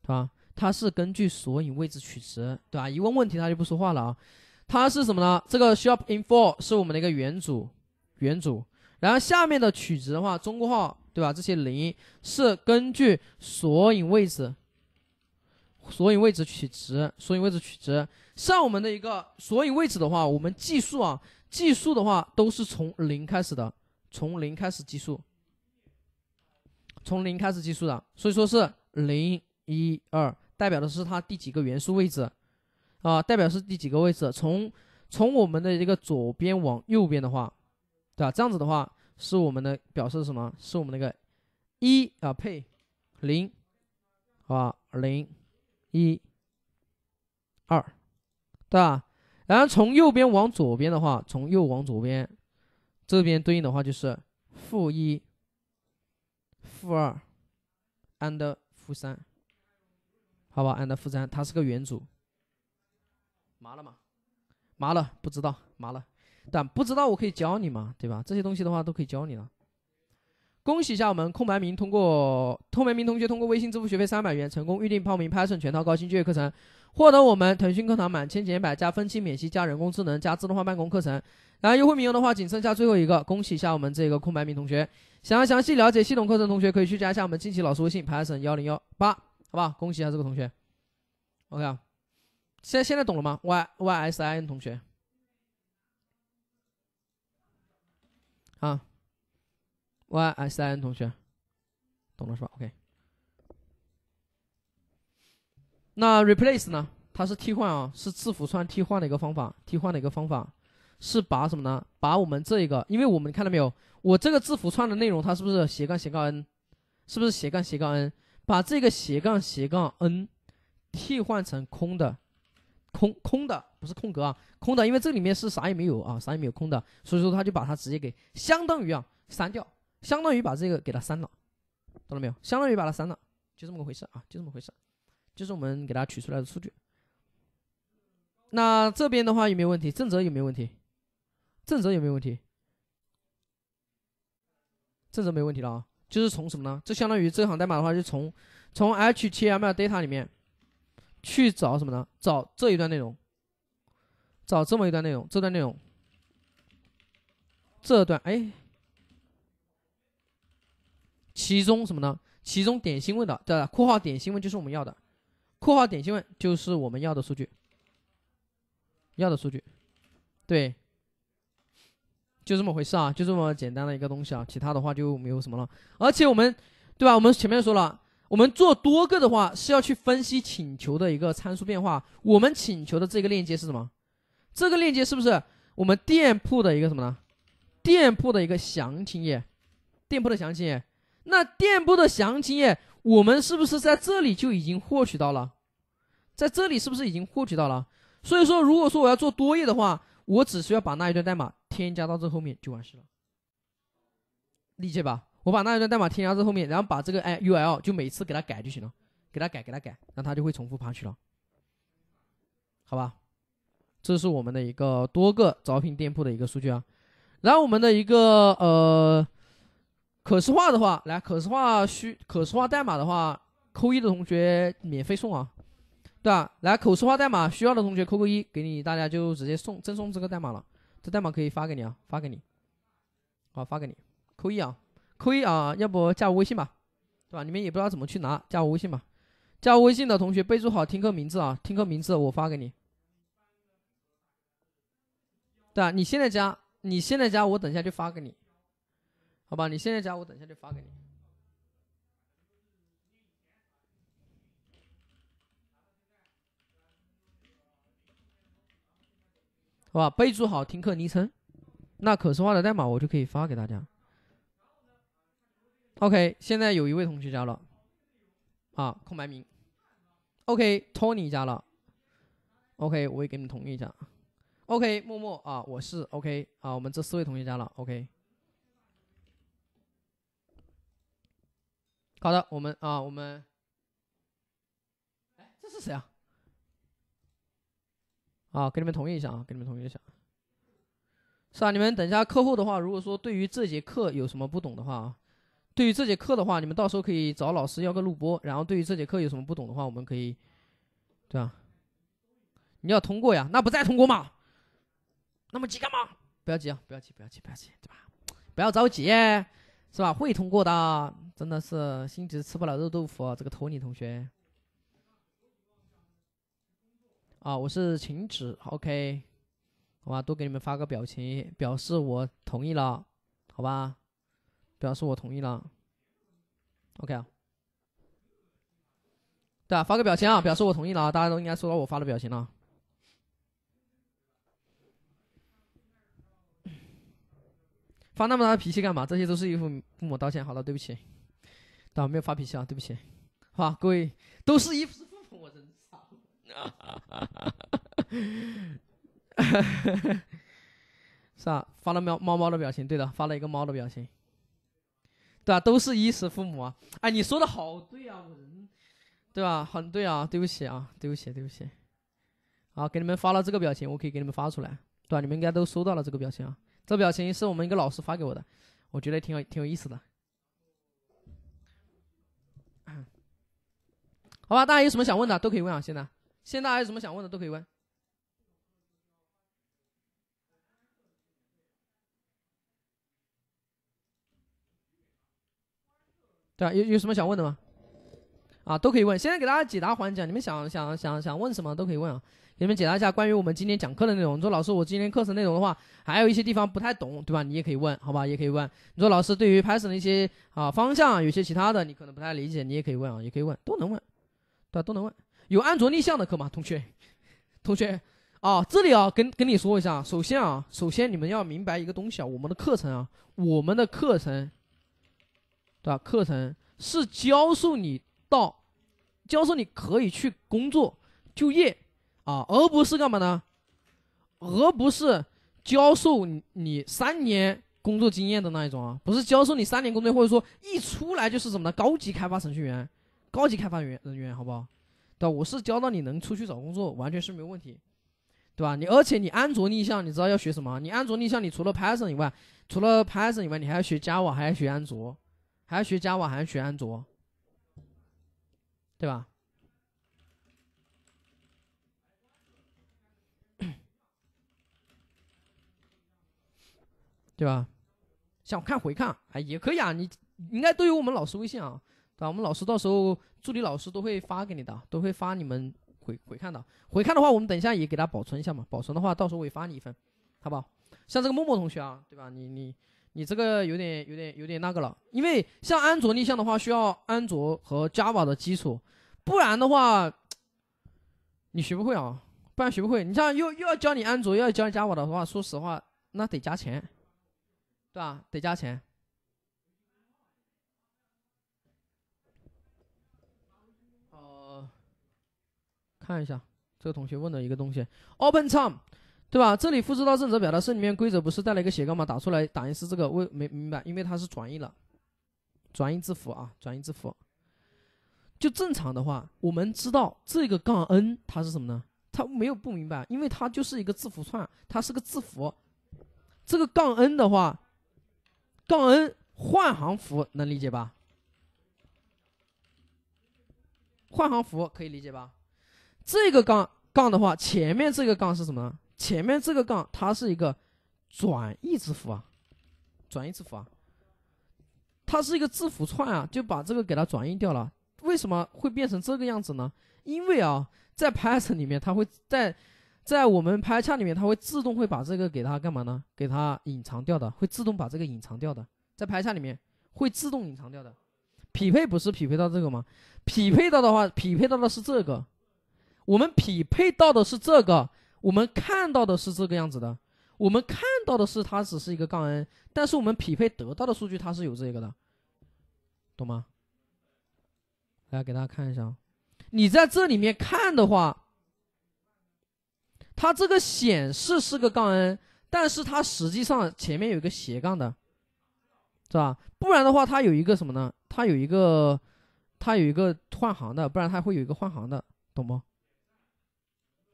对吧？它是根据索引位置取值，对吧？一问问题它就不说话了啊。它是什么呢？这个 shop info 是我们的一个元组，元组。然后下面的取值的话，中括号对吧？这些零是根据索引位置，索引位置取值，索引位置取值。像我们的一个索引位置的话，我们计数啊，计数的话都是从零开始的，从零开始计数，从零开始计数的，所以说是零一二代表的是它第几个元素位置，啊，代表是第几个位置。从从我们的一个左边往右边的话。对吧？这样子的话，是我们的表示什么？是我们那个一啊配零，好吧，零一二，对吧？然后从右边往左边的话，从右往左边，这边对应的话就是负一、负二，and 负三，好吧，and 负三，它是个元组。麻了吗？麻了，不知道，麻了。但不知道我可以教你吗？对吧？这些东西的话都可以教你了。恭喜一下我们空白名通过，空白名同学通过微信支付学费三百元，成功预定报名 Python 全套高新就业课程，获得我们腾讯课堂满千减百加分期免息加人工智能加自动化办公课程。然后优惠名额的话，仅剩下最后一个。恭喜一下我们这个空白名同学。想要详细了解系统课程同学，可以去加一下我们近期老师微信 Python 幺零幺八，好不好？恭喜一下这个同学。OK 啊，现现在懂了吗？Y Y S I N 同学。啊，y s i n 同学，懂了是吧？OK。那 replace 呢？它是替换啊，是字符串替换的一个方法，替换的一个方法是把什么呢？把我们这个，因为我们看到没有，我这个字符串的内容，它是不是斜杠斜杠 n？是不是斜杠斜杠 n？把这个斜杠斜杠 n 替换成空的。空空的不是空格啊，空的，因为这里面是啥也没有啊，啥也没有空的，所以说他就把它直接给相当于啊删掉，相当于把这个给它删了，懂了没有？相当于把它删了，就这么个回事啊，就这么回事，就是我们给它取出来的数据。那这边的话有没有问题？正则有没有问题？正则有没有问题？正则没问题了啊，就是从什么呢？就相当于这行代码的话，就从从 HTML data 里面。去找什么呢？找这一段内容，找这么一段内容，这段内容，这段哎，其中什么呢？其中点心问的，对吧？括号点心问就是我们要的，括号点心问就是我们要的数据，要的数据，对，就这么回事啊，就这么简单的一个东西啊，其他的话就没有什么了。而且我们，对吧？我们前面说了。我们做多个的话，是要去分析请求的一个参数变化。我们请求的这个链接是什么？这个链接是不是我们店铺的一个什么呢？店铺的一个详情页，店铺的详情页。那店铺的详情页，我们是不是在这里就已经获取到了？在这里是不是已经获取到了？所以说，如果说我要做多页的话，我只需要把那一段代码添加到这后面就完事了。理解吧？我把那一段代码添加在后面，然后把这个 i u l 就每次给它改就行了，给它改，给它改，那它就会重复爬取了，好吧？这是我们的一个多个招聘店铺的一个数据啊。然后我们的一个呃可视化的话，来可视化需可视化代码的话，扣一的同学免费送啊，对吧？来可视化代码需要的同学扣个一，给你大家就直接送赠送这个代码了，这代码可以发给你啊，发给你，好发给你，扣一啊。扣一啊，要不加我微信吧，对吧？你们也不知道怎么去拿，加我微信吧。加我微信的同学备注好听课名字啊，听课名字我发给你。对啊，你现在加，你现在加，我等一下就发给你，好吧？你现在加，我等一下就发给你。好吧，备注好听课昵称，那可视化的代码我就可以发给大家。OK，现在有一位同学加了，啊，空白名，OK，托尼加了，OK，我也给你们同意一下，OK，默默啊，我是 OK 啊，我们这四位同学加了，OK，好的，我们啊，我们，哎，这是谁啊？啊，给你们同意一下啊，给你们同意一下。是啊，你们等一下课后的话，如果说对于这节课有什么不懂的话啊。对于这节课的话，你们到时候可以找老师要个录播。然后，对于这节课有什么不懂的话，我们可以，对吧？你要通过呀，那不再通过嘛？那么急干嘛？不要急啊，不要急，不要急，不要急，对吧？不要着急，是吧？会通过的，真的是心急吃不了热豆腐，啊。这个托尼同学。啊，我是晴子，OK，好吧，多给你们发个表情，表示我同意了，好吧？表示我同意了，OK 啊。对啊，发个表情啊，表示我同意了啊，大家都应该收到我发的表情了。发那么大的脾气干嘛？这些都是依附父母道歉，好了，对不起。对，没有发脾气啊，对不起。好，各位都是衣附父母，我真操。哈哈！哈哈！是啊，发了喵猫猫的表情，对的，发了一个猫的表情。对吧？都是衣食父母啊！哎，你说的好对啊，我人，对吧？很对啊，对不起啊，对不起，对不起。好，给你们发了这个表情，我可以给你们发出来，对吧？你们应该都收到了这个表情啊。这表情是我们一个老师发给我的，我觉得挺有挺有意思的。好吧，大家有什么想问的都可以问啊！现在，现在大家有什么想问的都可以问。对啊，有有什么想问的吗？啊，都可以问。现在给大家解答环节，你们想想想想问什么都可以问啊。给你们解答一下关于我们今天讲课的内容。你说老师，我今天课程内容的话，还有一些地方不太懂，对吧？你也可以问，好吧？也可以问。你说老师对于 Python 的一些啊方向，有些其他的你可能不太理解，你也可以问啊，也可以问，都能问。对，吧？都能问。有安卓逆向的课吗，同学？同学，啊，这里啊，跟跟你说一下，首先啊，首先你们要明白一个东西啊，我们的课程啊，我们的课程。对吧？课程是教授你到，教授你可以去工作就业啊，而不是干嘛呢？而不是教授你三年工作经验的那一种啊，不是教授你三年工作，或者说一出来就是什么呢？高级开发程序员，高级开发员人员，好不好？对，我是教到你能出去找工作，完全是没有问题，对吧？你而且你安卓逆向，你知道要学什么？你安卓逆向，你除了 Python 以外，除了 Python 以外，你还要学 Java，还要学安卓。还要学 Java，还要学安卓，对吧？对吧？想看回看，哎，也可以啊。你应该都有我们老师微信啊，对吧？我们老师到时候助理老师都会发给你的，都会发你们回回看的。回看的话，我们等一下也给他保存一下嘛。保存的话，到时候我也发你一份，好不好？像这个默默同学啊，对吧？你你。你这个有点、有点、有点那个了，因为像安卓逆向的话，需要安卓和 Java 的基础，不然的话，你学不会啊，不然学不会。你像又又要教你安卓，又要教你 Java 的话，说实话，那得加钱，对吧？得加钱。呃，看一下这个同学问的一个东西，Open Tom。对吧？这里复制到正则表达式里面，规则不是带了一个斜杠吗？打出来打印是这个，为没明白，因为它是转义了，转义字符啊，转义字符。就正常的话，我们知道这个杠 n 它是什么呢？它没有不明白，因为它就是一个字符串，它是个字符。这个杠 n 的话，杠 n 换行符能理解吧？换行符可以理解吧？这个杠杠的话，前面这个杠是什么呢？前面这个杠，它是一个转义字符啊，转义字符啊，它是一个字符串啊，就把这个给它转义掉了。为什么会变成这个样子呢？因为啊，在 Python 里面，它会在在我们 p y c h r m 里面，它会自动会把这个给它干嘛呢？给它隐藏掉的，会自动把这个隐藏掉的，在 p y c h r m 里面会自动隐藏掉的。匹配不是匹配到这个吗？匹配到的话，匹配到的是这个，我们匹配到的是这个。我们看到的是这个样子的，我们看到的是它只是一个杠 n，但是我们匹配得到的数据它是有这个的，懂吗？来给大家看一下，你在这里面看的话，它这个显示是个杠 n，但是它实际上前面有一个斜杠的，是吧？不然的话，它有一个什么呢？它有一个，它有一个换行的，不然它会有一个换行的，懂不？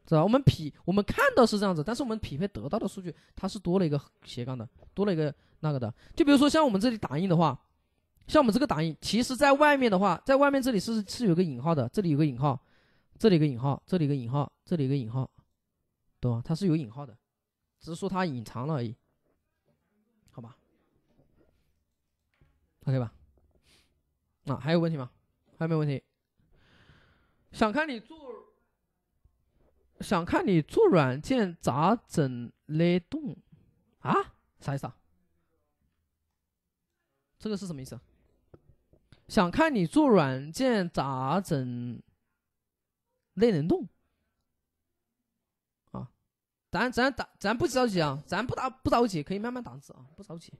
知道吧？我们匹，我们看到是这样子，但是我们匹配得到的数据，它是多了一个斜杠的，多了一个那个的。就比如说像我们这里打印的话，像我们这个打印，其实在外面的话，在外面这里是是有个引号的，这里有个引号，这里个引号，这里个引号，这里个引号，懂吗？它是有引号的，只是说它隐藏了而已，好吧？OK 吧？啊，还有问题吗？还有没有问题？想看你做。想看你做软件咋整？内动，啊？啥意思啊？这个是什么意思？想看你做软件咋整？内能动？啊？咱咱打咱不着急啊，咱不打不着急，可以慢慢打字啊，不着急。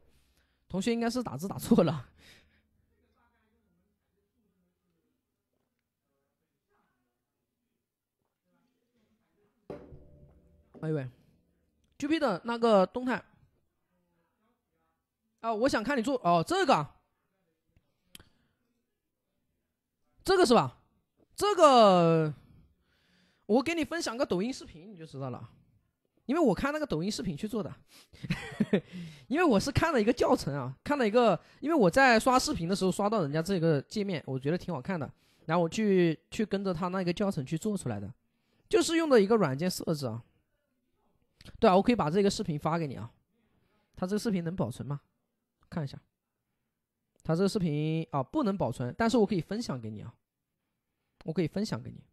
同学应该是打字打错了。哎喂，G P 的那个动态啊，我想看你做哦，这个，这个是吧？这个我给你分享个抖音视频，你就知道了，因为我看那个抖音视频去做的，因为我是看了一个教程啊，看了一个，因为我在刷视频的时候刷到人家这个界面，我觉得挺好看的，然后我去去跟着他那个教程去做出来的，就是用的一个软件设置啊。对啊，我可以把这个视频发给你啊。他这个视频能保存吗？看一下，他这个视频啊不能保存，但是我可以分享给你啊，我可以分享给你。